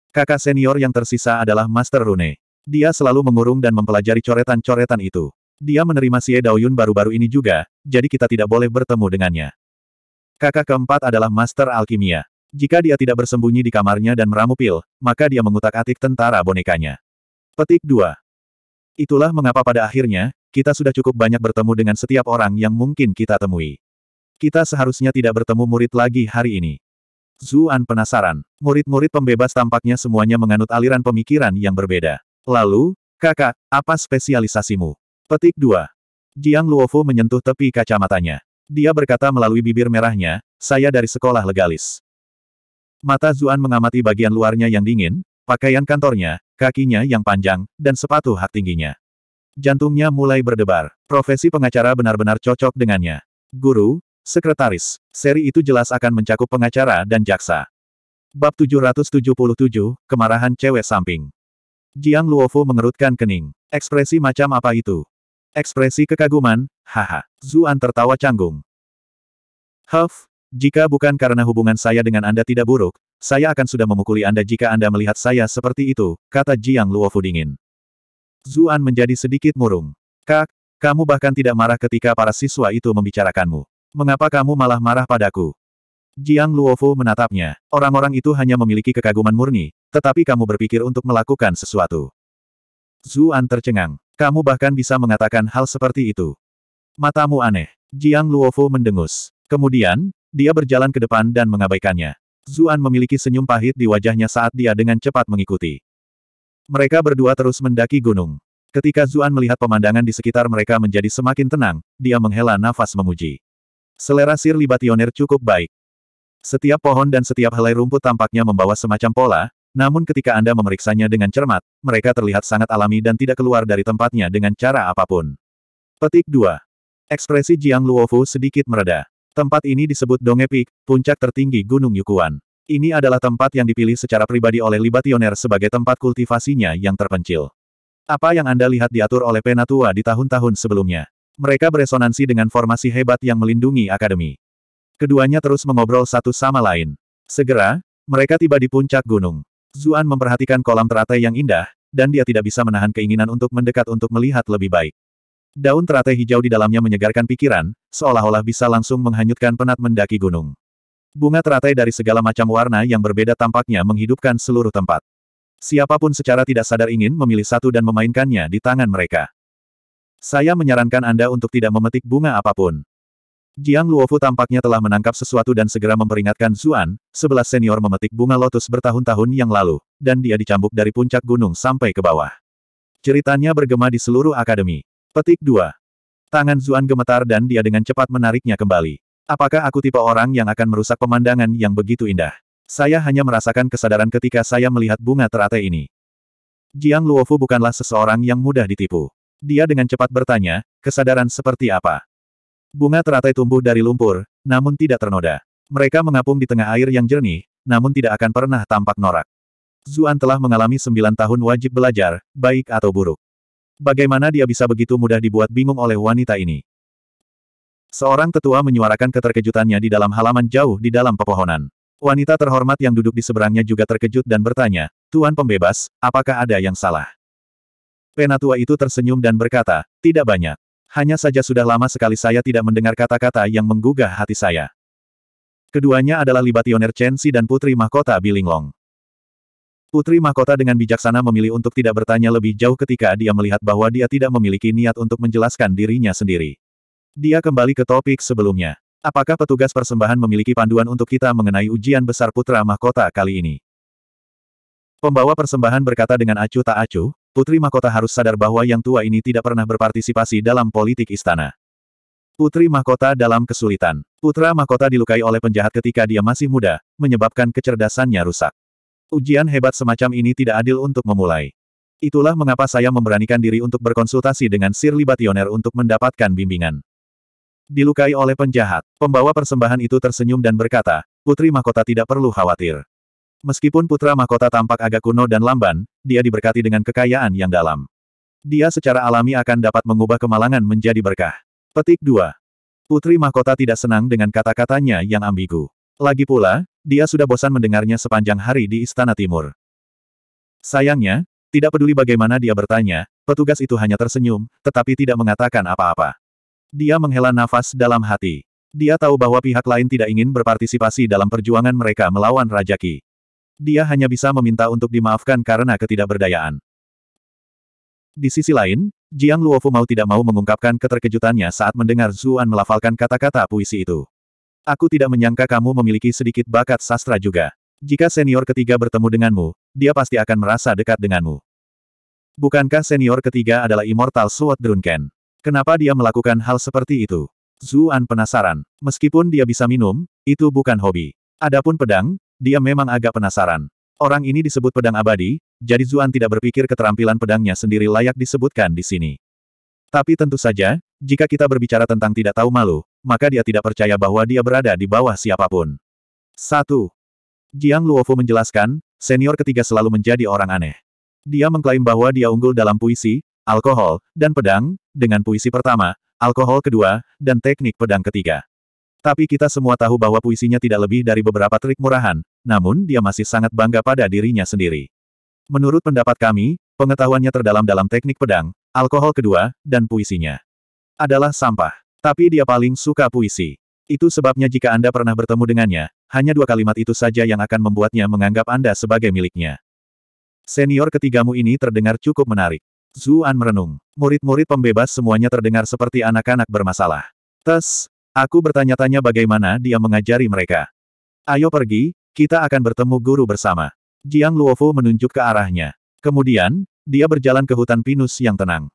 Kakak senior yang tersisa adalah Master Rune. Dia selalu mengurung dan mempelajari coretan-coretan itu. Dia menerima Xie Daoyun baru-baru ini juga, jadi kita tidak boleh bertemu dengannya. Kakak keempat adalah Master Alkimia. Jika dia tidak bersembunyi di kamarnya dan meramu pil, maka dia mengutak-atik tentara bonekanya. Petik 2. Itulah mengapa pada akhirnya, kita sudah cukup banyak bertemu dengan setiap orang yang mungkin kita temui. Kita seharusnya tidak bertemu murid lagi hari ini. Zuan penasaran. Murid-murid pembebas tampaknya semuanya menganut aliran pemikiran yang berbeda. Lalu, kakak, apa spesialisasimu? Petik 2. Jiang Luofu menyentuh tepi kacamatanya. Dia berkata melalui bibir merahnya, saya dari sekolah legalis. Mata Zuan mengamati bagian luarnya yang dingin, pakaian kantornya, kakinya yang panjang, dan sepatu hak tingginya. Jantungnya mulai berdebar. Profesi pengacara benar-benar cocok dengannya. Guru, sekretaris, seri itu jelas akan mencakup pengacara dan jaksa. Bab 777, Kemarahan Cewek Samping. Jiang Luofu mengerutkan kening. Ekspresi macam apa itu? Ekspresi kekaguman, haha. Zuan tertawa canggung. Huff, jika bukan karena hubungan saya dengan Anda tidak buruk, saya akan sudah memukuli Anda jika Anda melihat saya seperti itu, kata Jiang Luofu dingin. Zuan menjadi sedikit murung. Kak, kamu bahkan tidak marah ketika para siswa itu membicarakanmu. Mengapa kamu malah marah padaku? Jiang Luofu menatapnya. Orang-orang itu hanya memiliki kekaguman murni, tetapi kamu berpikir untuk melakukan sesuatu. Zuan tercengang. Kamu bahkan bisa mengatakan hal seperti itu. Matamu aneh. Jiang Luofu mendengus. Kemudian, dia berjalan ke depan dan mengabaikannya. Zuan memiliki senyum pahit di wajahnya saat dia dengan cepat mengikuti. Mereka berdua terus mendaki gunung. Ketika Zuan melihat pemandangan di sekitar mereka menjadi semakin tenang, dia menghela nafas memuji. Selera Sir Libationer cukup baik. Setiap pohon dan setiap helai rumput tampaknya membawa semacam pola, namun ketika Anda memeriksanya dengan cermat, mereka terlihat sangat alami dan tidak keluar dari tempatnya dengan cara apapun. Petik 2. Ekspresi Jiang Luofu sedikit meredah. Tempat ini disebut Dongepik, puncak tertinggi Gunung Yukuan. Ini adalah tempat yang dipilih secara pribadi oleh Libationer sebagai tempat kultivasinya yang terpencil. Apa yang Anda lihat diatur oleh Penatua di tahun-tahun sebelumnya. Mereka beresonansi dengan formasi hebat yang melindungi akademi. Keduanya terus mengobrol satu sama lain. Segera, mereka tiba di puncak gunung. Zuan memperhatikan kolam teratai yang indah, dan dia tidak bisa menahan keinginan untuk mendekat untuk melihat lebih baik. Daun teratai hijau di dalamnya menyegarkan pikiran, seolah-olah bisa langsung menghanyutkan penat mendaki gunung. Bunga teratai dari segala macam warna yang berbeda tampaknya menghidupkan seluruh tempat. Siapapun secara tidak sadar ingin memilih satu dan memainkannya di tangan mereka. Saya menyarankan Anda untuk tidak memetik bunga apapun. Jiang Luofu tampaknya telah menangkap sesuatu dan segera memperingatkan Zuan, sebelas senior memetik bunga lotus bertahun-tahun yang lalu, dan dia dicambuk dari puncak gunung sampai ke bawah. Ceritanya bergema di seluruh akademi. Petik 2. Tangan Zuan gemetar dan dia dengan cepat menariknya kembali. Apakah aku tipe orang yang akan merusak pemandangan yang begitu indah? Saya hanya merasakan kesadaran ketika saya melihat bunga teratai ini. Jiang Luofu bukanlah seseorang yang mudah ditipu. Dia dengan cepat bertanya, kesadaran seperti apa? Bunga teratai tumbuh dari lumpur, namun tidak ternoda. Mereka mengapung di tengah air yang jernih, namun tidak akan pernah tampak norak. Zuan telah mengalami sembilan tahun wajib belajar, baik atau buruk. Bagaimana dia bisa begitu mudah dibuat bingung oleh wanita ini? Seorang tetua menyuarakan keterkejutannya di dalam halaman jauh di dalam pepohonan. Wanita terhormat yang duduk di seberangnya juga terkejut dan bertanya, Tuan Pembebas, apakah ada yang salah? Penatua itu tersenyum dan berkata, tidak banyak. Hanya saja sudah lama sekali saya tidak mendengar kata-kata yang menggugah hati saya. Keduanya adalah Libationer Chen Si dan Putri Mahkota Bilinglong. Putri Mahkota dengan bijaksana memilih untuk tidak bertanya lebih jauh ketika dia melihat bahwa dia tidak memiliki niat untuk menjelaskan dirinya sendiri. Dia kembali ke topik sebelumnya. Apakah petugas persembahan memiliki panduan untuk kita mengenai ujian besar Putra Mahkota kali ini? Pembawa persembahan berkata dengan acuh tak acuh, Putri Mahkota harus sadar bahwa yang tua ini tidak pernah berpartisipasi dalam politik istana. Putri Mahkota dalam kesulitan. Putra Mahkota dilukai oleh penjahat ketika dia masih muda, menyebabkan kecerdasannya rusak. Ujian hebat semacam ini tidak adil untuk memulai. Itulah mengapa saya memberanikan diri untuk berkonsultasi dengan Sir Libationer untuk mendapatkan bimbingan. Dilukai oleh penjahat, pembawa persembahan itu tersenyum dan berkata, Putri Mahkota tidak perlu khawatir. Meskipun Putra Mahkota tampak agak kuno dan lamban, dia diberkati dengan kekayaan yang dalam. Dia secara alami akan dapat mengubah kemalangan menjadi berkah. Petik 2. Putri Mahkota tidak senang dengan kata-katanya yang ambigu. Lagi pula, dia sudah bosan mendengarnya sepanjang hari di Istana Timur. Sayangnya, tidak peduli bagaimana dia bertanya, petugas itu hanya tersenyum, tetapi tidak mengatakan apa-apa. Dia menghela nafas dalam hati. Dia tahu bahwa pihak lain tidak ingin berpartisipasi dalam perjuangan mereka melawan Raja Ki. Dia hanya bisa meminta untuk dimaafkan karena ketidakberdayaan. Di sisi lain, Jiang Luofu mau tidak mau mengungkapkan keterkejutannya saat mendengar Zuan melafalkan kata-kata puisi itu. Aku tidak menyangka kamu memiliki sedikit bakat sastra juga. Jika senior ketiga bertemu denganmu, dia pasti akan merasa dekat denganmu. Bukankah senior ketiga adalah Immortal Sword Drunken? Kenapa dia melakukan hal seperti itu? Zuan penasaran. Meskipun dia bisa minum, itu bukan hobi. Adapun pedang, dia memang agak penasaran. Orang ini disebut pedang abadi, jadi Zuan tidak berpikir keterampilan pedangnya sendiri layak disebutkan di sini. Tapi tentu saja, jika kita berbicara tentang tidak tahu malu, maka dia tidak percaya bahwa dia berada di bawah siapapun. 1. Jiang Luofu menjelaskan, senior ketiga selalu menjadi orang aneh. Dia mengklaim bahwa dia unggul dalam puisi, alkohol, dan pedang, dengan puisi pertama, alkohol kedua, dan teknik pedang ketiga. Tapi kita semua tahu bahwa puisinya tidak lebih dari beberapa trik murahan, namun dia masih sangat bangga pada dirinya sendiri. Menurut pendapat kami, pengetahuannya terdalam dalam teknik pedang, alkohol kedua, dan puisinya. Adalah sampah. Tapi dia paling suka puisi. Itu sebabnya jika Anda pernah bertemu dengannya, hanya dua kalimat itu saja yang akan membuatnya menganggap Anda sebagai miliknya. Senior ketigamu ini terdengar cukup menarik. Zuan merenung. Murid-murid pembebas semuanya terdengar seperti anak-anak bermasalah. Tes, aku bertanya-tanya bagaimana dia mengajari mereka. Ayo pergi, kita akan bertemu guru bersama. Jiang Luofu menunjuk ke arahnya. Kemudian, dia berjalan ke hutan pinus yang tenang.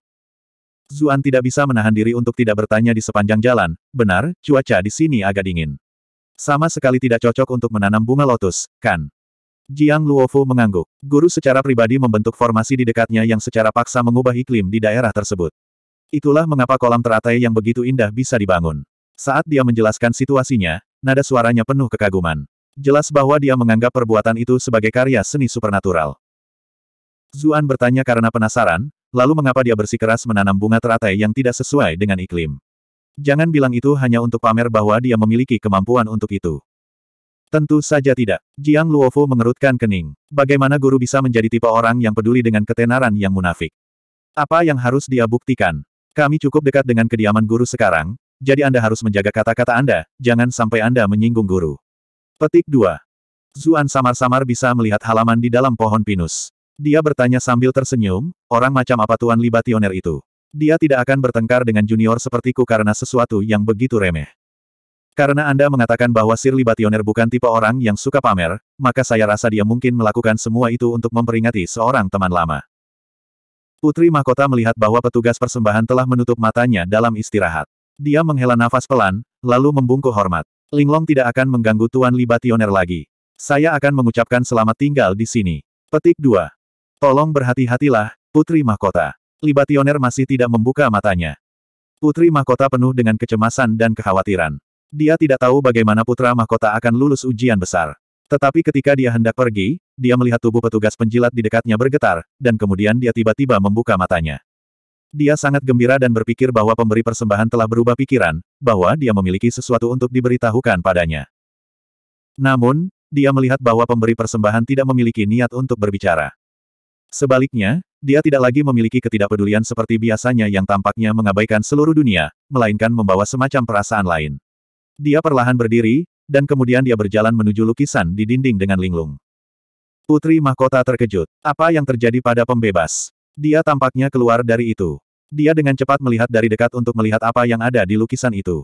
Zuan tidak bisa menahan diri untuk tidak bertanya di sepanjang jalan, benar, cuaca di sini agak dingin. Sama sekali tidak cocok untuk menanam bunga lotus, kan? Jiang Luofu mengangguk. Guru secara pribadi membentuk formasi di dekatnya yang secara paksa mengubah iklim di daerah tersebut. Itulah mengapa kolam teratai yang begitu indah bisa dibangun. Saat dia menjelaskan situasinya, nada suaranya penuh kekaguman. Jelas bahwa dia menganggap perbuatan itu sebagai karya seni supernatural. Zuan bertanya karena penasaran, Lalu mengapa dia bersikeras menanam bunga teratai yang tidak sesuai dengan iklim? Jangan bilang itu hanya untuk pamer bahwa dia memiliki kemampuan untuk itu. Tentu saja tidak. Jiang Luofu mengerutkan kening. Bagaimana guru bisa menjadi tipe orang yang peduli dengan ketenaran yang munafik? Apa yang harus dia buktikan? Kami cukup dekat dengan kediaman guru sekarang, jadi Anda harus menjaga kata-kata Anda, jangan sampai Anda menyinggung guru. Petik 2. Zuan samar-samar bisa melihat halaman di dalam pohon pinus. Dia bertanya sambil tersenyum, orang macam apa Tuan Libationer itu? Dia tidak akan bertengkar dengan junior sepertiku karena sesuatu yang begitu remeh. Karena Anda mengatakan bahwa Sir Libationer bukan tipe orang yang suka pamer, maka saya rasa dia mungkin melakukan semua itu untuk memperingati seorang teman lama. Putri Mahkota melihat bahwa petugas persembahan telah menutup matanya dalam istirahat. Dia menghela nafas pelan, lalu membungkuk hormat. Linglong tidak akan mengganggu Tuan Libationer lagi. Saya akan mengucapkan selamat tinggal di sini. Petik 2. Tolong berhati-hatilah, Putri Mahkota. Libationer masih tidak membuka matanya. Putri Mahkota penuh dengan kecemasan dan kekhawatiran. Dia tidak tahu bagaimana putra Mahkota akan lulus ujian besar. Tetapi ketika dia hendak pergi, dia melihat tubuh petugas penjilat di dekatnya bergetar, dan kemudian dia tiba-tiba membuka matanya. Dia sangat gembira dan berpikir bahwa pemberi persembahan telah berubah pikiran, bahwa dia memiliki sesuatu untuk diberitahukan padanya. Namun, dia melihat bahwa pemberi persembahan tidak memiliki niat untuk berbicara. Sebaliknya, dia tidak lagi memiliki ketidakpedulian seperti biasanya yang tampaknya mengabaikan seluruh dunia, melainkan membawa semacam perasaan lain. Dia perlahan berdiri, dan kemudian dia berjalan menuju lukisan di dinding dengan linglung. Putri mahkota terkejut. Apa yang terjadi pada pembebas? Dia tampaknya keluar dari itu. Dia dengan cepat melihat dari dekat untuk melihat apa yang ada di lukisan itu.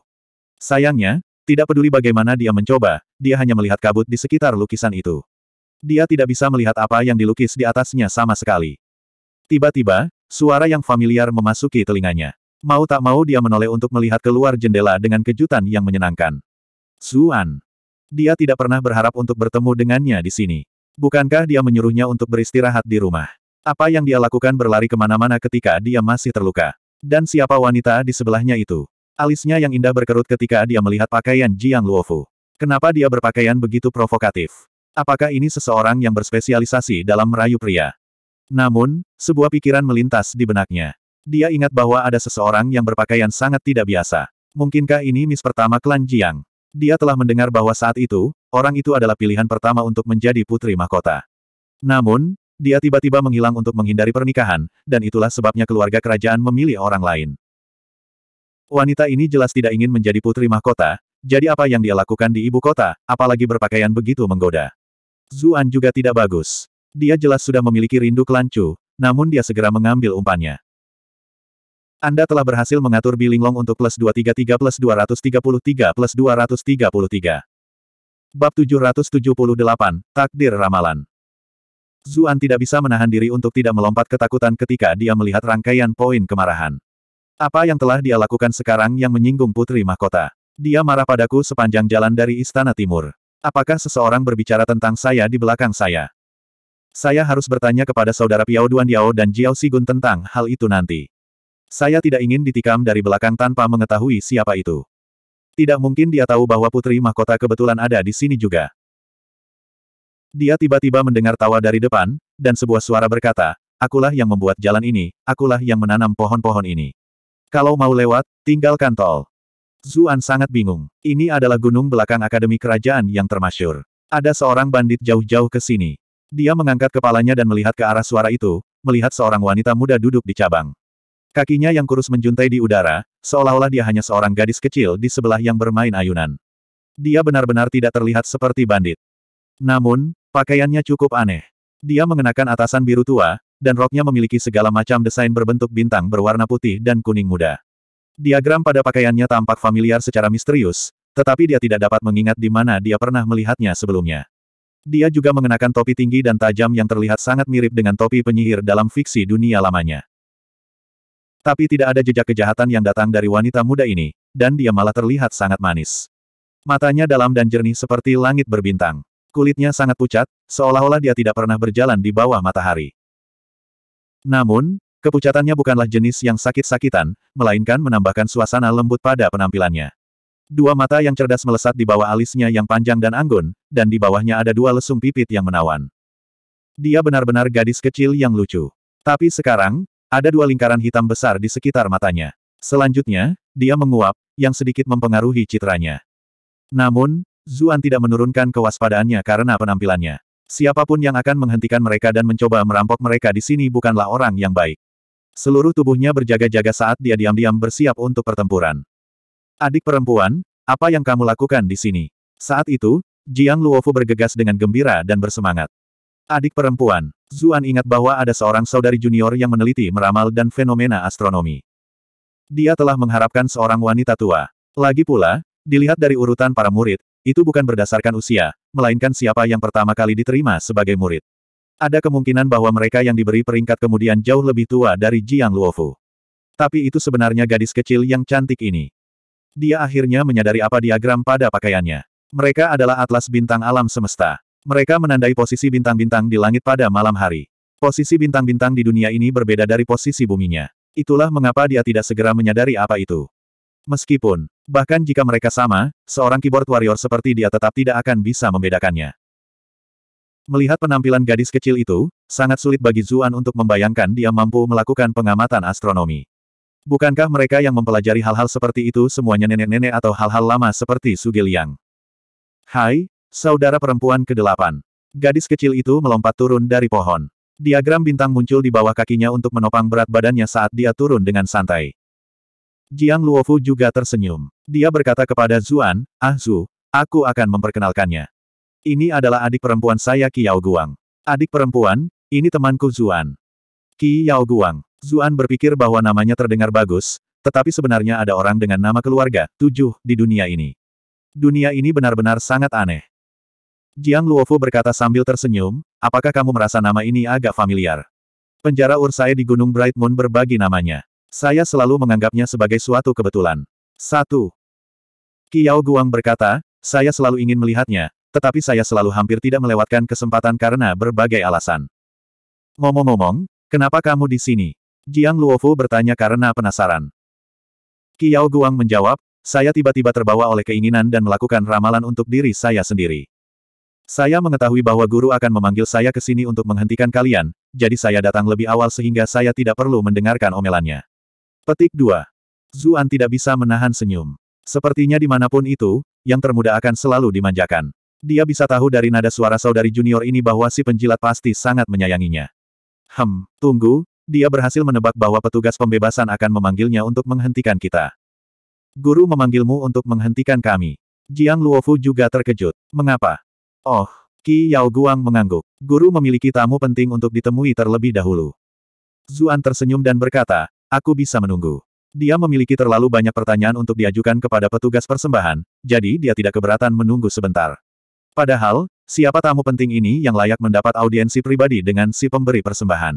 Sayangnya, tidak peduli bagaimana dia mencoba, dia hanya melihat kabut di sekitar lukisan itu. Dia tidak bisa melihat apa yang dilukis di atasnya sama sekali. Tiba-tiba, suara yang familiar memasuki telinganya. Mau tak mau dia menoleh untuk melihat keluar jendela dengan kejutan yang menyenangkan. Suan. Dia tidak pernah berharap untuk bertemu dengannya di sini. Bukankah dia menyuruhnya untuk beristirahat di rumah? Apa yang dia lakukan berlari kemana-mana ketika dia masih terluka. Dan siapa wanita di sebelahnya itu? Alisnya yang indah berkerut ketika dia melihat pakaian Jiang Luofu. Kenapa dia berpakaian begitu provokatif? Apakah ini seseorang yang berspesialisasi dalam merayu pria? Namun, sebuah pikiran melintas di benaknya. Dia ingat bahwa ada seseorang yang berpakaian sangat tidak biasa. Mungkinkah ini Miss pertama klan Jiang? Dia telah mendengar bahwa saat itu, orang itu adalah pilihan pertama untuk menjadi putri mahkota. Namun, dia tiba-tiba menghilang untuk menghindari pernikahan, dan itulah sebabnya keluarga kerajaan memilih orang lain. Wanita ini jelas tidak ingin menjadi putri mahkota, jadi apa yang dia lakukan di ibu kota, apalagi berpakaian begitu menggoda. Zuan juga tidak bagus. Dia jelas sudah memiliki rindu kelancu, namun dia segera mengambil umpannya. Anda telah berhasil mengatur Bilinglong untuk plus 233 plus 233 plus 233. Bab 778, Takdir Ramalan Zuan tidak bisa menahan diri untuk tidak melompat ketakutan ketika dia melihat rangkaian poin kemarahan. Apa yang telah dia lakukan sekarang yang menyinggung Putri Mahkota? Dia marah padaku sepanjang jalan dari Istana Timur. Apakah seseorang berbicara tentang saya di belakang saya? Saya harus bertanya kepada saudara Piao Duan Diao dan Jiao Sigun tentang hal itu nanti. Saya tidak ingin ditikam dari belakang tanpa mengetahui siapa itu. Tidak mungkin dia tahu bahwa Putri Mahkota kebetulan ada di sini juga. Dia tiba-tiba mendengar tawa dari depan, dan sebuah suara berkata, Akulah yang membuat jalan ini, akulah yang menanam pohon-pohon ini. Kalau mau lewat, tinggalkan tol. Zuan sangat bingung. Ini adalah gunung belakang Akademi Kerajaan yang termasyur. Ada seorang bandit jauh-jauh ke sini. Dia mengangkat kepalanya dan melihat ke arah suara itu, melihat seorang wanita muda duduk di cabang. Kakinya yang kurus menjuntai di udara, seolah-olah dia hanya seorang gadis kecil di sebelah yang bermain ayunan. Dia benar-benar tidak terlihat seperti bandit. Namun, pakaiannya cukup aneh. Dia mengenakan atasan biru tua, dan roknya memiliki segala macam desain berbentuk bintang berwarna putih dan kuning muda. Diagram pada pakaiannya tampak familiar secara misterius, tetapi dia tidak dapat mengingat di mana dia pernah melihatnya sebelumnya. Dia juga mengenakan topi tinggi dan tajam yang terlihat sangat mirip dengan topi penyihir dalam fiksi dunia lamanya. Tapi tidak ada jejak kejahatan yang datang dari wanita muda ini, dan dia malah terlihat sangat manis. Matanya dalam dan jernih seperti langit berbintang. Kulitnya sangat pucat, seolah-olah dia tidak pernah berjalan di bawah matahari. Namun, Kepucatannya bukanlah jenis yang sakit-sakitan, melainkan menambahkan suasana lembut pada penampilannya. Dua mata yang cerdas melesat di bawah alisnya yang panjang dan anggun, dan di bawahnya ada dua lesung pipit yang menawan. Dia benar-benar gadis kecil yang lucu. Tapi sekarang, ada dua lingkaran hitam besar di sekitar matanya. Selanjutnya, dia menguap, yang sedikit mempengaruhi citranya. Namun, Zuan tidak menurunkan kewaspadaannya karena penampilannya. Siapapun yang akan menghentikan mereka dan mencoba merampok mereka di sini bukanlah orang yang baik. Seluruh tubuhnya berjaga-jaga saat dia diam-diam bersiap untuk pertempuran. Adik perempuan, apa yang kamu lakukan di sini? Saat itu, Jiang Luofu bergegas dengan gembira dan bersemangat. Adik perempuan, Zuan ingat bahwa ada seorang saudari junior yang meneliti meramal dan fenomena astronomi. Dia telah mengharapkan seorang wanita tua. Lagi pula, dilihat dari urutan para murid, itu bukan berdasarkan usia, melainkan siapa yang pertama kali diterima sebagai murid. Ada kemungkinan bahwa mereka yang diberi peringkat kemudian jauh lebih tua dari Jiang Luofu. Tapi itu sebenarnya gadis kecil yang cantik ini. Dia akhirnya menyadari apa diagram pada pakaiannya. Mereka adalah atlas bintang alam semesta. Mereka menandai posisi bintang-bintang di langit pada malam hari. Posisi bintang-bintang di dunia ini berbeda dari posisi buminya. Itulah mengapa dia tidak segera menyadari apa itu. Meskipun, bahkan jika mereka sama, seorang keyboard warrior seperti dia tetap tidak akan bisa membedakannya. Melihat penampilan gadis kecil itu, sangat sulit bagi Zuan untuk membayangkan dia mampu melakukan pengamatan astronomi. Bukankah mereka yang mempelajari hal-hal seperti itu semuanya nenek-nenek atau hal-hal lama seperti Sugiliang? Hai, saudara perempuan ke-8. Gadis kecil itu melompat turun dari pohon. Diagram bintang muncul di bawah kakinya untuk menopang berat badannya saat dia turun dengan santai. Jiang Luofu juga tersenyum. Dia berkata kepada Zuan, Ah Zu, aku akan memperkenalkannya. Ini adalah adik perempuan saya Qi Yao Guang. Adik perempuan, ini temanku Zuan. Qi Yao Guang. Zuan berpikir bahwa namanya terdengar bagus, tetapi sebenarnya ada orang dengan nama keluarga, tujuh, di dunia ini. Dunia ini benar-benar sangat aneh. Jiang Luofu berkata sambil tersenyum, apakah kamu merasa nama ini agak familiar? Penjara ur di Gunung Bright Moon berbagi namanya. Saya selalu menganggapnya sebagai suatu kebetulan. Satu. Kiao Guang berkata, saya selalu ingin melihatnya, tetapi saya selalu hampir tidak melewatkan kesempatan karena berbagai alasan. Ngomong-ngomong, kenapa kamu di sini? Jiang Luofu bertanya karena penasaran. Qiao Guang menjawab, saya tiba-tiba terbawa oleh keinginan dan melakukan ramalan untuk diri saya sendiri. Saya mengetahui bahwa guru akan memanggil saya ke sini untuk menghentikan kalian, jadi saya datang lebih awal sehingga saya tidak perlu mendengarkan omelannya. Petik 2. Zuan tidak bisa menahan senyum. Sepertinya dimanapun itu, yang termuda akan selalu dimanjakan. Dia bisa tahu dari nada suara saudari junior ini bahwa si penjilat pasti sangat menyayanginya. Hmm, tunggu, dia berhasil menebak bahwa petugas pembebasan akan memanggilnya untuk menghentikan kita. Guru memanggilmu untuk menghentikan kami. Jiang Luofu juga terkejut. Mengapa? Oh, Qi Yao Guang mengangguk. Guru memiliki tamu penting untuk ditemui terlebih dahulu. Zuan tersenyum dan berkata, aku bisa menunggu. Dia memiliki terlalu banyak pertanyaan untuk diajukan kepada petugas persembahan, jadi dia tidak keberatan menunggu sebentar. Padahal, siapa tamu penting ini yang layak mendapat audiensi pribadi dengan si pemberi persembahan?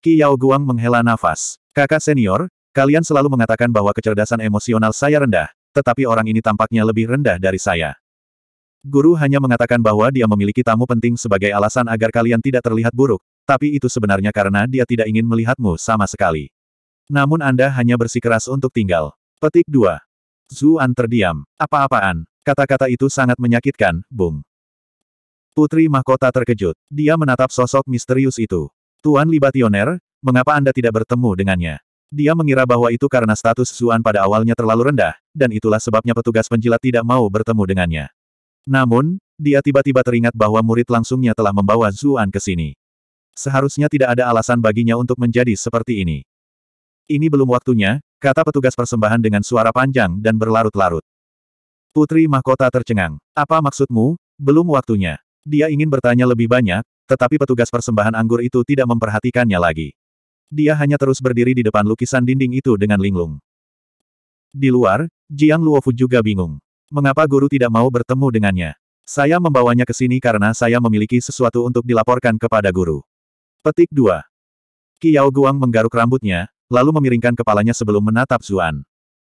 Qi Guang menghela nafas. Kakak senior, kalian selalu mengatakan bahwa kecerdasan emosional saya rendah, tetapi orang ini tampaknya lebih rendah dari saya. Guru hanya mengatakan bahwa dia memiliki tamu penting sebagai alasan agar kalian tidak terlihat buruk, tapi itu sebenarnya karena dia tidak ingin melihatmu sama sekali. Namun Anda hanya bersikeras untuk tinggal. Petik 2. Zuan terdiam. Apa-apaan? Kata-kata itu sangat menyakitkan, Bung. Putri Mahkota terkejut. Dia menatap sosok misterius itu. Tuan Libationer, mengapa Anda tidak bertemu dengannya? Dia mengira bahwa itu karena status Zuan pada awalnya terlalu rendah, dan itulah sebabnya petugas penjilat tidak mau bertemu dengannya. Namun, dia tiba-tiba teringat bahwa murid langsungnya telah membawa Zuan ke sini. Seharusnya tidak ada alasan baginya untuk menjadi seperti ini. Ini belum waktunya, kata petugas persembahan dengan suara panjang dan berlarut-larut. Putri Mahkota tercengang. Apa maksudmu? Belum waktunya. Dia ingin bertanya lebih banyak, tetapi petugas persembahan anggur itu tidak memperhatikannya lagi. Dia hanya terus berdiri di depan lukisan dinding itu dengan linglung. Di luar, Jiang Luofu juga bingung. Mengapa guru tidak mau bertemu dengannya? Saya membawanya ke sini karena saya memiliki sesuatu untuk dilaporkan kepada guru. Petik 2. Kiao Guang menggaruk rambutnya, lalu memiringkan kepalanya sebelum menatap Zuan.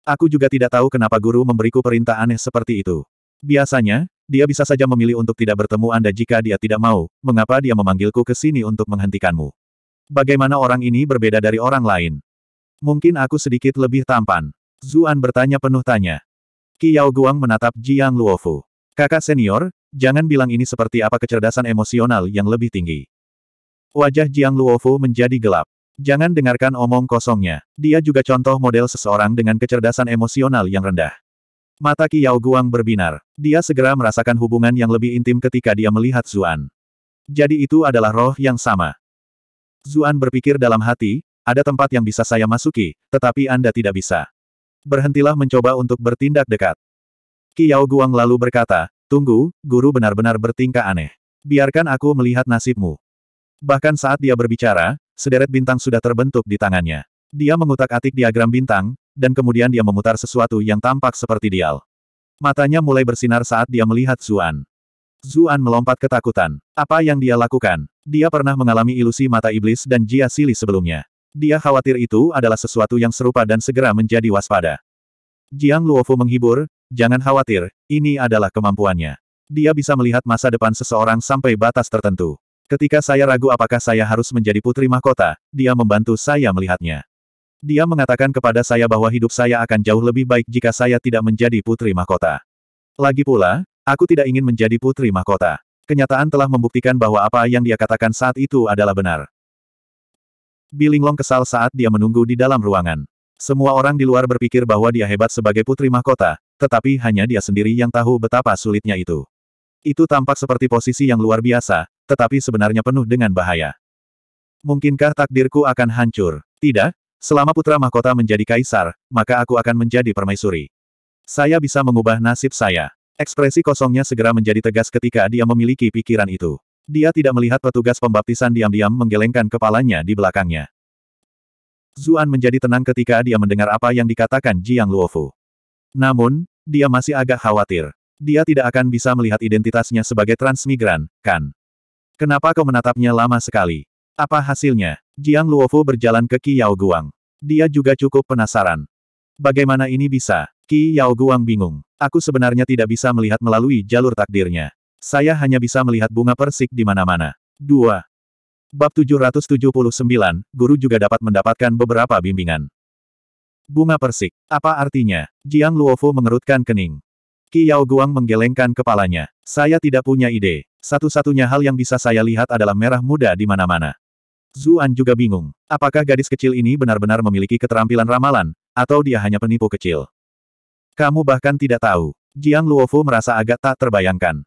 Aku juga tidak tahu kenapa guru memberiku perintah aneh seperti itu. Biasanya, dia bisa saja memilih untuk tidak bertemu Anda jika dia tidak mau, mengapa dia memanggilku ke sini untuk menghentikanmu. Bagaimana orang ini berbeda dari orang lain? Mungkin aku sedikit lebih tampan. Zuan bertanya penuh tanya. Qiao Guang menatap Jiang Luofu. Kakak senior, jangan bilang ini seperti apa kecerdasan emosional yang lebih tinggi. Wajah Jiang Luofu menjadi gelap. Jangan dengarkan omong kosongnya. Dia juga contoh model seseorang dengan kecerdasan emosional yang rendah. Mata Kiao Guang berbinar. Dia segera merasakan hubungan yang lebih intim ketika dia melihat Zuan. Jadi itu adalah roh yang sama. Zuan berpikir dalam hati, ada tempat yang bisa saya masuki, tetapi Anda tidak bisa. Berhentilah mencoba untuk bertindak dekat. Kiao Guang lalu berkata, Tunggu, guru benar-benar bertingkah aneh. Biarkan aku melihat nasibmu. Bahkan saat dia berbicara, sederet bintang sudah terbentuk di tangannya. Dia mengutak-atik diagram bintang, dan kemudian dia memutar sesuatu yang tampak seperti dial. Matanya mulai bersinar saat dia melihat Zuan. Zuan melompat ketakutan. Apa yang dia lakukan? Dia pernah mengalami ilusi mata iblis dan Jia Sili sebelumnya. Dia khawatir itu adalah sesuatu yang serupa dan segera menjadi waspada. Jiang Luofu menghibur, jangan khawatir, ini adalah kemampuannya. Dia bisa melihat masa depan seseorang sampai batas tertentu. Ketika saya ragu apakah saya harus menjadi putri mahkota, dia membantu saya melihatnya. Dia mengatakan kepada saya bahwa hidup saya akan jauh lebih baik jika saya tidak menjadi putri mahkota. Lagi pula, aku tidak ingin menjadi putri mahkota. Kenyataan telah membuktikan bahwa apa yang dia katakan saat itu adalah benar. Bilinglong kesal saat dia menunggu di dalam ruangan. Semua orang di luar berpikir bahwa dia hebat sebagai putri mahkota, tetapi hanya dia sendiri yang tahu betapa sulitnya itu. Itu tampak seperti posisi yang luar biasa, tetapi sebenarnya penuh dengan bahaya. Mungkinkah takdirku akan hancur? Tidak, selama putra mahkota menjadi kaisar, maka aku akan menjadi permaisuri. Saya bisa mengubah nasib saya. Ekspresi kosongnya segera menjadi tegas ketika dia memiliki pikiran itu. Dia tidak melihat petugas pembaptisan diam-diam menggelengkan kepalanya di belakangnya. Zuan menjadi tenang ketika dia mendengar apa yang dikatakan Jiang Luofu. Namun, dia masih agak khawatir. Dia tidak akan bisa melihat identitasnya sebagai transmigran, kan? Kenapa kau menatapnya lama sekali? Apa hasilnya? Jiang Luofu berjalan ke Qi Yao Guang. Dia juga cukup penasaran. Bagaimana ini bisa? Qi Yao Guang bingung. Aku sebenarnya tidak bisa melihat melalui jalur takdirnya. Saya hanya bisa melihat bunga persik di mana-mana. 2. Bab 779, guru juga dapat mendapatkan beberapa bimbingan. Bunga persik, apa artinya? Jiang Luofu mengerutkan kening. Qi Yao Guang menggelengkan kepalanya. Saya tidak punya ide. Satu-satunya hal yang bisa saya lihat adalah merah muda di mana-mana. Zuan juga bingung. Apakah gadis kecil ini benar-benar memiliki keterampilan ramalan, atau dia hanya penipu kecil? Kamu bahkan tidak tahu. Jiang Luofu merasa agak tak terbayangkan.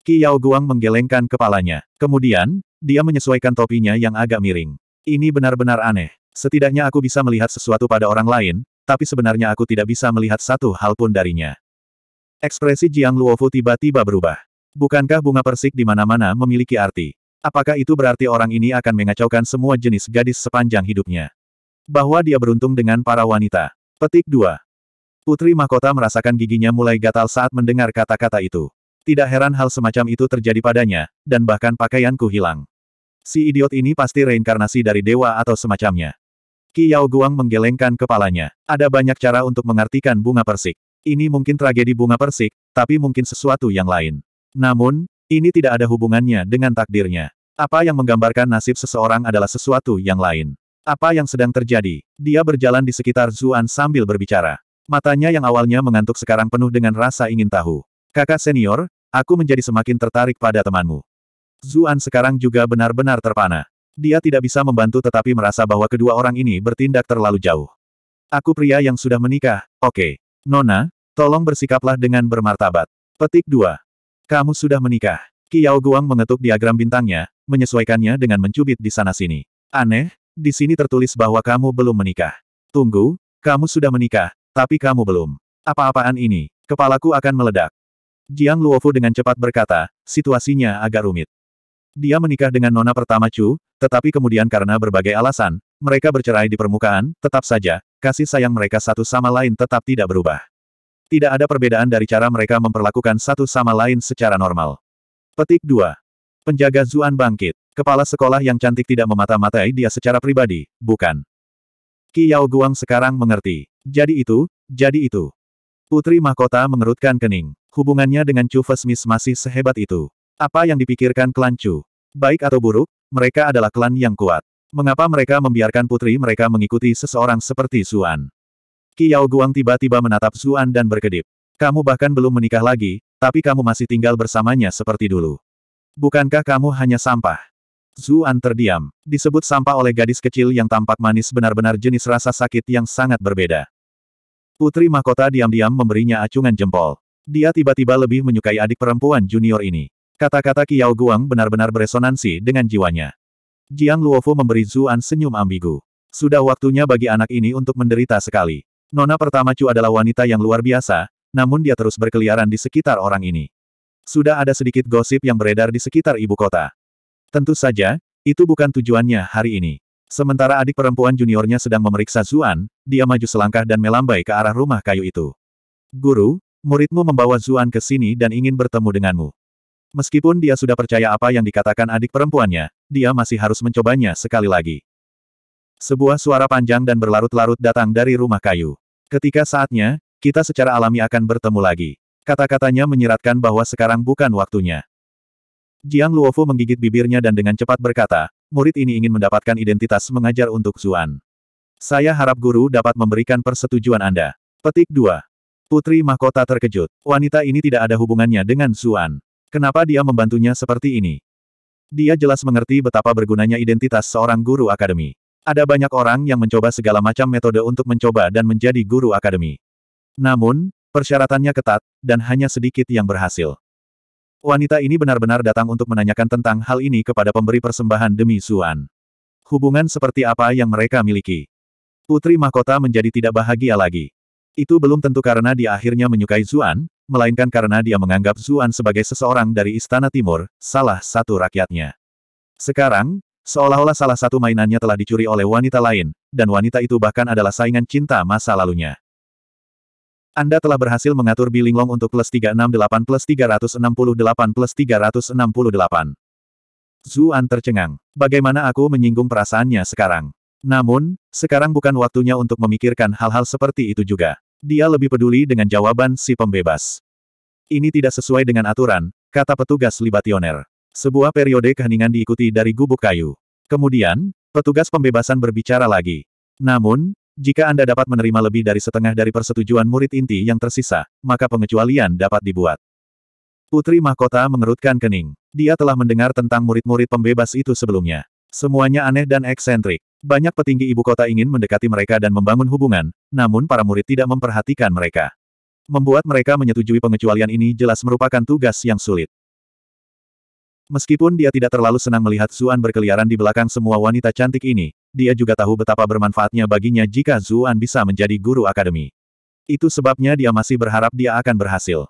Qi Yao Guang menggelengkan kepalanya. Kemudian, dia menyesuaikan topinya yang agak miring. Ini benar-benar aneh. Setidaknya aku bisa melihat sesuatu pada orang lain, tapi sebenarnya aku tidak bisa melihat satu hal pun darinya. Ekspresi Jiang Luofu tiba-tiba berubah. Bukankah bunga persik di mana-mana memiliki arti? Apakah itu berarti orang ini akan mengacaukan semua jenis gadis sepanjang hidupnya? Bahwa dia beruntung dengan para wanita. Petik 2. Putri Mahkota merasakan giginya mulai gatal saat mendengar kata-kata itu. Tidak heran hal semacam itu terjadi padanya, dan bahkan pakaianku hilang. Si idiot ini pasti reinkarnasi dari dewa atau semacamnya. Qiao Guang menggelengkan kepalanya. Ada banyak cara untuk mengartikan bunga persik. Ini mungkin tragedi bunga persik, tapi mungkin sesuatu yang lain. Namun, ini tidak ada hubungannya dengan takdirnya. Apa yang menggambarkan nasib seseorang adalah sesuatu yang lain. Apa yang sedang terjadi? Dia berjalan di sekitar Zuan sambil berbicara. Matanya yang awalnya mengantuk sekarang penuh dengan rasa ingin tahu. Kakak senior, aku menjadi semakin tertarik pada temanmu. Zuan sekarang juga benar-benar terpana. Dia tidak bisa membantu tetapi merasa bahwa kedua orang ini bertindak terlalu jauh. Aku pria yang sudah menikah, oke. Okay. Nona, Tolong bersikaplah dengan bermartabat. Petik 2. Kamu sudah menikah. Kiao Guang mengetuk diagram bintangnya, menyesuaikannya dengan mencubit di sana-sini. Aneh, di sini tertulis bahwa kamu belum menikah. Tunggu, kamu sudah menikah, tapi kamu belum. Apa-apaan ini? Kepalaku akan meledak. Jiang Luofu dengan cepat berkata, situasinya agak rumit. Dia menikah dengan nona pertama Chu, tetapi kemudian karena berbagai alasan, mereka bercerai di permukaan, tetap saja, kasih sayang mereka satu sama lain tetap tidak berubah. Tidak ada perbedaan dari cara mereka memperlakukan satu sama lain secara normal. Petik 2. Penjaga Zuan bangkit. Kepala sekolah yang cantik tidak memata-matai dia secara pribadi, bukan? Ki Yao Guang sekarang mengerti. Jadi itu, jadi itu. Putri mahkota mengerutkan kening. Hubungannya dengan Chu Fesmis masih sehebat itu. Apa yang dipikirkan klan Chu? Baik atau buruk, mereka adalah klan yang kuat. Mengapa mereka membiarkan putri mereka mengikuti seseorang seperti Zuan? Yao Guang tiba-tiba menatap Zuan dan berkedip. Kamu bahkan belum menikah lagi, tapi kamu masih tinggal bersamanya seperti dulu. Bukankah kamu hanya sampah? Zuan terdiam. Disebut sampah oleh gadis kecil yang tampak manis benar-benar jenis rasa sakit yang sangat berbeda. Putri mahkota diam-diam memberinya acungan jempol. Dia tiba-tiba lebih menyukai adik perempuan junior ini. Kata-kata Kiao Guang benar-benar beresonansi dengan jiwanya. Jiang Luofu memberi Zuan senyum ambigu. Sudah waktunya bagi anak ini untuk menderita sekali. Nona pertama Chu adalah wanita yang luar biasa, namun dia terus berkeliaran di sekitar orang ini. Sudah ada sedikit gosip yang beredar di sekitar ibu kota. Tentu saja, itu bukan tujuannya hari ini. Sementara adik perempuan juniornya sedang memeriksa Zuan, dia maju selangkah dan melambai ke arah rumah kayu itu. Guru, muridmu membawa Zuan ke sini dan ingin bertemu denganmu. Meskipun dia sudah percaya apa yang dikatakan adik perempuannya, dia masih harus mencobanya sekali lagi. Sebuah suara panjang dan berlarut-larut datang dari rumah kayu. Ketika saatnya, kita secara alami akan bertemu lagi. Kata-katanya menyiratkan bahwa sekarang bukan waktunya. Jiang Luofu menggigit bibirnya dan dengan cepat berkata, murid ini ingin mendapatkan identitas mengajar untuk Zuan. Saya harap guru dapat memberikan persetujuan Anda. Petik 2. Putri Mahkota terkejut. Wanita ini tidak ada hubungannya dengan Zuan. Kenapa dia membantunya seperti ini? Dia jelas mengerti betapa bergunanya identitas seorang guru akademi. Ada banyak orang yang mencoba segala macam metode untuk mencoba dan menjadi guru akademi. Namun, persyaratannya ketat, dan hanya sedikit yang berhasil. Wanita ini benar-benar datang untuk menanyakan tentang hal ini kepada pemberi persembahan demi Suan. Hubungan seperti apa yang mereka miliki? Putri mahkota menjadi tidak bahagia lagi. Itu belum tentu karena dia akhirnya menyukai Zuan, melainkan karena dia menganggap Zuan sebagai seseorang dari Istana Timur, salah satu rakyatnya. Sekarang, Seolah-olah salah satu mainannya telah dicuri oleh wanita lain, dan wanita itu bahkan adalah saingan cinta masa lalunya. Anda telah berhasil mengatur Bilinglong untuk plus 368 plus 368 plus 368. Zuan tercengang. Bagaimana aku menyinggung perasaannya sekarang? Namun, sekarang bukan waktunya untuk memikirkan hal-hal seperti itu juga. Dia lebih peduli dengan jawaban si pembebas. Ini tidak sesuai dengan aturan, kata petugas libationer. Sebuah periode keheningan diikuti dari gubuk kayu. Kemudian, petugas pembebasan berbicara lagi. Namun, jika Anda dapat menerima lebih dari setengah dari persetujuan murid inti yang tersisa, maka pengecualian dapat dibuat. Putri Mahkota mengerutkan kening. Dia telah mendengar tentang murid-murid pembebas itu sebelumnya. Semuanya aneh dan eksentrik. Banyak petinggi ibu kota ingin mendekati mereka dan membangun hubungan, namun para murid tidak memperhatikan mereka. Membuat mereka menyetujui pengecualian ini jelas merupakan tugas yang sulit. Meskipun dia tidak terlalu senang melihat Zuan berkeliaran di belakang semua wanita cantik ini, dia juga tahu betapa bermanfaatnya baginya jika Zuan bisa menjadi guru akademi. Itu sebabnya dia masih berharap dia akan berhasil.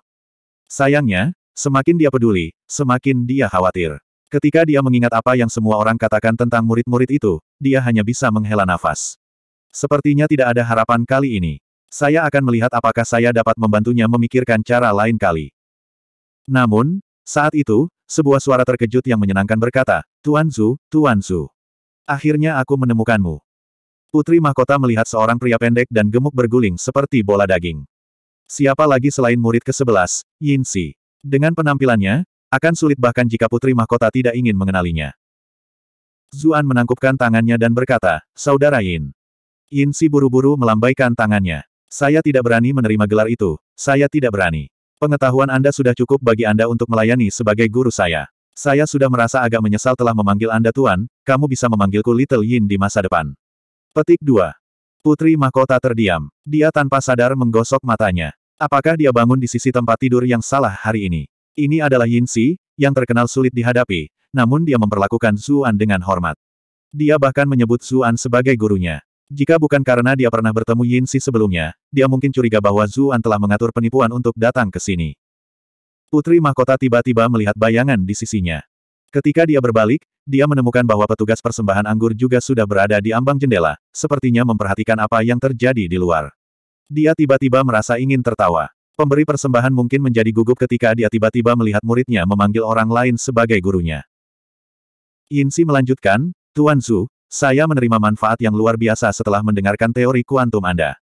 Sayangnya, semakin dia peduli, semakin dia khawatir. Ketika dia mengingat apa yang semua orang katakan tentang murid-murid itu, dia hanya bisa menghela nafas. Sepertinya tidak ada harapan kali ini. Saya akan melihat apakah saya dapat membantunya memikirkan cara lain kali. Namun, saat itu, sebuah suara terkejut yang menyenangkan berkata, Tuan Zhu, Tuan Zhu. Akhirnya aku menemukanmu. Putri mahkota melihat seorang pria pendek dan gemuk berguling seperti bola daging. Siapa lagi selain murid ke-11, Yin Si. Dengan penampilannya, akan sulit bahkan jika putri mahkota tidak ingin mengenalinya. Zuan menangkupkan tangannya dan berkata, Saudara Yin. Yin Si buru-buru melambaikan tangannya. Saya tidak berani menerima gelar itu, saya tidak berani. Pengetahuan Anda sudah cukup bagi Anda untuk melayani sebagai guru saya. Saya sudah merasa agak menyesal telah memanggil Anda Tuan, kamu bisa memanggilku Little Yin di masa depan. Petik 2. Putri Mahkota terdiam. Dia tanpa sadar menggosok matanya. Apakah dia bangun di sisi tempat tidur yang salah hari ini? Ini adalah Yin Si, yang terkenal sulit dihadapi, namun dia memperlakukan Zuan dengan hormat. Dia bahkan menyebut Zuan sebagai gurunya. Jika bukan karena dia pernah bertemu Yin Si sebelumnya, dia mungkin curiga bahwa Zuan telah mengatur penipuan untuk datang ke sini. Putri Mahkota tiba-tiba melihat bayangan di sisinya. Ketika dia berbalik, dia menemukan bahwa petugas persembahan anggur juga sudah berada di ambang jendela, sepertinya memperhatikan apa yang terjadi di luar. Dia tiba-tiba merasa ingin tertawa. Pemberi persembahan mungkin menjadi gugup ketika dia tiba-tiba melihat muridnya memanggil orang lain sebagai gurunya. Yin Si melanjutkan, Tuan Zhu, saya menerima manfaat yang luar biasa setelah mendengarkan teori kuantum Anda.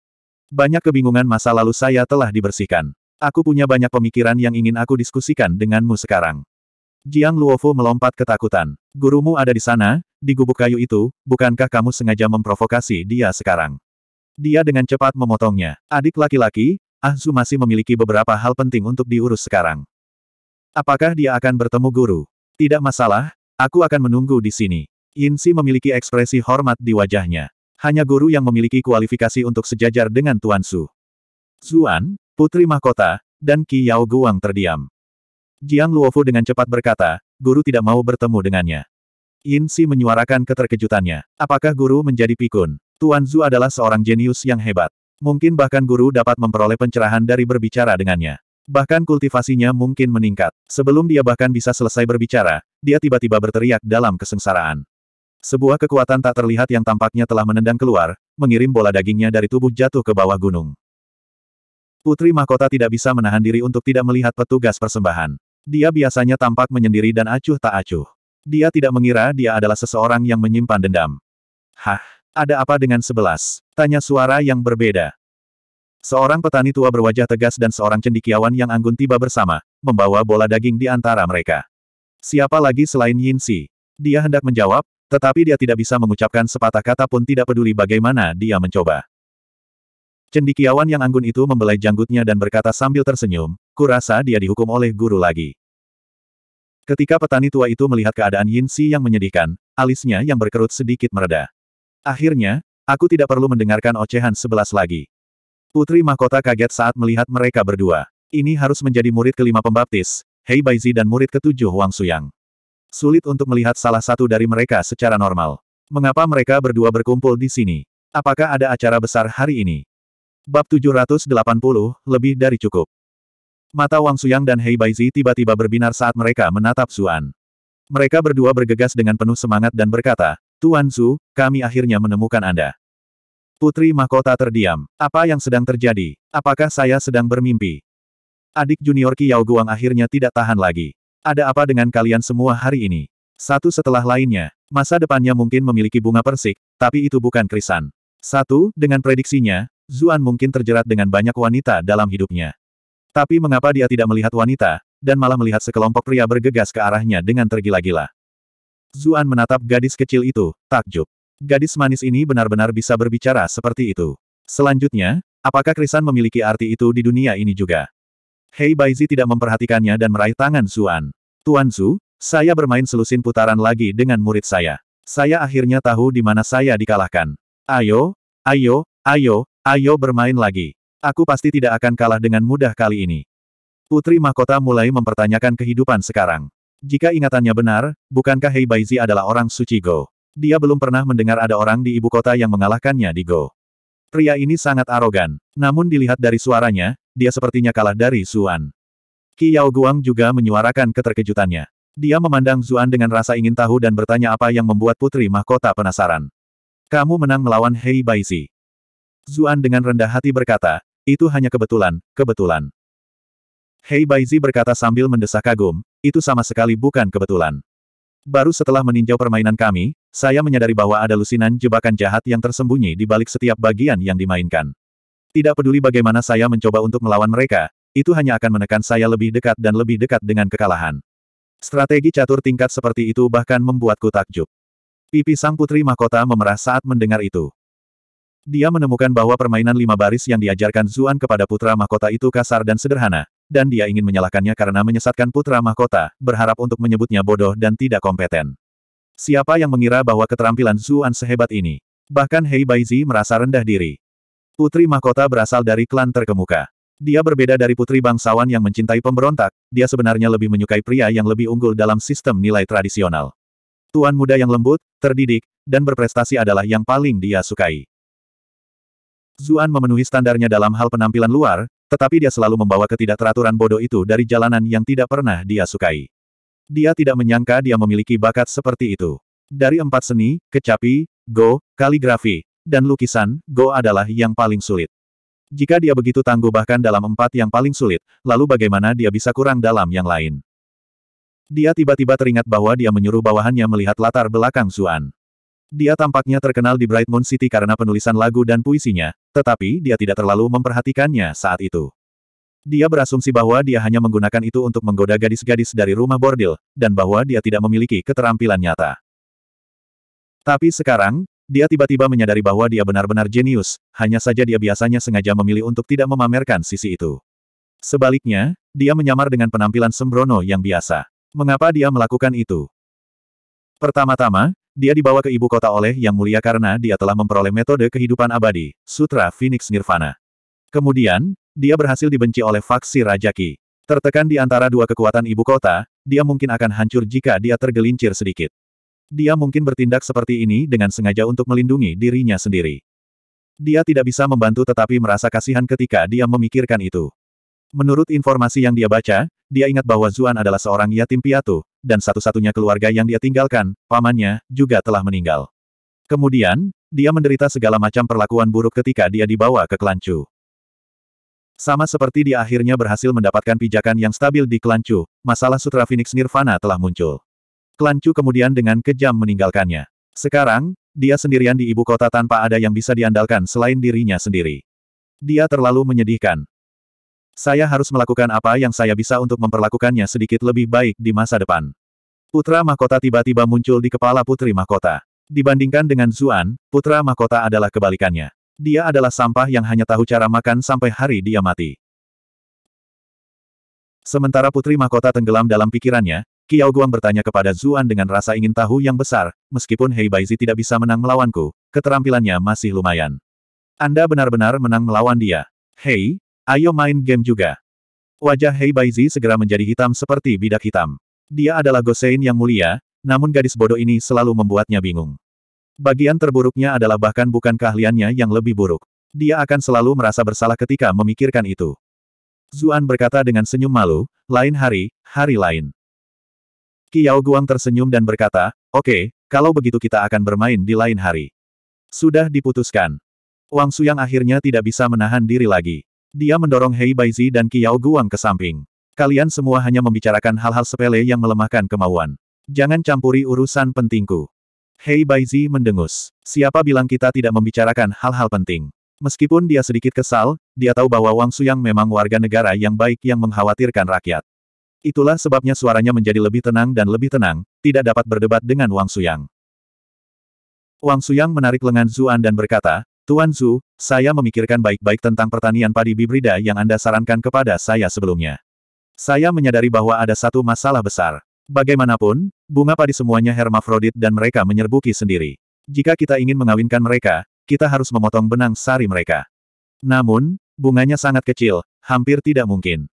Banyak kebingungan masa lalu saya telah dibersihkan. Aku punya banyak pemikiran yang ingin aku diskusikan denganmu sekarang. Jiang Luofu melompat ketakutan. Gurumu ada di sana, di gubuk kayu itu, bukankah kamu sengaja memprovokasi dia sekarang? Dia dengan cepat memotongnya. Adik laki-laki, Ahzu masih memiliki beberapa hal penting untuk diurus sekarang. Apakah dia akan bertemu guru? Tidak masalah, aku akan menunggu di sini. Yinsi memiliki ekspresi hormat di wajahnya. Hanya guru yang memiliki kualifikasi untuk sejajar dengan Tuan Su. Zuan, Putri Mahkota, dan Qi Yao Guang terdiam. Jiang Luofu dengan cepat berkata, guru tidak mau bertemu dengannya. Yin Si menyuarakan keterkejutannya. Apakah guru menjadi pikun? Tuan Zu adalah seorang jenius yang hebat. Mungkin bahkan guru dapat memperoleh pencerahan dari berbicara dengannya. Bahkan kultivasinya mungkin meningkat. Sebelum dia bahkan bisa selesai berbicara, dia tiba-tiba berteriak dalam kesengsaraan. Sebuah kekuatan tak terlihat yang tampaknya telah menendang keluar, mengirim bola dagingnya dari tubuh jatuh ke bawah gunung. Putri Mahkota tidak bisa menahan diri untuk tidak melihat petugas persembahan. Dia biasanya tampak menyendiri dan acuh tak acuh. Dia tidak mengira dia adalah seseorang yang menyimpan dendam. Hah, ada apa dengan sebelas? Tanya suara yang berbeda. Seorang petani tua berwajah tegas dan seorang cendikiawan yang anggun tiba bersama, membawa bola daging di antara mereka. Siapa lagi selain Yin Si? Dia hendak menjawab, tetapi dia tidak bisa mengucapkan sepatah kata pun tidak peduli bagaimana dia mencoba. Cendikiawan yang anggun itu membelai janggutnya dan berkata sambil tersenyum, kurasa dia dihukum oleh guru lagi. Ketika petani tua itu melihat keadaan Yin Xi yang menyedihkan, alisnya yang berkerut sedikit mereda. Akhirnya, aku tidak perlu mendengarkan ocehan sebelas lagi. Putri mahkota kaget saat melihat mereka berdua. Ini harus menjadi murid kelima pembaptis, Hei Baizi dan murid ketujuh Wang Suyang. Sulit untuk melihat salah satu dari mereka secara normal. Mengapa mereka berdua berkumpul di sini? Apakah ada acara besar hari ini? Bab 780, lebih dari cukup. Mata Wang Suyang dan Hei Baizi tiba-tiba berbinar saat mereka menatap Suan. Mereka berdua bergegas dengan penuh semangat dan berkata, Tuan Su, kami akhirnya menemukan Anda. Putri Mahkota terdiam. Apa yang sedang terjadi? Apakah saya sedang bermimpi? Adik junior Yao Guang akhirnya tidak tahan lagi. Ada apa dengan kalian semua hari ini? Satu setelah lainnya, masa depannya mungkin memiliki bunga persik, tapi itu bukan krisan. Satu, dengan prediksinya, Zuan mungkin terjerat dengan banyak wanita dalam hidupnya. Tapi mengapa dia tidak melihat wanita, dan malah melihat sekelompok pria bergegas ke arahnya dengan tergila-gila. Zuan menatap gadis kecil itu, takjub. Gadis manis ini benar-benar bisa berbicara seperti itu. Selanjutnya, apakah krisan memiliki arti itu di dunia ini juga? Hei Baizi tidak memperhatikannya dan meraih tangan Zuan. Tuan Zhu, saya bermain selusin putaran lagi dengan murid saya. Saya akhirnya tahu di mana saya dikalahkan. Ayo, ayo, ayo, ayo bermain lagi. Aku pasti tidak akan kalah dengan mudah kali ini. Putri Mahkota mulai mempertanyakan kehidupan sekarang. Jika ingatannya benar, bukankah Hei Baizi adalah orang suci Go? Dia belum pernah mendengar ada orang di ibu kota yang mengalahkannya di Go. Pria ini sangat arogan, namun dilihat dari suaranya, dia sepertinya kalah dari Suan. Qi Yao Guang juga menyuarakan keterkejutannya. Dia memandang Zuan dengan rasa ingin tahu dan bertanya apa yang membuat Putri Mahkota penasaran. Kamu menang melawan Hei Baizi. Zuan dengan rendah hati berkata, itu hanya kebetulan, kebetulan. Hei Baizi berkata sambil mendesah kagum, itu sama sekali bukan kebetulan. Baru setelah meninjau permainan kami, saya menyadari bahwa ada lusinan jebakan jahat yang tersembunyi di balik setiap bagian yang dimainkan. Tidak peduli bagaimana saya mencoba untuk melawan mereka, itu hanya akan menekan saya lebih dekat dan lebih dekat dengan kekalahan. Strategi catur tingkat seperti itu bahkan membuatku takjub. Pipi sang putri mahkota memerah saat mendengar itu. Dia menemukan bahwa permainan lima baris yang diajarkan Zuan kepada putra mahkota itu kasar dan sederhana, dan dia ingin menyalahkannya karena menyesatkan putra mahkota, berharap untuk menyebutnya bodoh dan tidak kompeten. Siapa yang mengira bahwa keterampilan Zuan sehebat ini? Bahkan Hei Baizi merasa rendah diri. Putri mahkota berasal dari klan terkemuka. Dia berbeda dari putri bangsawan yang mencintai pemberontak, dia sebenarnya lebih menyukai pria yang lebih unggul dalam sistem nilai tradisional. Tuan muda yang lembut, terdidik, dan berprestasi adalah yang paling dia sukai. Zuan memenuhi standarnya dalam hal penampilan luar, tetapi dia selalu membawa ketidakteraturan bodoh itu dari jalanan yang tidak pernah dia sukai. Dia tidak menyangka dia memiliki bakat seperti itu. Dari empat seni, kecapi, go, kaligrafi, dan lukisan, go adalah yang paling sulit. Jika dia begitu tangguh bahkan dalam empat yang paling sulit, lalu bagaimana dia bisa kurang dalam yang lain? Dia tiba-tiba teringat bahwa dia menyuruh bawahannya melihat latar belakang Zuan. Dia tampaknya terkenal di Bright Moon City karena penulisan lagu dan puisinya, tetapi dia tidak terlalu memperhatikannya saat itu. Dia berasumsi bahwa dia hanya menggunakan itu untuk menggoda gadis-gadis dari rumah bordil, dan bahwa dia tidak memiliki keterampilan nyata. Tapi sekarang, dia tiba-tiba menyadari bahwa dia benar-benar jenius, hanya saja dia biasanya sengaja memilih untuk tidak memamerkan sisi itu. Sebaliknya, dia menyamar dengan penampilan sembrono yang biasa. Mengapa dia melakukan itu? Pertama-tama, dia dibawa ke ibu kota oleh Yang Mulia karena dia telah memperoleh metode kehidupan abadi, Sutra Phoenix Nirvana. Kemudian, dia berhasil dibenci oleh faksi rajaki. Tertekan di antara dua kekuatan ibu kota, dia mungkin akan hancur jika dia tergelincir sedikit. Dia mungkin bertindak seperti ini dengan sengaja untuk melindungi dirinya sendiri. Dia tidak bisa membantu tetapi merasa kasihan ketika dia memikirkan itu. Menurut informasi yang dia baca, dia ingat bahwa Zuan adalah seorang yatim piatu, dan satu-satunya keluarga yang dia tinggalkan, pamannya, juga telah meninggal. Kemudian, dia menderita segala macam perlakuan buruk ketika dia dibawa ke Kelancu. Sama seperti dia akhirnya berhasil mendapatkan pijakan yang stabil di Kelancu, masalah Sutra Phoenix Nirvana telah muncul. Klan Chu kemudian dengan kejam meninggalkannya. Sekarang, dia sendirian di ibu kota tanpa ada yang bisa diandalkan selain dirinya sendiri. Dia terlalu menyedihkan. Saya harus melakukan apa yang saya bisa untuk memperlakukannya sedikit lebih baik di masa depan. Putra mahkota tiba-tiba muncul di kepala putri mahkota. Dibandingkan dengan Zuan, putra mahkota adalah kebalikannya. Dia adalah sampah yang hanya tahu cara makan sampai hari dia mati. Sementara putri mahkota tenggelam dalam pikirannya, Kiao Guang bertanya kepada Zuan dengan rasa ingin tahu yang besar, meskipun Hei Baizi tidak bisa menang melawanku, keterampilannya masih lumayan. Anda benar-benar menang melawan dia. Hei, ayo main game juga. Wajah Hei Baizi segera menjadi hitam seperti bidak hitam. Dia adalah Gosein yang mulia, namun gadis bodoh ini selalu membuatnya bingung. Bagian terburuknya adalah bahkan bukan keahliannya yang lebih buruk. Dia akan selalu merasa bersalah ketika memikirkan itu. Zuan berkata dengan senyum malu, lain hari, hari lain. Qiao Guang tersenyum dan berkata, oke, okay, kalau begitu kita akan bermain di lain hari. Sudah diputuskan. Wang Suyang akhirnya tidak bisa menahan diri lagi. Dia mendorong Hei Baizi dan Qiao Guang ke samping. Kalian semua hanya membicarakan hal-hal sepele yang melemahkan kemauan. Jangan campuri urusan pentingku. Hei Baizi mendengus. Siapa bilang kita tidak membicarakan hal-hal penting? Meskipun dia sedikit kesal, dia tahu bahwa Wang Suyang memang warga negara yang baik yang mengkhawatirkan rakyat. Itulah sebabnya suaranya menjadi lebih tenang dan lebih tenang, tidak dapat berdebat dengan Wang Suyang. Wang Suyang menarik lengan Zuan dan berkata, Tuan Zhu, saya memikirkan baik-baik tentang pertanian padi bibrida yang Anda sarankan kepada saya sebelumnya. Saya menyadari bahwa ada satu masalah besar. Bagaimanapun, bunga padi semuanya hermafrodit dan mereka menyerbuki sendiri. Jika kita ingin mengawinkan mereka, kita harus memotong benang sari mereka. Namun, bunganya sangat kecil, hampir tidak mungkin.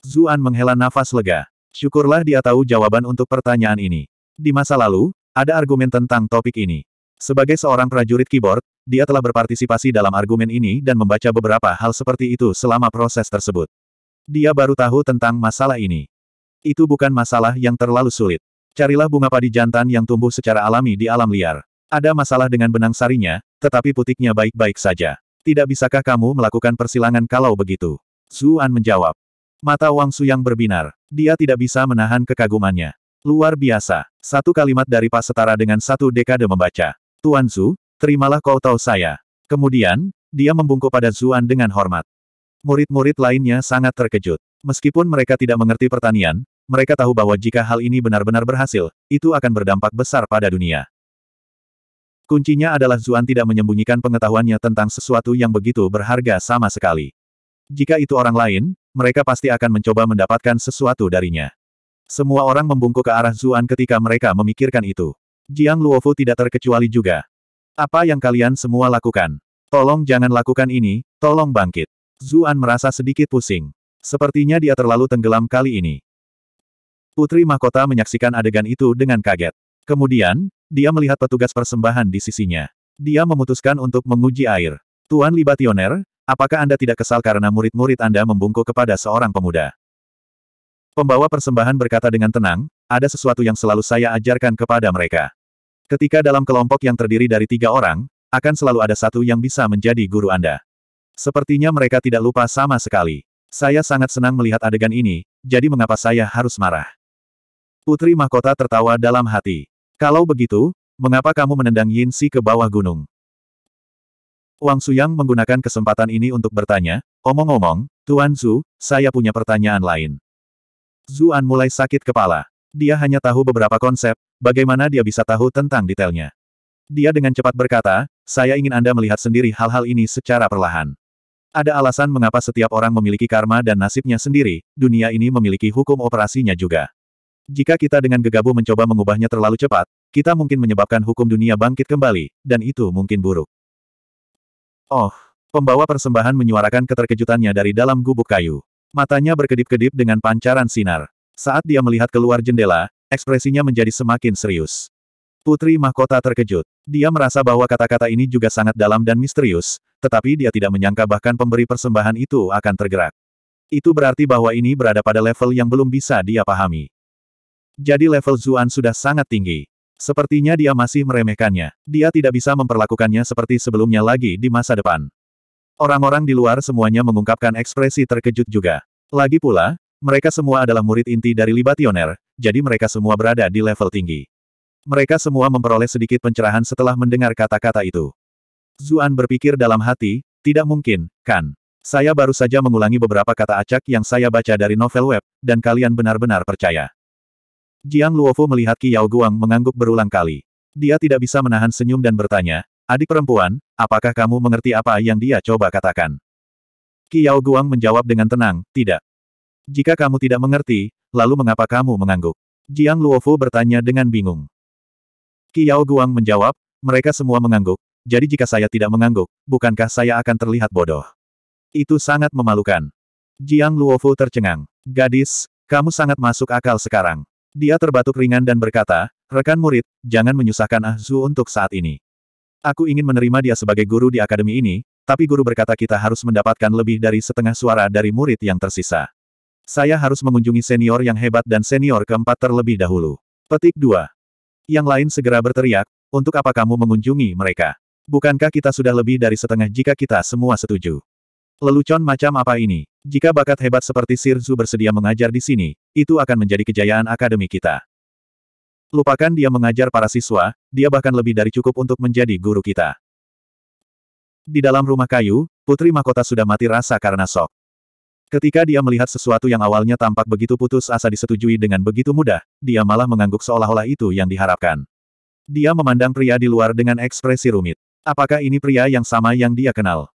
Zuan menghela nafas lega. Syukurlah dia tahu jawaban untuk pertanyaan ini. Di masa lalu, ada argumen tentang topik ini. Sebagai seorang prajurit keyboard, dia telah berpartisipasi dalam argumen ini dan membaca beberapa hal seperti itu selama proses tersebut. Dia baru tahu tentang masalah ini. Itu bukan masalah yang terlalu sulit. Carilah bunga padi jantan yang tumbuh secara alami di alam liar. Ada masalah dengan benang sarinya, tetapi putiknya baik-baik saja. Tidak bisakah kamu melakukan persilangan kalau begitu? Zuan menjawab. Mata Wang yang berbinar. Dia tidak bisa menahan kekagumannya. Luar biasa. Satu kalimat dari Pak setara dengan satu dekade membaca. Tuan Su, terimalah kau tahu saya. Kemudian, dia membungkuk pada Zuan dengan hormat. Murid-murid lainnya sangat terkejut. Meskipun mereka tidak mengerti pertanian, mereka tahu bahwa jika hal ini benar-benar berhasil, itu akan berdampak besar pada dunia. Kuncinya adalah Zuan tidak menyembunyikan pengetahuannya tentang sesuatu yang begitu berharga sama sekali. Jika itu orang lain, mereka pasti akan mencoba mendapatkan sesuatu darinya. Semua orang membungkuk ke arah Zuan ketika mereka memikirkan itu. Jiang Luofu tidak terkecuali juga. Apa yang kalian semua lakukan? Tolong jangan lakukan ini, tolong bangkit. Zuan merasa sedikit pusing. Sepertinya dia terlalu tenggelam kali ini. Putri Mahkota menyaksikan adegan itu dengan kaget. Kemudian, dia melihat petugas persembahan di sisinya. Dia memutuskan untuk menguji air. Tuan Libationer, Apakah Anda tidak kesal karena murid-murid Anda membungkuk kepada seorang pemuda? Pembawa persembahan berkata dengan tenang, ada sesuatu yang selalu saya ajarkan kepada mereka. Ketika dalam kelompok yang terdiri dari tiga orang, akan selalu ada satu yang bisa menjadi guru Anda. Sepertinya mereka tidak lupa sama sekali. Saya sangat senang melihat adegan ini, jadi mengapa saya harus marah? Putri mahkota tertawa dalam hati. Kalau begitu, mengapa kamu menendang Yin Si ke bawah gunung? Wang Suyang menggunakan kesempatan ini untuk bertanya, omong-omong, Tuan Zhu, saya punya pertanyaan lain. Zuan mulai sakit kepala. Dia hanya tahu beberapa konsep, bagaimana dia bisa tahu tentang detailnya. Dia dengan cepat berkata, saya ingin Anda melihat sendiri hal-hal ini secara perlahan. Ada alasan mengapa setiap orang memiliki karma dan nasibnya sendiri, dunia ini memiliki hukum operasinya juga. Jika kita dengan gegabah mencoba mengubahnya terlalu cepat, kita mungkin menyebabkan hukum dunia bangkit kembali, dan itu mungkin buruk. Oh, pembawa persembahan menyuarakan keterkejutannya dari dalam gubuk kayu. Matanya berkedip-kedip dengan pancaran sinar. Saat dia melihat keluar jendela, ekspresinya menjadi semakin serius. Putri Mahkota terkejut. Dia merasa bahwa kata-kata ini juga sangat dalam dan misterius, tetapi dia tidak menyangka bahkan pemberi persembahan itu akan tergerak. Itu berarti bahwa ini berada pada level yang belum bisa dia pahami. Jadi level Zuan sudah sangat tinggi. Sepertinya dia masih meremehkannya. Dia tidak bisa memperlakukannya seperti sebelumnya lagi di masa depan. Orang-orang di luar semuanya mengungkapkan ekspresi terkejut juga. Lagi pula, mereka semua adalah murid inti dari Libationer, jadi mereka semua berada di level tinggi. Mereka semua memperoleh sedikit pencerahan setelah mendengar kata-kata itu. Zuan berpikir dalam hati, tidak mungkin, kan? Saya baru saja mengulangi beberapa kata acak yang saya baca dari novel web, dan kalian benar-benar percaya. Jiang Luofu melihat Ki Yao Guang mengangguk berulang kali. Dia tidak bisa menahan senyum dan bertanya, adik perempuan, apakah kamu mengerti apa yang dia coba katakan? Ki Yao Guang menjawab dengan tenang, tidak. Jika kamu tidak mengerti, lalu mengapa kamu mengangguk? Jiang Luofu bertanya dengan bingung. Ki Yao Guang menjawab, mereka semua mengangguk, jadi jika saya tidak mengangguk, bukankah saya akan terlihat bodoh? Itu sangat memalukan. Jiang Luofu tercengang. Gadis, kamu sangat masuk akal sekarang. Dia terbatuk ringan dan berkata, rekan murid, jangan menyusahkan Ah Zhu untuk saat ini. Aku ingin menerima dia sebagai guru di akademi ini, tapi guru berkata kita harus mendapatkan lebih dari setengah suara dari murid yang tersisa. Saya harus mengunjungi senior yang hebat dan senior keempat terlebih dahulu. Petik 2. Yang lain segera berteriak, untuk apa kamu mengunjungi mereka? Bukankah kita sudah lebih dari setengah jika kita semua setuju? Lelucon macam apa ini? Jika bakat hebat seperti Sirzu bersedia mengajar di sini, itu akan menjadi kejayaan akademi kita. Lupakan dia mengajar para siswa, dia bahkan lebih dari cukup untuk menjadi guru kita. Di dalam rumah kayu, Putri Mahkota sudah mati rasa karena sok. Ketika dia melihat sesuatu yang awalnya tampak begitu putus asa disetujui dengan begitu mudah, dia malah mengangguk seolah-olah itu yang diharapkan. Dia memandang pria di luar dengan ekspresi rumit. Apakah ini pria yang sama yang dia kenal?